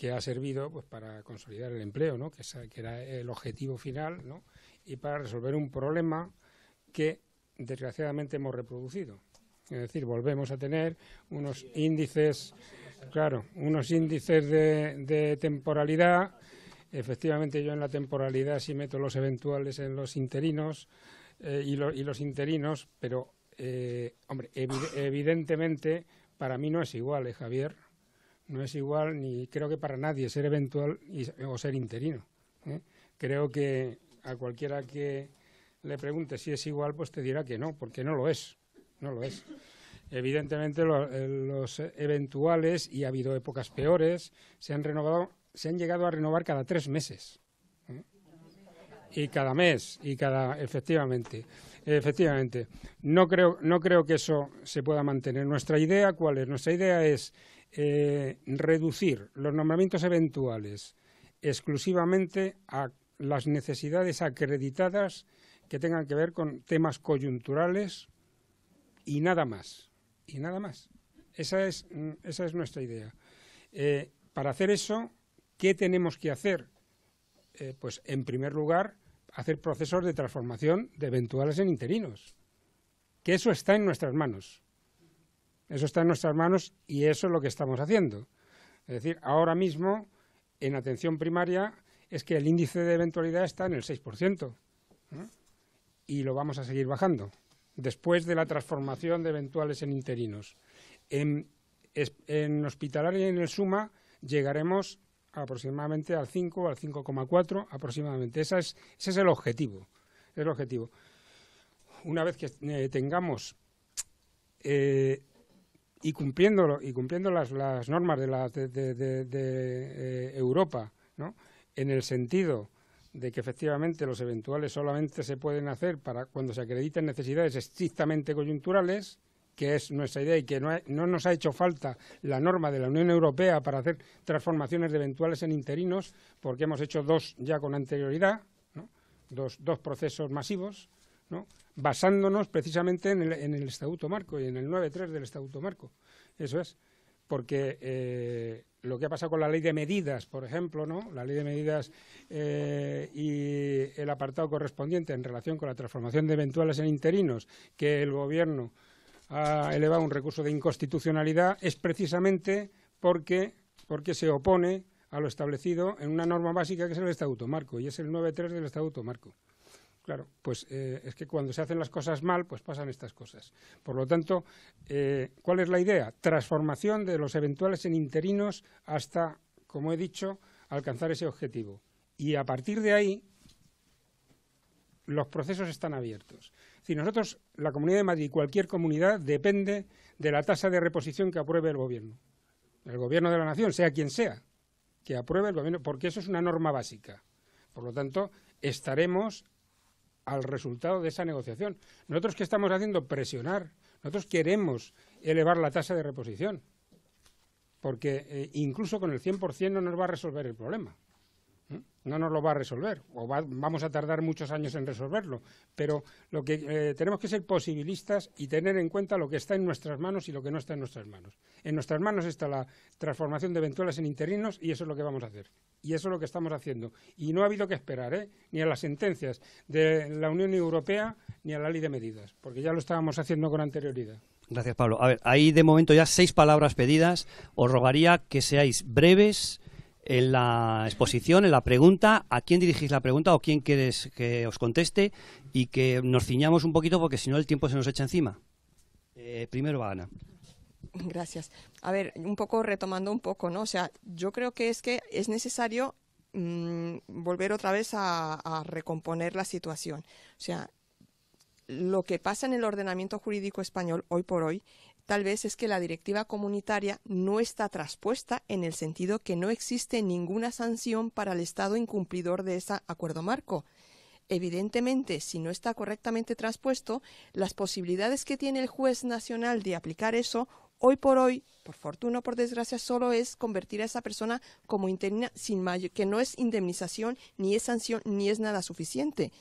que ha servido pues para consolidar el empleo, ¿no? que, era el objetivo final, ¿no? y para resolver un problema que desgraciadamente hemos reproducido. Es decir, volvemos a tener unos índices, claro, unos índices de, temporalidad. Efectivamente, yo en la temporalidad sí meto los eventuales en los interinos eh, y, los interinos, pero, eh, hombre, evidentemente para mí no es igual, ¿eh, Javier? no es igual ni creo que para nadie ser eventual o ser interino. ¿eh? Creo que a cualquiera que le pregunte si es igual, pues te dirá que no, porque no lo es, no lo es. Evidentemente eh, los eventuales, y ha habido épocas peores, se han, renovado, se han llegado a renovar cada tres meses. ¿eh? Y cada mes, y cada, efectivamente. Efectivamente, no creo, no creo que eso se pueda mantener. Nuestra idea, ¿cuál es? Nuestra idea es eh, reducir los nombramientos eventuales exclusivamente a las necesidades acreditadas que tengan que ver con temas coyunturales y nada más. Y nada más. Esa es, mm, nuestra idea. Eh, para hacer eso, ¿qué tenemos que hacer? Eh, pues, en primer lugar, hacer procesos de transformación de eventuales en interinos. Que eso está en nuestras manos. Eso está en nuestras manos y eso es lo que estamos haciendo. Es decir, ahora mismo en atención primaria es que el índice de eventualidad está en el 6% ¿eh? y lo vamos a seguir bajando después de la transformación de eventuales en interinos. En, hospitalaria y en el SUMA llegaremos aproximadamente al 5, al 5,4 aproximadamente. Esa es, ese es el objetivo. el objetivo. Una vez que eh, tengamos eh, y cumpliendo, y cumpliendo las, normas de, eh, Europa, ¿no? en el sentido de que efectivamente los eventuales solamente se pueden hacer para cuando se acrediten necesidades estrictamente coyunturales, que es nuestra idea y que no, nos ha hecho falta la norma de la Unión Europea para hacer transformaciones de eventuales en interinos, porque hemos hecho dos ya con anterioridad, ¿no? dos, dos procesos masivos, ¿no? basándonos precisamente en el, en Estatuto Marco y en el 9.3 del Estatuto Marco. Eso es, porque eh, lo que ha pasado con la ley de medidas, por ejemplo, ¿no? la ley de medidas eh, y el apartado correspondiente en relación con la transformación de eventuales en interinos que el Gobierno ha elevado un recurso de inconstitucionalidad es precisamente porque, porque se opone a lo establecido en una norma básica que es el Estatuto Marco y es el 9.3 del Estatuto Marco. Claro, pues eh, es que cuando se hacen las cosas mal, pues pasan estas cosas. Por lo tanto, eh, ¿cuál es la idea? Transformación de los eventuales en interinos hasta, como he dicho, alcanzar ese objetivo. Y a partir de ahí, los procesos están abiertos. Si nosotros, la Comunidad de Madrid, cualquier comunidad, depende de la tasa de reposición que apruebe el Gobierno. El Gobierno de la Nación, sea quien sea, que apruebe el Gobierno, porque eso es una norma básica. Por lo tanto, estaremos al resultado de esa negociación. Nosotros que estamos haciendo presionar, nosotros queremos elevar la tasa de reposición, porque eh, incluso con el 100% no nos va a resolver el problema. No nos lo va a resolver, o vamos a tardar muchos años en resolverlo, pero lo que eh, tenemos que ser posibilistas y tener en cuenta lo que está en nuestras manos y lo que no está en nuestras manos. En nuestras manos está la transformación de Ventuelas en interinos y eso es lo que vamos a hacer. Y eso es lo que estamos haciendo. Y no ha habido que esperar, ¿eh? ni a las sentencias de la Unión Europea ni a la ley de medidas, porque ya lo estábamos haciendo con anterioridad. Gracias, Pablo. A ver, hay de momento ya seis palabras pedidas. Os rogaría que seáis breves en la exposición, en la pregunta, a quién dirigís la pregunta o quién quieres que os conteste y que nos ciñamos un poquito porque si no el tiempo se nos echa encima. Eh, primero Ana. Gracias. A ver, un poco retomando un poco, ¿no? O sea, yo creo que es que es necesario mm, volver otra vez a recomponer la situación. O sea, lo que pasa en el ordenamiento jurídico español hoy por hoy Tal vez es que la directiva comunitaria no está traspuesta en el sentido que no existe ninguna sanción para el Estado incumplidor de ese acuerdo marco. Evidentemente, si no está correctamente traspuesto, las posibilidades que tiene el juez nacional de aplicar eso, hoy por hoy, por fortuna o por desgracia, solo es convertir a esa persona como interina sin que no es indemnización, ni es sanción, ni es nada suficiente.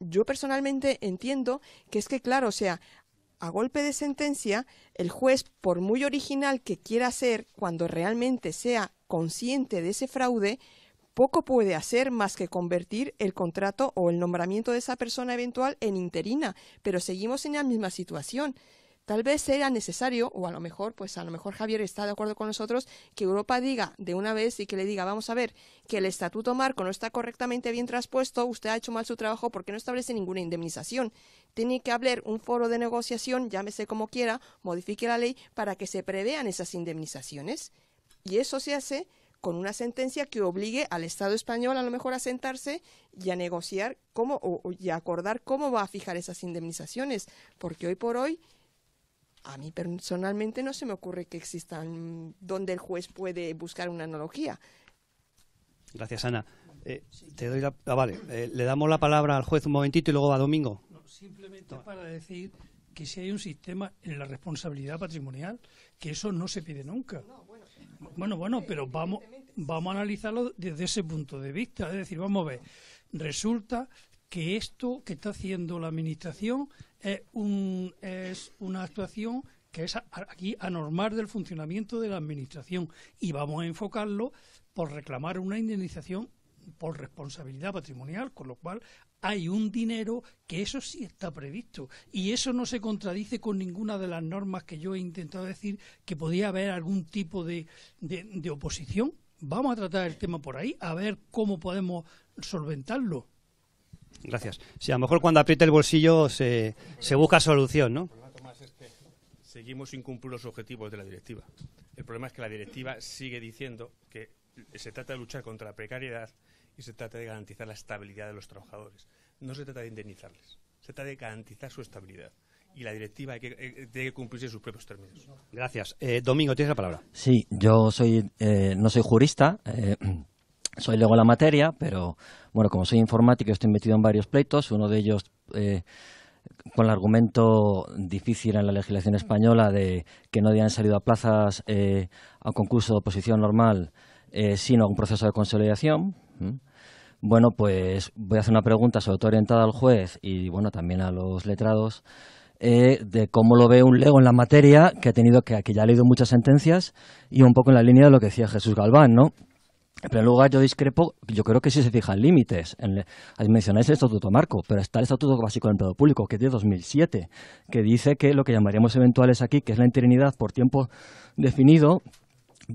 yo personalmente entiendo que es que, claro, o sea, a golpe de sentencia, el juez, por muy original que quiera ser, cuando realmente sea consciente de ese fraude, poco puede hacer más que convertir el contrato o el nombramiento de esa persona eventual en interina, pero seguimos en la misma situación. Tal vez sea necesario, o a lo mejor, pues a lo mejor Javier está de acuerdo con nosotros, que Europa diga de una vez y que le diga, vamos a ver, que el Estatuto Marco no está correctamente bien traspuesto, usted ha hecho mal su trabajo porque no establece ninguna indemnización. Tiene que haber un foro de negociación, llámese como quiera, modifique la ley para que se prevean esas indemnizaciones. Y eso se hace con una sentencia que obligue al Estado español a lo mejor a sentarse y a negociar cómo o, y a acordar cómo va a fijar esas indemnizaciones, porque hoy por hoy a mí personalmente no se me ocurre que existan donde el juez puede buscar una analogía. Gracias, Ana. Eh, ah, eh, le damos la palabra al juez un momentito y luego va Domingo. simplemente para decir que si hay un sistema en la responsabilidad patrimonial, que eso no se pide nunca. bueno, bueno, pero vamos, vamos a analizarlo desde ese punto de vista. Es decir, vamos a ver, resulta que esto que está haciendo la Administración es, una actuación que es aquí anormal del funcionamiento de la Administración y vamos a enfocarlo por reclamar una indemnización por responsabilidad patrimonial, con lo cual hay un dinero que eso sí está previsto y eso no se contradice con ninguna de las normas que yo he intentado decir que podía haber algún tipo de oposición. Vamos a tratar el tema por ahí, a ver cómo podemos solventarlo. Gracias. Si a lo mejor cuando apriete el bolsillo se, busca solución, ¿no? Este. seguimos sin cumplir los objetivos de la directiva. El problema es que la directiva sigue diciendo que se trata de luchar contra la precariedad y se trata de garantizar la estabilidad de los trabajadores. No se trata de indemnizarles, se trata de garantizar su estabilidad. Y la directiva que, eh, tiene que cumplirse sus propios términos. Gracias. Eh, Domingo, tienes la palabra. Sí, yo soy, eh, no soy jurista soy en la materia, pero bueno, como soy informático estoy metido en varios pleitos, uno de ellos eh, con el argumento difícil en la legislación española de que no habían salido a plazas eh, a un concurso de oposición normal, eh, sino a un proceso de consolidación. Bueno, pues voy a hacer una pregunta sobre todo orientada al juez y bueno, también a los letrados. de cómo lo ve un lego en la materia que ha tenido que, que ya ha leído muchas sentencias y un poco en la línea de lo que decía Jesús Galván, ¿no? En primer lugar, yo discrepo, yo creo que sí se fijan límites. En, mencionáis el Estatuto Marco, pero está el Estatuto Básico del Empleo Público, que es de 2007, que dice que lo que llamaríamos eventuales aquí, que es la interinidad por tiempo definido,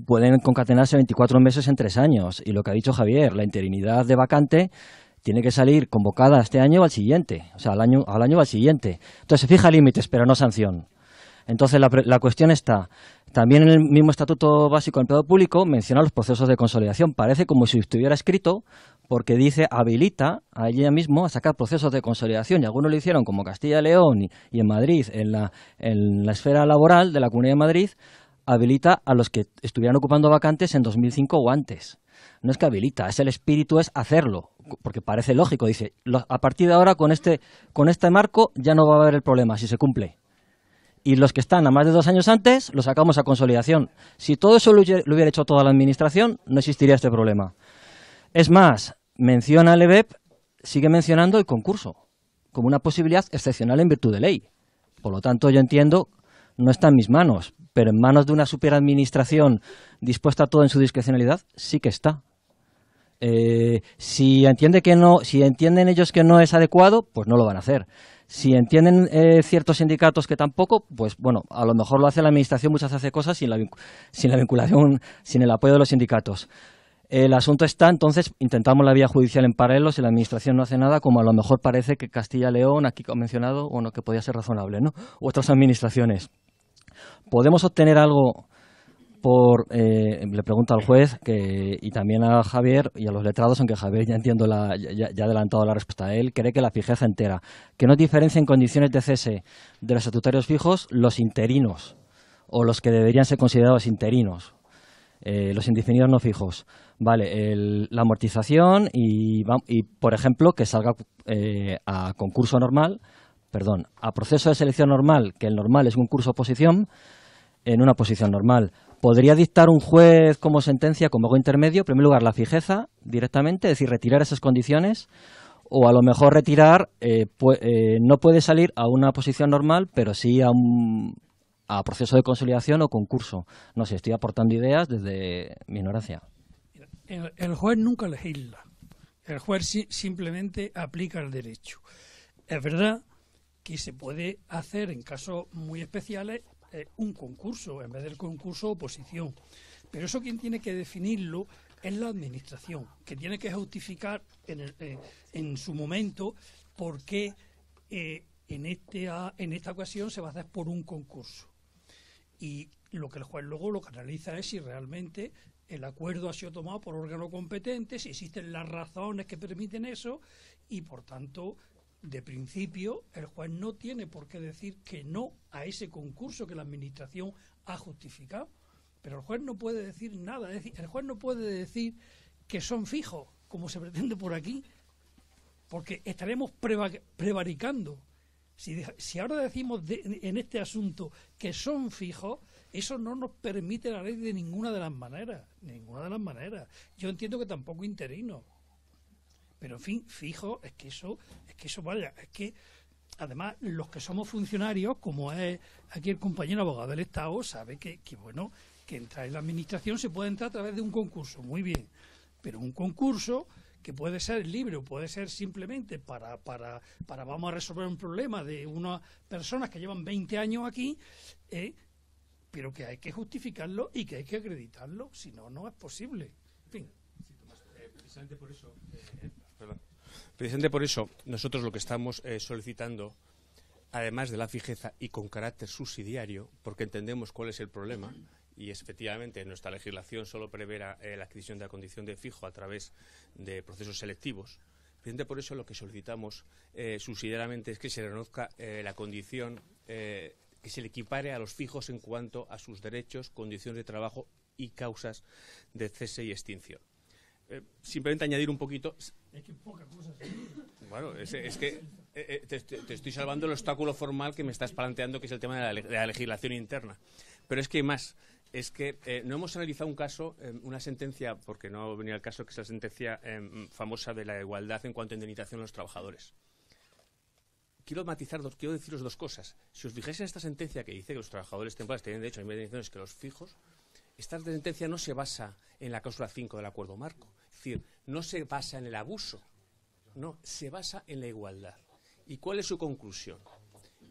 pueden concatenarse 24 meses en tres años. Y lo que ha dicho Javier, la interinidad de vacante tiene que salir convocada este año o al siguiente, o sea, al año, al año o al siguiente. Entonces se fija límites, pero no sanción. Entonces, la, cuestión está. También en el mismo Estatuto Básico del Empleado Público menciona los procesos de consolidación. Parece como si estuviera escrito porque dice habilita a ella mismo a sacar procesos de consolidación y algunos lo hicieron como Castilla y León y, en Madrid, en la, en la esfera laboral de la Comunidad de Madrid, habilita a los que estuvieran ocupando vacantes en 2005 o antes. No es que habilita, es el espíritu, es hacerlo, porque parece lógico. Dice, a partir de ahora con este, con este marco ya no va a haber el problema si se cumple y los que están a más de dos años antes los sacamos a consolidación. Si todo eso lo hubiera hecho toda la Administración, no existiría este problema. Es más, menciona el EBEP, sigue mencionando el concurso como una posibilidad excepcional en virtud de ley. Por lo tanto, yo entiendo, no está en mis manos, pero en manos de una superadministración dispuesta a todo en su discrecionalidad, sí que está. Eh, si, entiende que no, si entienden ellos que no es adecuado, pues no lo van a hacer. Si entienden eh, ciertos sindicatos que tampoco, pues bueno, a lo mejor lo hace la administración, muchas veces hace cosas sin la, sin la vinculación, sin el apoyo de los sindicatos. El asunto está, entonces, intentamos la vía judicial en paralelo, si la Administración no hace nada, como a lo mejor parece que Castilla-León, aquí ha mencionado, o no, que podía ser razonable, ¿no? otras administraciones. ¿Podemos obtener algo por, eh, le pregunto al juez y también a Javier y a los letrados, aunque Javier ya entiendo, ya, ha adelantado la respuesta, él cree que la fijeza entera, que no diferencia en condiciones de cese de los estatutarios fijos los interinos o los que deberían ser considerados interinos, eh, los indefinidos no fijos. Vale, la amortización y, por ejemplo, que salga eh, a concurso normal, perdón, a proceso de selección normal, que el normal es un curso oposición, en una posición normal podría dictar un juez como sentencia, como algo intermedio, en primer lugar, la fijeza directamente, es decir, retirar esas condiciones, o a lo mejor retirar, eh, eh, no puede salir a una posición normal, pero sí a un a proceso de consolidación o concurso. No sé, estoy aportando ideas desde mi ignorancia. El, juez nunca legisla, el juez simplemente aplica el derecho. Es verdad que se puede hacer en casos muy especiales eh, un concurso, en vez del concurso oposición. Pero eso quien tiene que definirlo es la administración, que tiene que justificar en, eh, su momento por qué eh, en, este, ah, en esta ocasión se va a hacer por un concurso. Y lo que el juez luego lo que analiza es si realmente el acuerdo ha sido tomado por órgano competente, si existen las razones que permiten eso y, por tanto, de principio, el juez no tiene por qué decir que no a ese concurso que la Administración ha justificado. Pero el juez no puede decir nada. decir, el juez no puede decir que son fijos, como se pretende por aquí, porque estaremos prevaricando. Si, ahora decimos en este asunto que son fijos, eso no nos permite la ley de ninguna de las maneras. ninguna de las maneras. Yo entiendo que tampoco interino pero en fin, fijo, es que eso, es que eso vaya, es que además los que somos funcionarios, como es aquí el compañero abogado del Estado, sabe que, que bueno, que entrar en la administración se puede entrar a través de un concurso, muy bien, pero un concurso que puede ser libre o puede ser simplemente para, para, para vamos a resolver un problema de unas personas que llevan 20 años aquí, ¿eh? pero que hay que justificarlo y que hay que acreditarlo, si no, no es posible. En fin. Eh, precisamente por eso, eh, Presidente, por eso, nosotros lo que estamos eh, solicitando, además de la fijeza y con carácter subsidiario, porque entendemos cuál es el problema, y efectivamente nuestra legislación solo prevé eh, la adquisición de la condición de fijo a través de procesos selectivos, Presidente, por eso lo que solicitamos eh, subsidiariamente es que se reconozca la condición que se le equipare a los fijos en cuanto a sus derechos, condiciones de trabajo y causas de cese y extinción. Eh, simplemente añadir un poquito. Es que poca cosa Bueno, es, que eh, eh, te, estoy salvando el obstáculo formal que me estás planteando, que es el tema de la, legislación interna. Pero es que hay más. Es que no hemos analizado un caso, em, una sentencia, porque no venía el caso, que es la sentencia em, famosa de la igualdad en cuanto a indemnización a los trabajadores. Quiero matizar, dos, quiero deciros dos cosas. Si os fijáis en esta sentencia que dice que los trabajadores temporales tienen derecho a indemnizaciones que los fijos, esta sentencia no se basa en la cláusula 5 del acuerdo marco, es decir, no se basa en el abuso, no, se basa en la igualdad. ¿Y cuál es su conclusión?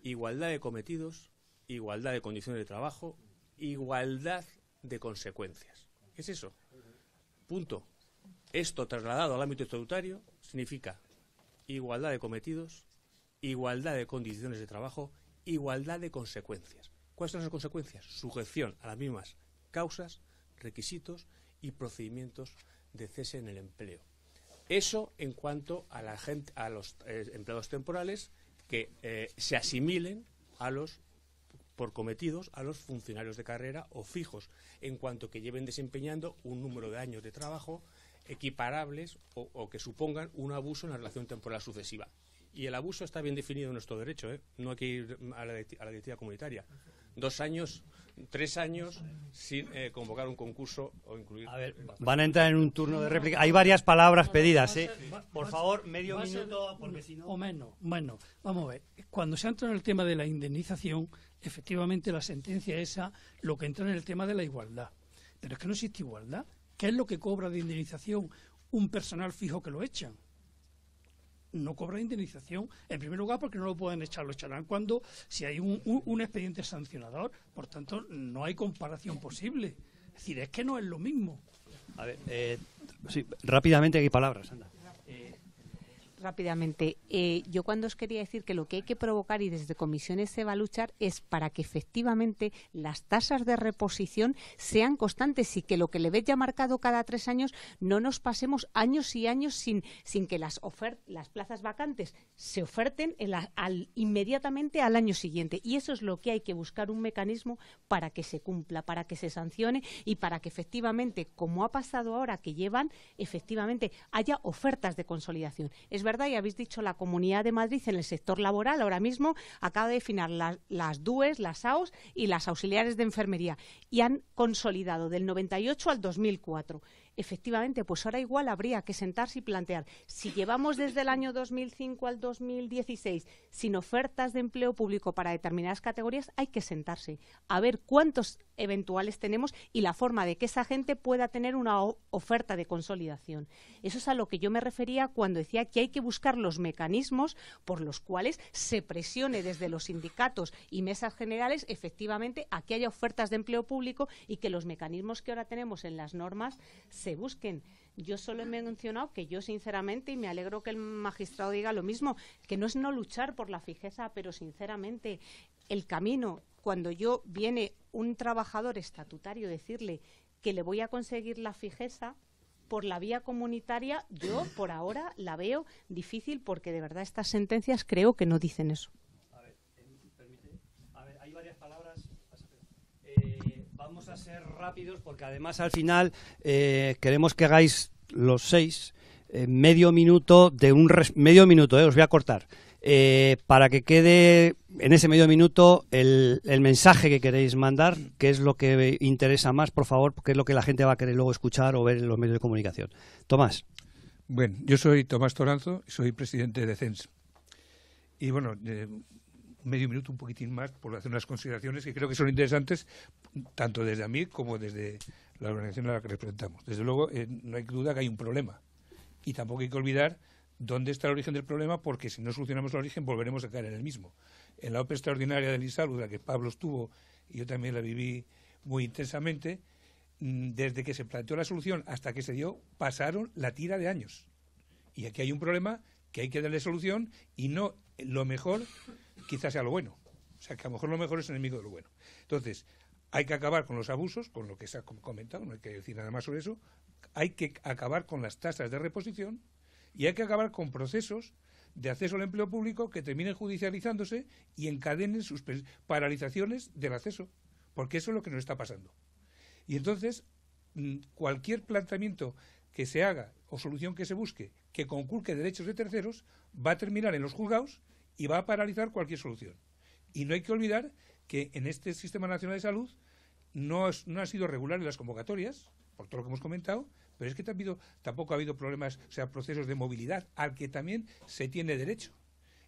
Igualdad de cometidos, igualdad de condiciones de trabajo, igualdad de consecuencias. ¿Qué es eso? Punto. Esto trasladado al ámbito estatutario significa igualdad de cometidos, igualdad de condiciones de trabajo, igualdad de consecuencias. ¿Cuáles son las consecuencias? Sujeción a las mismas causas, requisitos y procedimientos de cese en el empleo. Eso en cuanto a, los eh, empleados temporales que eh, se asimilen a los por cometidos a los funcionarios de carrera o fijos, en cuanto que lleven desempeñando un número de años de trabajo equiparables o, que supongan un abuso en la relación temporal sucesiva. Y el abuso está bien definido en nuestro derecho, ¿eh? no hay que ir a la, a la directiva comunitaria dos años tres años sin eh, convocar un concurso o incluir. A ver, van a entrar en un turno de réplica. Hay varias palabras pedidas, ¿eh? Por favor, medio minuto, porque si no. O menos, bueno Vamos a ver. Cuando se entra en el tema de la indemnización, efectivamente la sentencia esa lo que entra en el tema de la igualdad. Pero es que no existe igualdad. ¿Qué es lo que cobra de indemnización un personal fijo que lo echan? no cobra indemnización, en primer lugar porque no lo pueden echar, lo echarán cuando, si hay un, expediente sancionador, por tanto no hay comparación posible. Es decir, es que no es lo mismo. A ver, eh, rápidamente hay palabras, anda. Eh, rápidamente. Eh, yo cuando os quería decir que lo que hay que provocar y desde comisiones se va a luchar es para que efectivamente las tasas de reposición sean constantes y que lo que le ve ya marcado cada tres años no nos pasemos años y años sin, sin que las, las plazas vacantes se oferten al, inmediatamente al año siguiente. Y eso es lo que hay que buscar un mecanismo para que se cumpla, para que se sancione y para que efectivamente, como ha pasado ahora, que llevan, efectivamente haya ofertas de consolidación. Es y habéis dicho la Comunidad de Madrid en el sector laboral ahora mismo acaba de definir las DUES, las AOS y las auxiliares de enfermería y han consolidado del 98 al 2004 efectivamente, pues ahora igual habría que sentarse y plantear, si llevamos desde el año 2005 al 2016 sin ofertas de empleo público para determinadas categorías, hay que sentarse a ver cuántos eventuales tenemos y la forma de que esa gente pueda tener una oferta de consolidación. Eso es a lo que yo me refería cuando decía que hay que buscar los mecanismos por los cuales se presione desde los sindicatos y mesas generales efectivamente a que haya ofertas de empleo público y que los mecanismos que ahora tenemos en las normas se busquen. Yo solo he mencionado que yo sinceramente, y me alegro que el magistrado diga lo mismo, que no es no luchar por la fijeza, pero sinceramente el camino, cuando yo viene un trabajador estatutario decirle que le voy a conseguir la fijeza, por la vía comunitaria, yo por ahora la veo difícil porque de verdad estas sentencias creo que no dicen eso. Vamos a ser rápidos porque además al final eh, queremos que hagáis los seis eh, medio minuto de un medio minuto, eh, os voy a cortar. para que quede en ese medio minuto el, mensaje que queréis mandar, que es lo que interesa más, por favor, porque es lo que la gente va a querer luego escuchar o ver en los medios de comunicación. Tomás. Bueno, yo soy Tomás Toranzo, soy presidente de CENS. Y bueno, medio minuto, un poquitín más, por hacer unas consideraciones que creo que son interesantes, tanto desde a mí como desde la organización a la que representamos. Desde luego, eh, no hay duda que hay un problema. Y tampoco hay que olvidar dónde está el origen del problema, porque si no solucionamos el origen, volveremos a caer en el mismo. En la OPE extraordinaria de salud, la que Pablo estuvo, y yo también la viví muy intensamente, mm, desde que se planteó la solución hasta que se dio, pasaron la tira de años. Y aquí hay un problema que hay que darle solución y no eh, lo mejor quizás sea lo bueno. O sea, que a lo mejor lo mejor es enemigo de lo bueno. Entonces, hay que acabar con los abusos, con lo que se ha comentado, no hay que decir nada más sobre eso. Hay que acabar con las tasas de reposición y hay que acabar con procesos de acceso al empleo público que terminen judicializándose y encadenen sus paralizaciones del acceso, porque eso es lo que nos está pasando. Y entonces, mm, cualquier planteamiento que se haga o solución que se busque que conculque derechos de terceros va a terminar en los juzgados y va a paralizar cualquier solución. Y no hay que olvidar que en este Sistema Nacional de Salud no, han sido regulares las convocatorias, por todo lo que hemos comentado, pero es que tampoco ha habido problemas, o sea, procesos de movilidad, al que también se tiene derecho.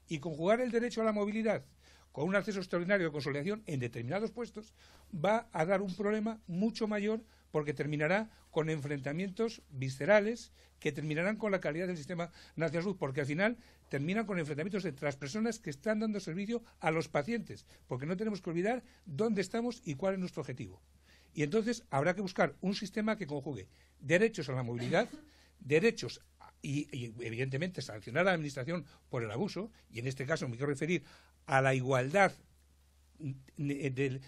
Y conjugar el derecho a la movilidad con un acceso extraordinario de consolidación en determinados puestos va a dar un problema mucho mayor porque terminará con enfrentamientos viscerales que terminarán con la calidad del sistema nacional de Salud porque al final terminan con enfrentamientos entre las personas que están dando servicio a los pacientes, porque no tenemos que olvidar dónde estamos y cuál es nuestro objetivo. Y entonces habrá que buscar un sistema que conjugue derechos a la movilidad, derechos y, evidentemente sancionar a la administración por el abuso, y en este caso me quiero referir a la igualdad de,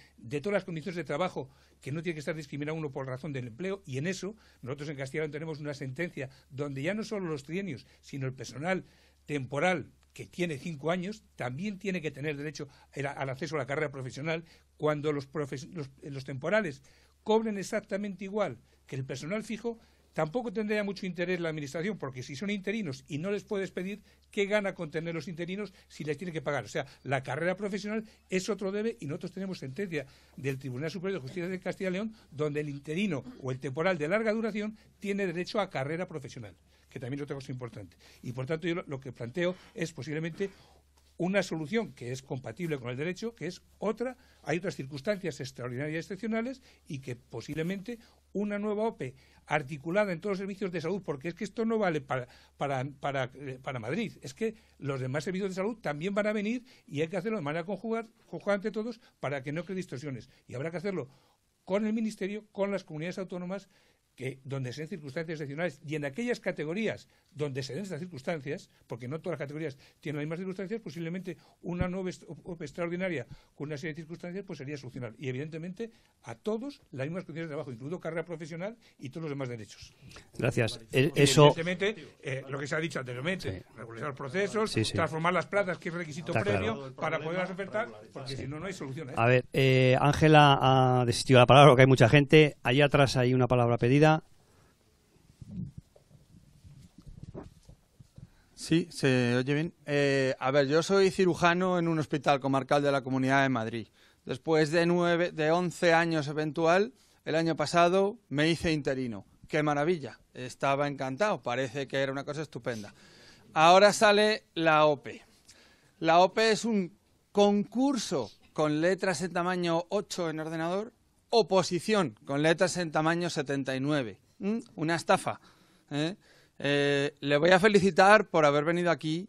todas las condiciones de trabajo que no tiene que estar discriminado uno por razón del empleo y en eso nosotros en Castilla tenemos una sentencia donde ya no solo los trienios sino el personal temporal que tiene cinco años también tiene que tener derecho al acceso a la carrera profesional cuando los, eh, los, temporales cobren exactamente igual que el personal fijo Tampoco tendría mucho interés la Administración, porque si son interinos y no les puedes pedir, ¿qué gana con tener los interinos si les tiene que pagar? O sea, la carrera profesional es otro debe y nosotros tenemos sentencia del Tribunal Superior de Justicia de Castilla y León, donde el interino o el temporal de larga duración tiene derecho a carrera profesional también es otra cosa importante. Y por tanto, yo lo que planteo es posiblemente una solución que es compatible con el derecho, que es otra, hay otras circunstancias extraordinarias y excepcionales y que posiblemente una nueva OPE articulada en todos los servicios de salud, porque es que esto no vale eh, para, Madrid, es que los demás servicios de salud también van a venir y hay que hacerlo de manera conjugar, conjugada entre todos para que no creen distorsiones. Y habrá que hacerlo con el Ministerio, con las comunidades autónomas, que donde se den circunstancias excepcionales y en aquellas categorías donde se den estas circunstancias, porque no todas las categorías tienen las mismas circunstancias, posiblemente una nueva extraordinaria con una serie de circunstancias pues sería solucionar. Y evidentemente a todos las mismas condiciones de trabajo, incluido carrera profesional y todos los demás derechos. Gracias. E-, evidentemente, eh, lo que se ha dicho anteriormente, regular regularizar procesos, transformar las plazas, que es requisito previo para poderlas ofertar, porque si no, no hay solución. ¿eh? A ver, eh, Ángela ha desistido de la palabra porque hay mucha gente. Allí atrás hay una palabra pedida. Sí, se oye bien. Eh, a ver, yo soy cirujano en un hospital comarcal de la Comunidad de Madrid. Después de, nueve, de 11 años eventual, el año pasado me hice interino. ¡Qué maravilla! Estaba encantado, parece que era una cosa estupenda. Ahora sale la OPE. La OPE es un concurso con letras en tamaño 8 en ordenador oposición, con letras en tamaño 79. ¿Mm? Una estafa. ¿eh? Eh, le voy a felicitar por haber venido aquí,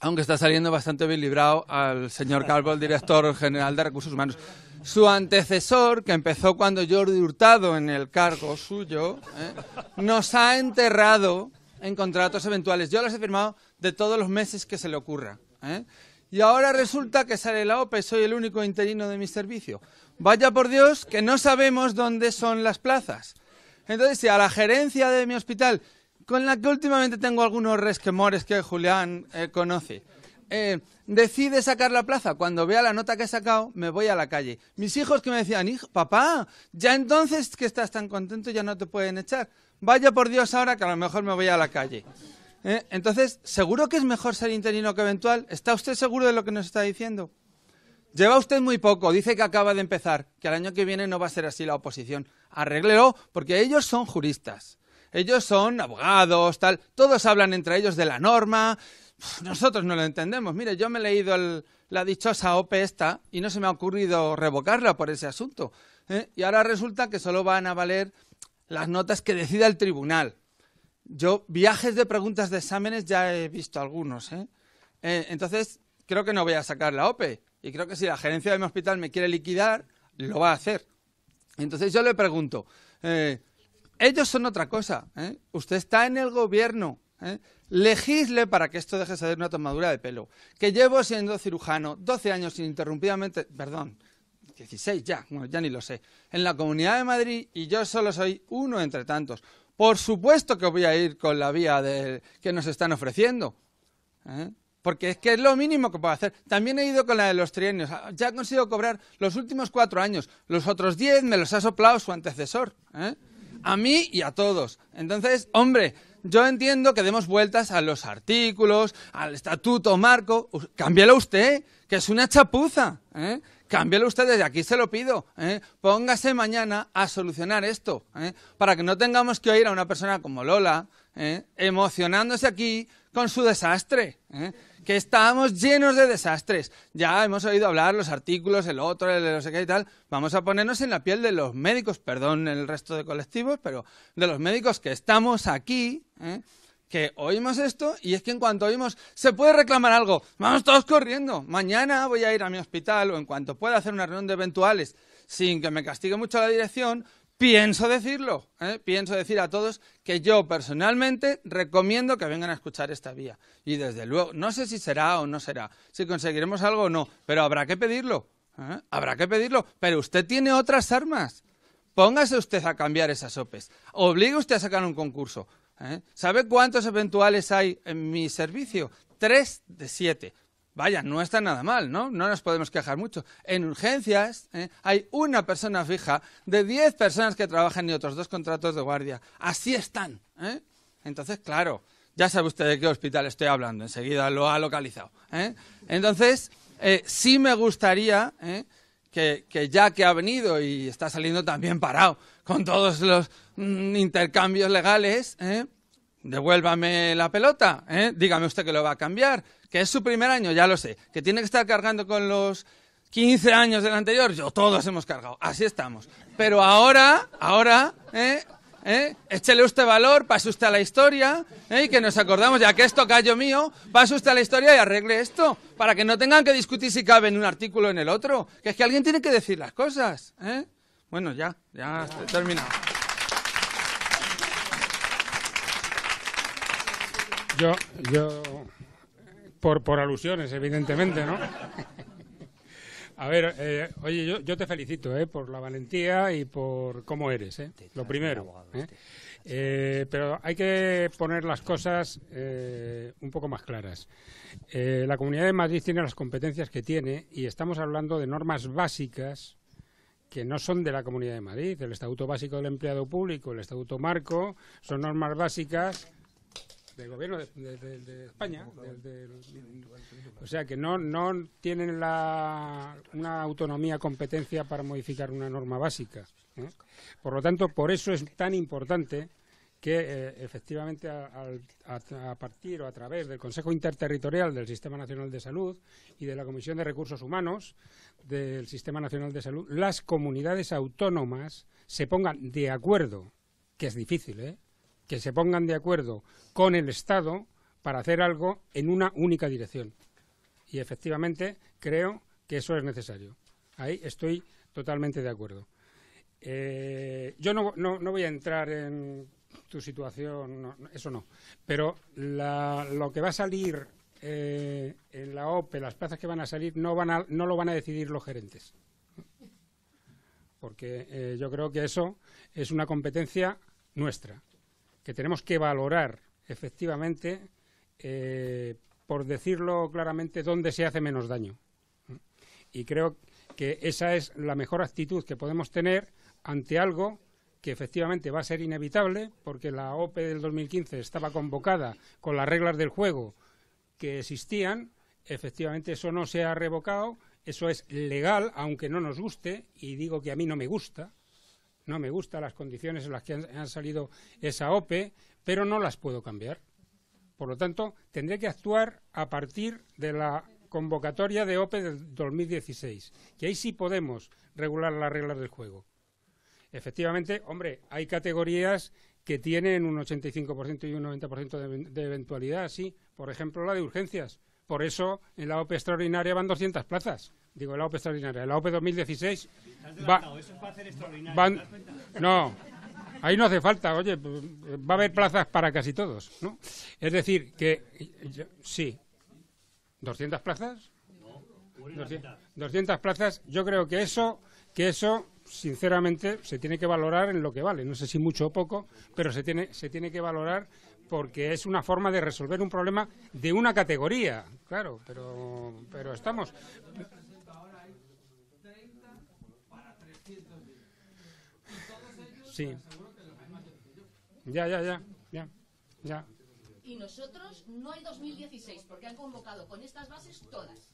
aunque está saliendo bastante bien librado al señor Calvo, el director general de Recursos Humanos. Su antecesor, que empezó cuando Jordi Hurtado en el cargo suyo, ¿eh? nos ha enterrado en contratos eventuales. Yo los he firmado de todos los meses que se le ocurra. Y ahora resulta que sale la OPE, soy el único interino de mi servicio. Vaya por Dios que no sabemos dónde son las plazas. Entonces, si a la gerencia de mi hospital, con la que últimamente tengo algunos resquemores que Julián eh, conoce, eh, decide sacar la plaza. Cuando vea la nota que he sacado, me voy a la calle. Mis hijos que me decían, papá, ya entonces que estás tan contento ya no te pueden echar. Vaya por Dios ahora que a lo mejor me voy a la calle. Eh, entonces, ¿seguro que es mejor ser interino que eventual? ¿Está usted seguro de lo que nos está diciendo? Lleva usted muy poco, dice que acaba de empezar, que el año que viene no va a ser así la oposición. Arréglelo, porque ellos son juristas. Ellos son abogados, tal. Todos hablan entre ellos de la norma. Nosotros no lo entendemos. Mire, yo me he leído la dichosa OPE esta y no se me ha ocurrido revocarla por ese asunto. ¿eh? Y ahora resulta que solo van a valer las notas que decida el tribunal. Yo viajes de preguntas de exámenes ya he visto algunos. ¿eh? Eh, entonces, creo que no voy a sacar la OPE. Y creo que si la gerencia de mi hospital me quiere liquidar, lo va a hacer. Entonces yo le pregunto, eh, ellos son otra cosa. ¿eh? Usted está en el gobierno. ¿eh? Legisle para que esto deje de ser una tomadura de pelo. Que llevo siendo cirujano 12 años ininterrumpidamente, perdón, 16 ya, bueno, ya ni lo sé, en la Comunidad de Madrid y yo solo soy uno entre tantos. Por supuesto que voy a ir con la vía del que nos están ofreciendo. ¿eh? porque es que es lo mínimo que puedo hacer. También he ido con la de los trienios. Ya conseguido cobrar los últimos cuatro años. Los otros diez me los ha soplado su antecesor. ¿eh? A mí y a todos. Entonces, hombre, yo entiendo que demos vueltas a los artículos, al estatuto marco. Cámbialo usted, que es una chapuza. ¿eh? Cámbialo usted, desde aquí se lo pido. ¿eh? Póngase mañana a solucionar esto, ¿eh? para que no tengamos que oír a una persona como Lola emocionándose aquí con su desastre que estamos llenos de desastres. Ya hemos oído hablar los artículos, el otro, el de no sé qué y tal. Vamos a ponernos en la piel de los médicos, perdón el resto de colectivos, pero de los médicos que estamos aquí, ¿eh? que oímos esto y es que en cuanto oímos se puede reclamar algo, vamos todos corriendo. Mañana voy a ir a mi hospital o en cuanto pueda hacer una reunión de eventuales sin que me castigue mucho la dirección, pienso decirlo, ¿eh? pienso decir a todos que yo personalmente recomiendo que vengan a escuchar esta vía. Y desde luego, no sé si será o no será, si conseguiremos algo o no, pero habrá que pedirlo, ¿eh? habrá que pedirlo. Pero usted tiene otras armas. Póngase usted a cambiar esas OPEs. Obligue usted a sacar un concurso. ¿eh? ¿Sabe cuántos eventuales hay en mi servicio? Tres de siete. Vaya, no está nada mal, ¿no? No nos podemos quejar mucho. En urgencias ¿eh? hay una persona fija de 10 personas que trabajan y otros dos contratos de guardia. Así están. ¿eh? Entonces, claro, ya sabe usted de qué hospital estoy hablando. Enseguida lo ha localizado. ¿eh? Entonces, sí me gustaría que, ya que ha venido y está saliendo también parado con todos los mm, intercambios legales, devuélvame la pelota, dígame usted que lo va a cambiar, que es su primer año, ya lo sé, que tiene que estar cargando con los 15 años del anterior, yo todos hemos cargado, así estamos. Pero ahora, ahora, ¿eh? eh échele usted valor, pase usted a la historia, eh, y que nos acordamos, ya que esto callo mío, pase usted a la historia y arregle esto, para que no tengan que discutir si cabe en un artículo o en el otro, que es que alguien tiene que decir las cosas. ¿eh? Bueno, ya, ya he terminado. Yo, yo por, por alusiones, evidentemente, ¿no? A ver, eh, oye, yo, te felicito eh, por la valentía y por cómo eres, eh, lo primero. Eh. Este. pero hay que poner las cosas un poco más claras. la Comunidad de Madrid tiene las competencias que tiene y estamos hablando de normas básicas que no son de la Comunidad de Madrid. El Estatuto Básico del Empleado Público, el Estatuto Marco, son normas básicas del gobierno de, España. o sea que no, tienen la, una autonomía, competencia para modificar una norma básica. Por lo tanto, por eso es tan importante que eh, efectivamente a, a, partir o a través del Consejo Interterritorial del Sistema Nacional de Salud y de la Comisión de Recursos Humanos del Sistema Nacional de Salud, las comunidades autónomas se pongan de acuerdo, que es difícil, ¿eh? que se pongan de acuerdo con el Estado para hacer algo en una única dirección. Y efectivamente creo que eso es necesario. Ahí estoy totalmente de acuerdo. Eh, yo no, no, voy a entrar en tu situación, eso no, pero lo que va a salir eh, en la OPE, las plazas que van a salir, no, van a, no lo van a decidir los gerentes. Porque eh, yo creo que eso es una competencia nuestra que tenemos que valorar efectivamente, eh, por decirlo claramente, dónde se hace menos daño. Y creo que esa es la mejor actitud que podemos tener ante algo que efectivamente va a ser inevitable, porque la OPE del 2015 estaba convocada con las reglas del juego que existían, efectivamente eso no se ha revocado, eso es legal, aunque no nos guste, y digo que a mí no me gusta, no me gustan las condiciones en las que han, salido esa OPE, pero no las puedo cambiar. Por lo tanto, tendré que actuar a partir de la convocatoria de OPE del 2016, que ahí sí podemos regular las reglas del juego. Efectivamente, hombre, hay categorías que tienen un 85% y un 90% de, de eventualidad, sí. Por ejemplo, la de urgencias. Por eso en la OPE extraordinaria van 200 plazas. Digo, en la OPE extraordinaria. En La OPE 2016 eso van, no, ahí no hace falta. Oye, pues, va a haber plazas para casi todos, ¿no? Es decir, que sí, 200 plazas. 200, 200 plazas, yo creo que eso, que eso sinceramente, se tiene que valorar en lo que vale. No sé si mucho o poco, pero se tiene, se tiene que valorar porque es una forma de resolver un problema de una categoría, claro, pero, pero estamos... Ya, ya, ya, ya, ya. Y nosotros no hay 2016, porque han convocado con estas bases todas.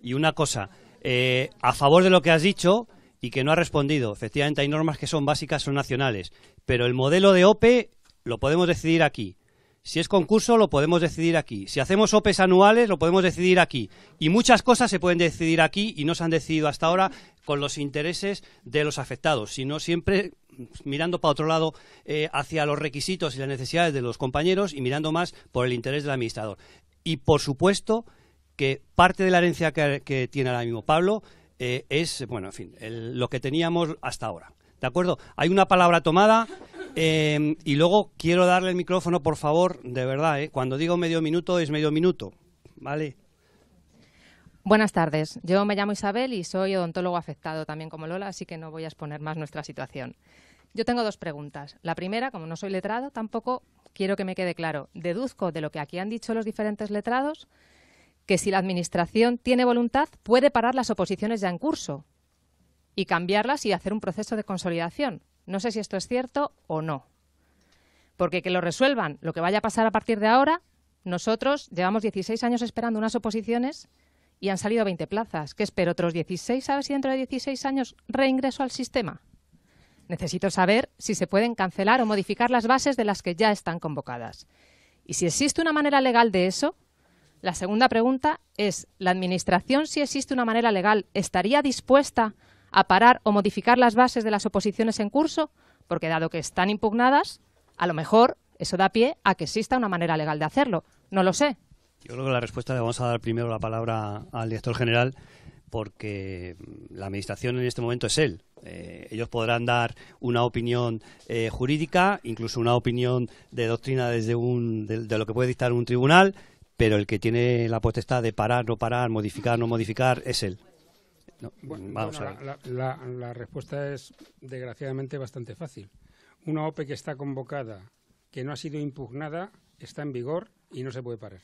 Y una cosa, eh, a favor de lo que has dicho y que no ha respondido, efectivamente hay normas que son básicas, son nacionales, pero el modelo de OPE lo podemos decidir aquí. Si es concurso, lo podemos decidir aquí. Si hacemos OPEs anuales, lo podemos decidir aquí. Y muchas cosas se pueden decidir aquí y no se han decidido hasta ahora con los intereses de los afectados, sino siempre mirando para otro lado eh, hacia los requisitos y las necesidades de los compañeros y mirando más por el interés del administrador. Y, por supuesto, que parte de la herencia que, tiene ahora mismo Pablo eh, es, bueno, en fin, lo que teníamos hasta ahora. ¿De acuerdo? Hay una palabra tomada. Eh, y luego quiero darle el micrófono, por favor, de verdad, eh. cuando digo medio minuto es medio minuto, ¿vale? Buenas tardes, yo me llamo Isabel y soy odontólogo afectado también como Lola, así que no voy a exponer más nuestra situación. Yo tengo dos preguntas. La primera, como no soy letrado, tampoco quiero que me quede claro. Deduzco de lo que aquí han dicho los diferentes letrados que si la Administración tiene voluntad puede parar las oposiciones ya en curso, y cambiarlas y hacer un proceso de consolidación. No sé si esto es cierto o no. Porque que lo resuelvan lo que vaya a pasar a partir de ahora, nosotros llevamos 16 años esperando unas oposiciones y han salido 20 plazas. ¿Qué espero? ¿Otros 16? ¿Sabes si dentro de 16 años reingreso al sistema? Necesito saber si se pueden cancelar o modificar las bases de las que ya están convocadas. Y si existe una manera legal de eso, la segunda pregunta es, ¿la Administración, si existe una manera legal, estaría dispuesta a parar o modificar las bases de las oposiciones en curso, porque dado que están impugnadas, a lo mejor eso da pie a que exista una manera legal de hacerlo. No lo sé. Yo creo que la respuesta le vamos a dar primero la palabra al director general porque la administración en este momento es él. Eh, ellos podrán dar una opinión eh, jurídica, incluso una opinión de doctrina desde de lo que puede dictar un tribunal, pero el que tiene la potestad de parar, no parar, modificar, no modificar, es él. Mm, bueno, La, la respuesta es, desgraciadamente, bastante fácil. Una OPE que está convocada, que no ha sido impugnada, está en vigor y no se puede parar.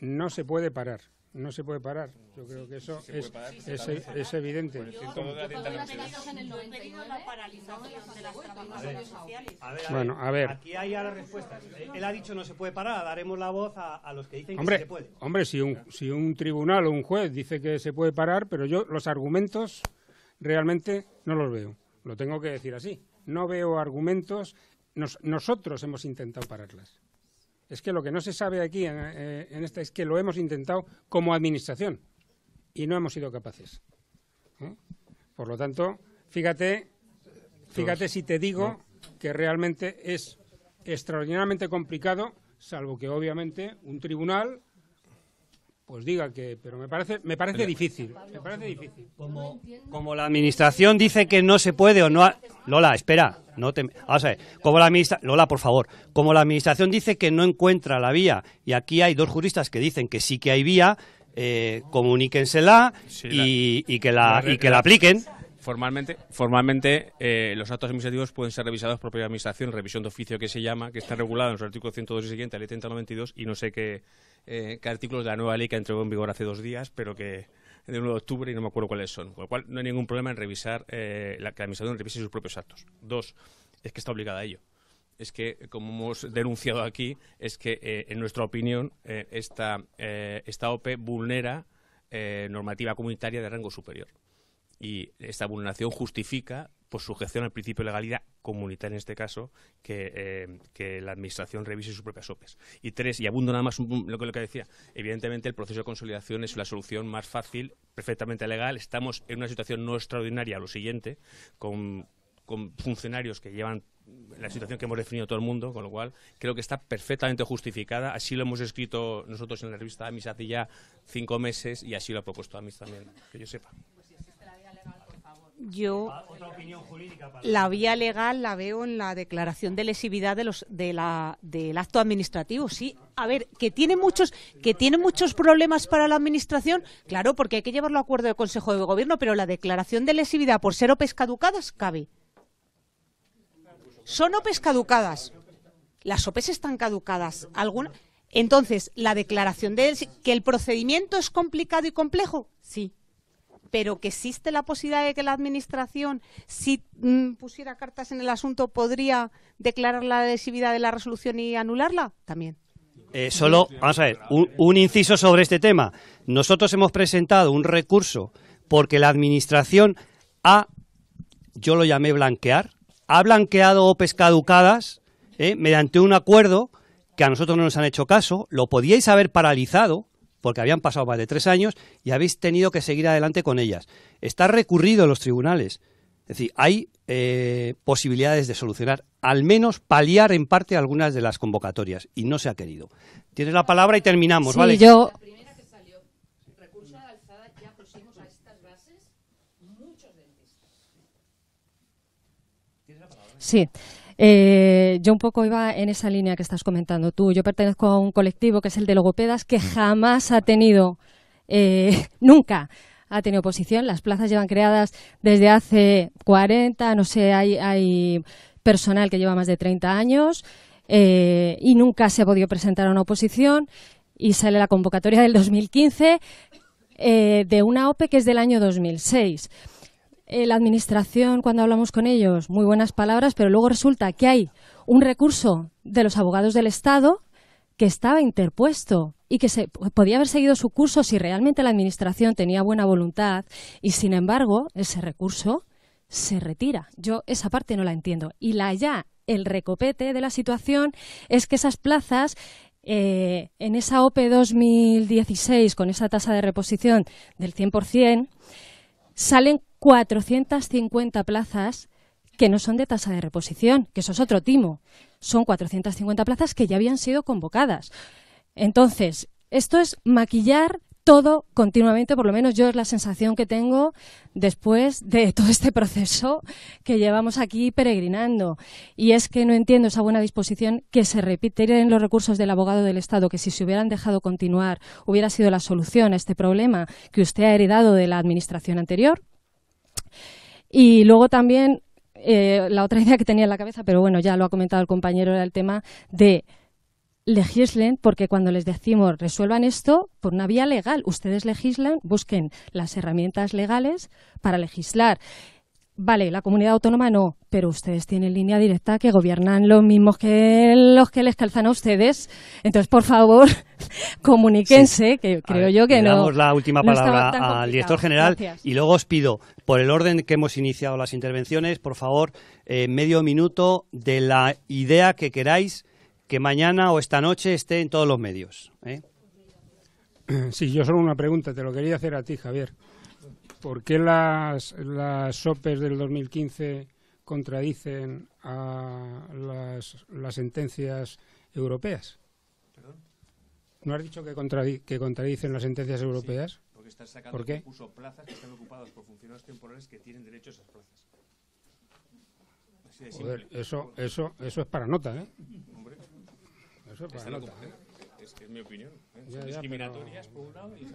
No se puede parar no se puede parar. Yo creo que eso es, e-, evidente. Bueno, a ver. Aquí hay ahora respuestas. Él, ha dicho no se puede parar. Daremos la voz a, los que dicen que se puede. Hombre, si un, si un tribunal o un juez dice que se puede parar, pero yo los argumentos realmente no los veo. Lo tengo que decir así. No veo argumentos. nosotros hemos intentado pararlas. Es que lo que no se sabe aquí eh, en, esta es que lo hemos intentado como administración y no hemos sido capaces. ¿eh? Por lo tanto, fíjate, fíjate si te digo que realmente es extraordinariamente complicado, salvo que obviamente un tribunal pues diga que, pero me parece, me parece difícil, me parece difícil. Como, la administración dice que no se puede o no, Lola, espera, no te, vamos a ver, como la Lola, por favor, como la administración dice que no encuentra la vía y aquí hay dos juristas que dicen que sí que hay vía, eh, comuníquensela y, que la y que la apliquen. Formalmente, formalmente eh, los actos administrativos pueden ser revisados por propia administración, revisión de oficio que se llama, que está regulado en los artículo 102 y siguiente, la ley 3092, y no sé qué, eh, artículos de la nueva ley que entró en vigor hace dos días, pero que de 1 de octubre y no me acuerdo cuáles son. Con lo cual, no hay ningún problema en revisar, eh, la, que la administración revise sus propios actos. Dos, es que está obligada a ello es que, como hemos denunciado aquí, es que, en nuestra opinión, esta, esta, OPE vulnera normativa comunitaria de rango superior y esta vulneración justifica por sujeción al principio de legalidad comunitaria en este caso, eh, que, la Administración revise sus propias OPEs. Y tres, y abundo nada más lo, que, lo decía, evidentemente el proceso de consolidación es la solución más fácil, perfectamente legal, estamos en una situación no extraordinaria, lo siguiente, con, con funcionarios que llevan la situación que hemos definido todo el mundo, con lo cual creo que está perfectamente justificada. Así lo hemos escrito nosotros en la revista Amis hace ya cinco meses y así lo ha propuesto Amis también, que yo sepa yo ah, la vía legal la veo en la declaración de lesividad de los del acto administrativo sí a ver que tiene muchos que tiene muchos problemas para la administración claro porque hay que llevarlo a acuerdo del consejo de gobierno pero la declaración de lesividad por ser OPEs caducadas cabe son OPEs caducadas las OPEs están caducadas alguna entonces la declaración de que el procedimiento es complicado y complejo sí pero que existe la posibilidad de que la Administración, si mm, pusiera cartas en el asunto, podría declarar la adhesividad de la resolución y anularla también. Eh, solo, vamos a ver, un, inciso sobre este tema. Nosotros hemos presentado un recurso porque la Administración ha, yo lo llamé blanquear, ha blanqueado OPEs caducadas eh, mediante un acuerdo que a nosotros no nos han hecho caso, lo podíais haber paralizado, porque habían pasado más de tres años y habéis tenido que seguir adelante con ellas. Está recurrido en los tribunales. Es decir, hay eh, posibilidades de solucionar, al menos paliar en parte algunas de las convocatorias, y no se ha querido. Tienes la palabra y terminamos, ¿vale? Yo... La Sí. Eh, yo un poco iba en esa línea que estás comentando tú. Yo pertenezco a un colectivo que es el de logopedas que mm. jamás ha tenido, eh, nunca ha tenido oposición. Las plazas llevan creadas desde hace 40, no sé, hay, personal que lleva más de 30 años eh, y nunca se ha podido presentar a una oposición. Y sale la convocatoria del 2015 eh, de una OPE que es del año 2006. Eh, la Administración, cuando hablamos con ellos, muy buenas palabras, pero luego resulta que hay un recurso de los abogados del Estado que estaba interpuesto y que se, podía haber seguido su curso si realmente la Administración tenía buena voluntad y, sin embargo, ese recurso se retira. Yo esa parte no la entiendo. Y la ya, el recopete de la situación es que esas plazas eh, en esa OPE 2016 con esa tasa de reposición del 100%, salen 450 plazas que no son de tasa de reposición, que eso es otro timo. Son 450 plazas que ya habían sido convocadas. Entonces, esto es maquillar todo continuamente, por lo menos yo es la sensación que tengo después de todo este proceso que llevamos aquí peregrinando. Y es que no entiendo esa buena disposición que se repite en los recursos del abogado del Estado, que si se hubieran dejado continuar hubiera sido la solución a este problema que usted ha heredado de la administración anterior, y luego también eh, la otra idea que tenía en la cabeza, pero bueno, ya lo ha comentado el compañero, era el tema de legislen, porque cuando les decimos resuelvan esto por una vía legal, ustedes legislan, busquen las herramientas legales para legislar. Vale, la comunidad autónoma no, pero ustedes tienen línea directa que gobiernan los mismos que los que les calzan a ustedes. Entonces, por favor, comuníquense, que creo yo que le no. Damos la última palabra al director general y luego os pido, por el orden que hemos iniciado las intervenciones, por favor, eh, medio minuto de la idea que queráis que mañana o esta noche esté en todos los medios. ¿eh? Sí, yo solo una pregunta, te lo quería hacer a ti, Javier. ¿Por qué las, las OPEs del 2015 contradicen a las, las sentencias europeas? ¿Perdón? ¿No has dicho que, contradi que contradicen las sentencias europeas? porque están sacando ¿Por qué? plazas que están ocupadas por funcionarios temporales que tienen derecho a esas plazas. Así de Joder, eso, eso, eso es para nota, ¿eh? Hombre, eso es para nota. ¿eh? Es, es, mi opinión. ¿eh? son discriminatorias, por un lado, y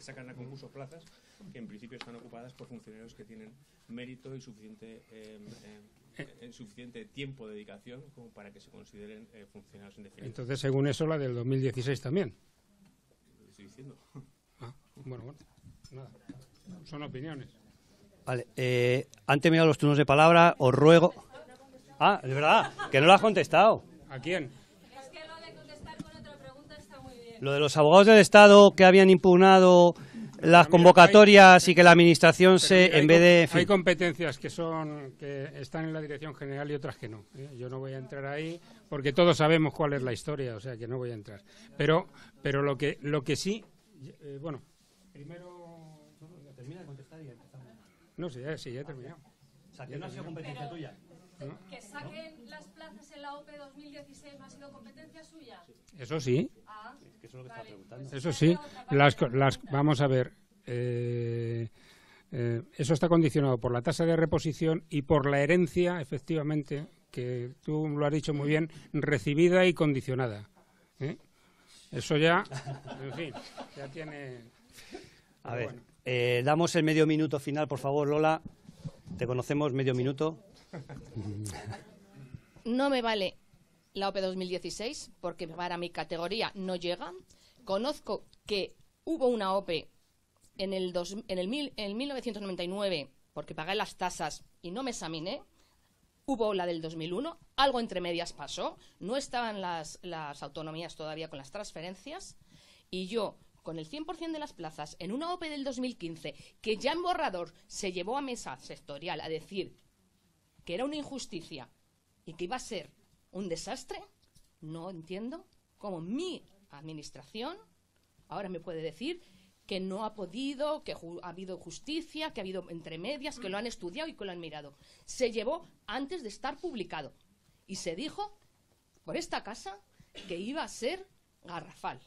sacan a concurso plazas que en principio están ocupadas por funcionarios que tienen mérito y suficiente, eh, eh, eh, suficiente tiempo de dedicación como para que se consideren funcionarios indefinidos. Entonces, según eso, la del 2016 también. Lo estoy diciendo. Ah, bueno, bueno. Son opiniones. Vale. han terminado los turnos de palabra. Os ruego. Ah, es verdad, que no lo has contestado. ¿A quién? Es que lo de contestar con otra pregunta está muy bien. Lo de los abogados del Estado que habían impugnado las convocatorias y que la administración se, en vez de... Hay competencias que son que están en la dirección general y otras que no. ¿eh? Yo no voy a entrar ahí porque todos sabemos cuál es la historia, o sea que no voy a entrar. Pero, pero lo que lo que sí, eh, bueno, primero termina de contestar y empezamos. No, sí, ya, sí, ya he terminado. O sea, que no ha sido competencia tuya. Que saquen las plazas en la OPE 2016 no ha sido competencia suya. Eso sí eso sí, las, las, vamos a ver. Eh, eh, eso está condicionado por la tasa de reposición y por la herencia, efectivamente, que tú lo has dicho muy bien, recibida y condicionada. ¿eh? Eso ya, en fin, ya tiene... A ver, damos el medio minuto final, por favor, Lola. Te conocemos, medio minuto. No me vale la OPE 2016, porque para mi categoría no llega. Conozco que hubo una OPE en el, 1999, porque pagué las tasas y no me examiné. Hubo la del 2001, algo entre medias pasó, no estaban las, las autonomías todavía con las transferencias, y yo, con el 100% de las plazas, en una OPE del 2015, que ya en borrador se llevó a mesa sectorial a decir que era una injusticia y que iba a ser un desastre. No entiendo cómo mi administración ahora me puede decir que no ha podido, que ha habido justicia, que ha habido entre medias, que lo han estudiado y que lo han mirado. Se llevó antes de estar publicado y se dijo por esta casa que iba a ser garrafal.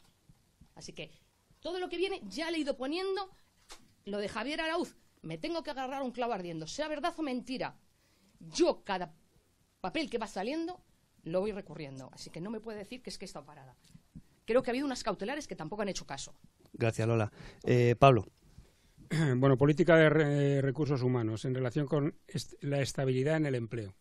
Así que todo lo que viene ya le he ido poniendo lo de Javier Arauz. Me tengo que agarrar un clavo ardiendo, sea verdad o mentira. Yo cada papel que va saliendo lo voy recurriendo. Así que no me puede decir que es que está parada. Creo que ha habido unas cautelares que tampoco han hecho caso. Gracias, Lola. Eh, Pablo. Bueno, política de eh, recursos humanos en relación con la estabilidad en el empleo.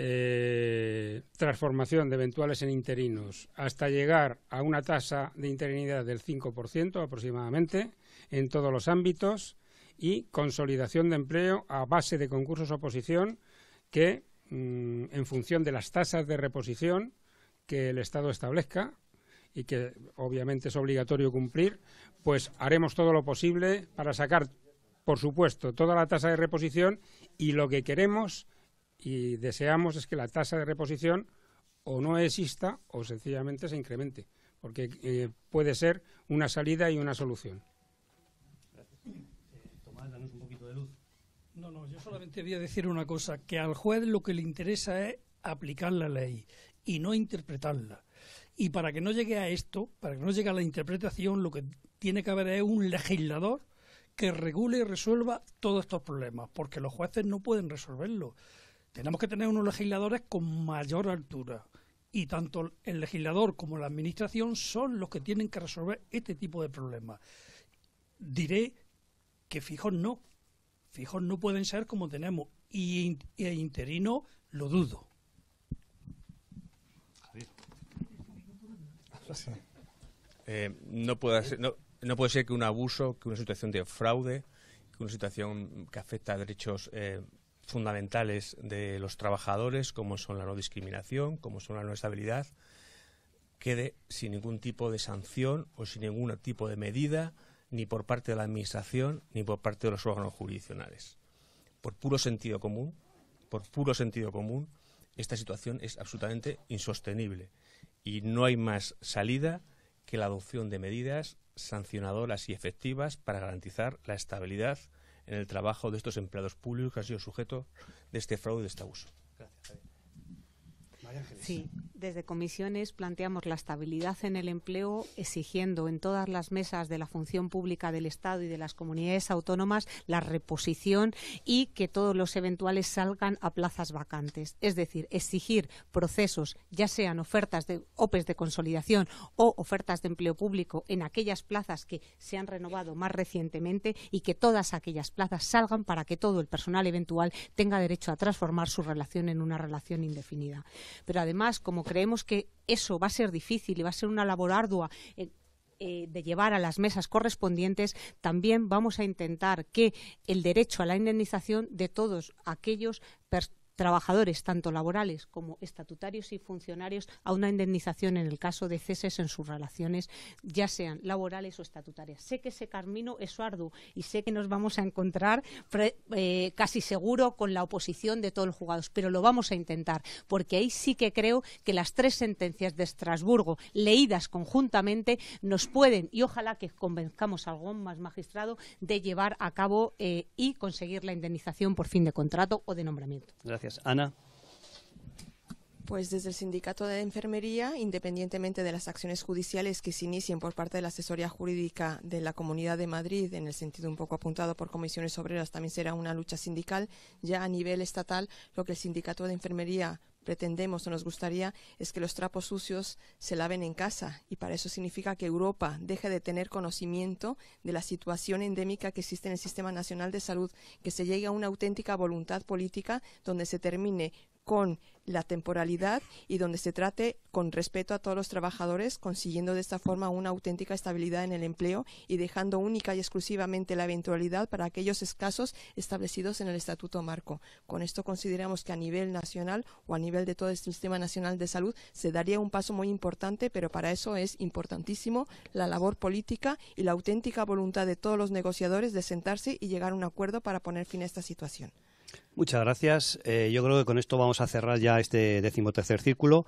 Eh, transformación de eventuales en interinos hasta llegar a una tasa de interinidad del 5% aproximadamente en todos los ámbitos y consolidación de empleo a base de concursos oposición que Mm, en función de las tasas de reposición que el Estado establezca y que obviamente es obligatorio cumplir, pues haremos todo lo posible para sacar, por supuesto, toda la tasa de reposición y lo que queremos y deseamos es que la tasa de reposición o no exista o sencillamente se incremente, porque eh, puede ser una salida y una solución. No, no, yo solamente voy a decir una cosa, que al juez lo que le interesa es aplicar la ley y no interpretarla. Y para que no llegue a esto, para que no llegue a la interpretación, lo que tiene que haber es un legislador que regule y resuelva todos estos problemas, porque los jueces no pueden resolverlo. Tenemos que tener unos legisladores con mayor altura. Y tanto el legislador como la administración son los que tienen que resolver este tipo de problemas. Diré que fijos no, Fijos no pueden ser como tenemos. Y, interino lo dudo. Eh, no, puede ser, que un abuso, que una situación de fraude, que una situación que afecta a derechos eh, fundamentales de los trabajadores, como son la no discriminación, como son la no estabilidad, quede sin ningún tipo de sanción o sin ningún tipo de medida ni por parte de la Administración ni por parte de los órganos jurisdiccionales. Por puro sentido común, por puro sentido común, esta situación es absolutamente insostenible y no hay más salida que la adopción de medidas sancionadoras y efectivas para garantizar la estabilidad en el trabajo de estos empleados públicos que han sido sujetos de este fraude y de este abuso. Sí, desde comisiones planteamos la estabilidad en el empleo, exigiendo en todas las mesas de la función pública del Estado y de las comunidades autónomas la reposición y que todos los eventuales salgan a plazas vacantes. Es decir, exigir procesos, ya sean ofertas de OPEs de consolidación o ofertas de empleo público en aquellas plazas que se han renovado más recientemente y que todas aquellas plazas salgan para que todo el personal eventual tenga derecho a transformar su relación en una relación indefinida pero además, como creemos que eso va a ser difícil y va a ser una labor ardua, eh, eh, de llevar a las mesas correspondientes, también vamos a intentar que el derecho a la indemnización de todos aquellos trabajadores, tanto laborales como estatutarios y funcionarios, a una indemnización en el caso de ceses en sus relaciones, ya sean laborales o estatutarias. Sé que ese camino es arduo y sé que nos vamos a encontrar eh, casi seguro con la oposición de todos los jugados, pero lo vamos a intentar, porque ahí sí que creo que las tres sentencias de Estrasburgo, leídas conjuntamente, nos pueden, y ojalá que convenzcamos a algún más magistrado, de llevar a cabo eh, y conseguir la indemnización por fin de contrato o de nombramiento. Gracias. Gracias. Ana. Pues desde el Sindicato de Enfermería, independientemente de las acciones judiciales que se inicien por parte de la asesoría jurídica de la Comunidad de Madrid, en el sentido un poco apuntado por comisiones obreras, también será una lucha sindical. Ya a nivel estatal, lo que el Sindicato de Enfermería pretendemos o nos gustaría es que los trapos sucios se laven en casa y para eso significa que Europa deje de tener conocimiento de la situación endémica que existe en el Sistema Nacional de Salud, que se llegue a una auténtica voluntad política donde se termine con la temporalidad y donde se trate con respeto a todos los trabajadores, consiguiendo de esta forma una auténtica estabilidad en el empleo y dejando única y exclusivamente la eventualidad para aquellos escasos establecidos en el Estatuto Marco. Con esto consideramos que a nivel nacional o a nivel de todo el Sistema Nacional de Salud se daría un paso muy importante, pero para eso es importantísimo la labor política y la auténtica voluntad de todos los negociadores de sentarse y llegar a un acuerdo para poner fin a esta situación. Muchas gracias. Eh, yo creo que con esto vamos a cerrar ya este decimotercer círculo.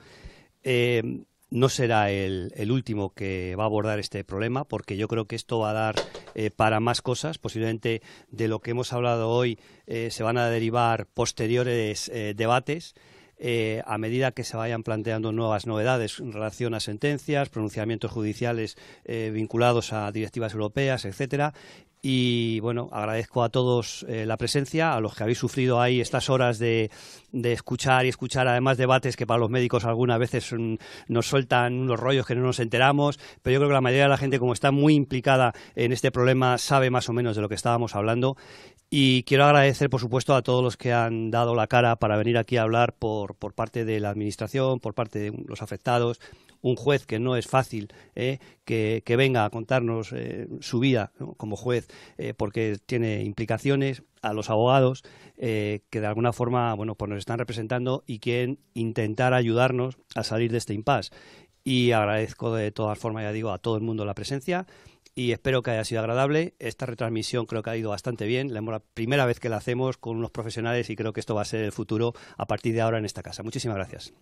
Eh, no será el, último que va a abordar este problema, porque yo creo que esto va a dar eh, para más cosas. Posiblemente de lo que hemos hablado hoy se van a derivar posteriores debates. a medida que se vayan planteando nuevas novedades en relación a sentencias, pronunciamientos judiciales vinculados a directivas europeas, etcétera, y bueno, agradezco a todos eh, la presencia, a los que habéis sufrido ahí estas horas de, de, escuchar y escuchar, además debates que para los médicos algunas veces mm, nos sueltan unos rollos que no nos enteramos, pero yo creo que la mayoría de la gente, como está muy implicada en este problema, sabe más o menos de lo que estábamos hablando. Y quiero agradecer, por supuesto, a todos los que han dado la cara para venir aquí a hablar por, por parte de la Administración, por parte de los afectados, un juez que no es fácil ¿eh? que, venga a contarnos eh, su vida como juez, eh, porque tiene implicaciones a los abogados que de alguna forma bueno, pues nos están representando y quieren intentar ayudarnos a salir de este impasse. Y agradezco de todas formas, ya digo, a todo el mundo la presencia y espero que haya sido agradable. Esta retransmisión creo que ha ido bastante bien. La primera vez que la hacemos con unos profesionales y creo que esto va a ser el futuro a partir de ahora en esta casa. Muchísimas gracias.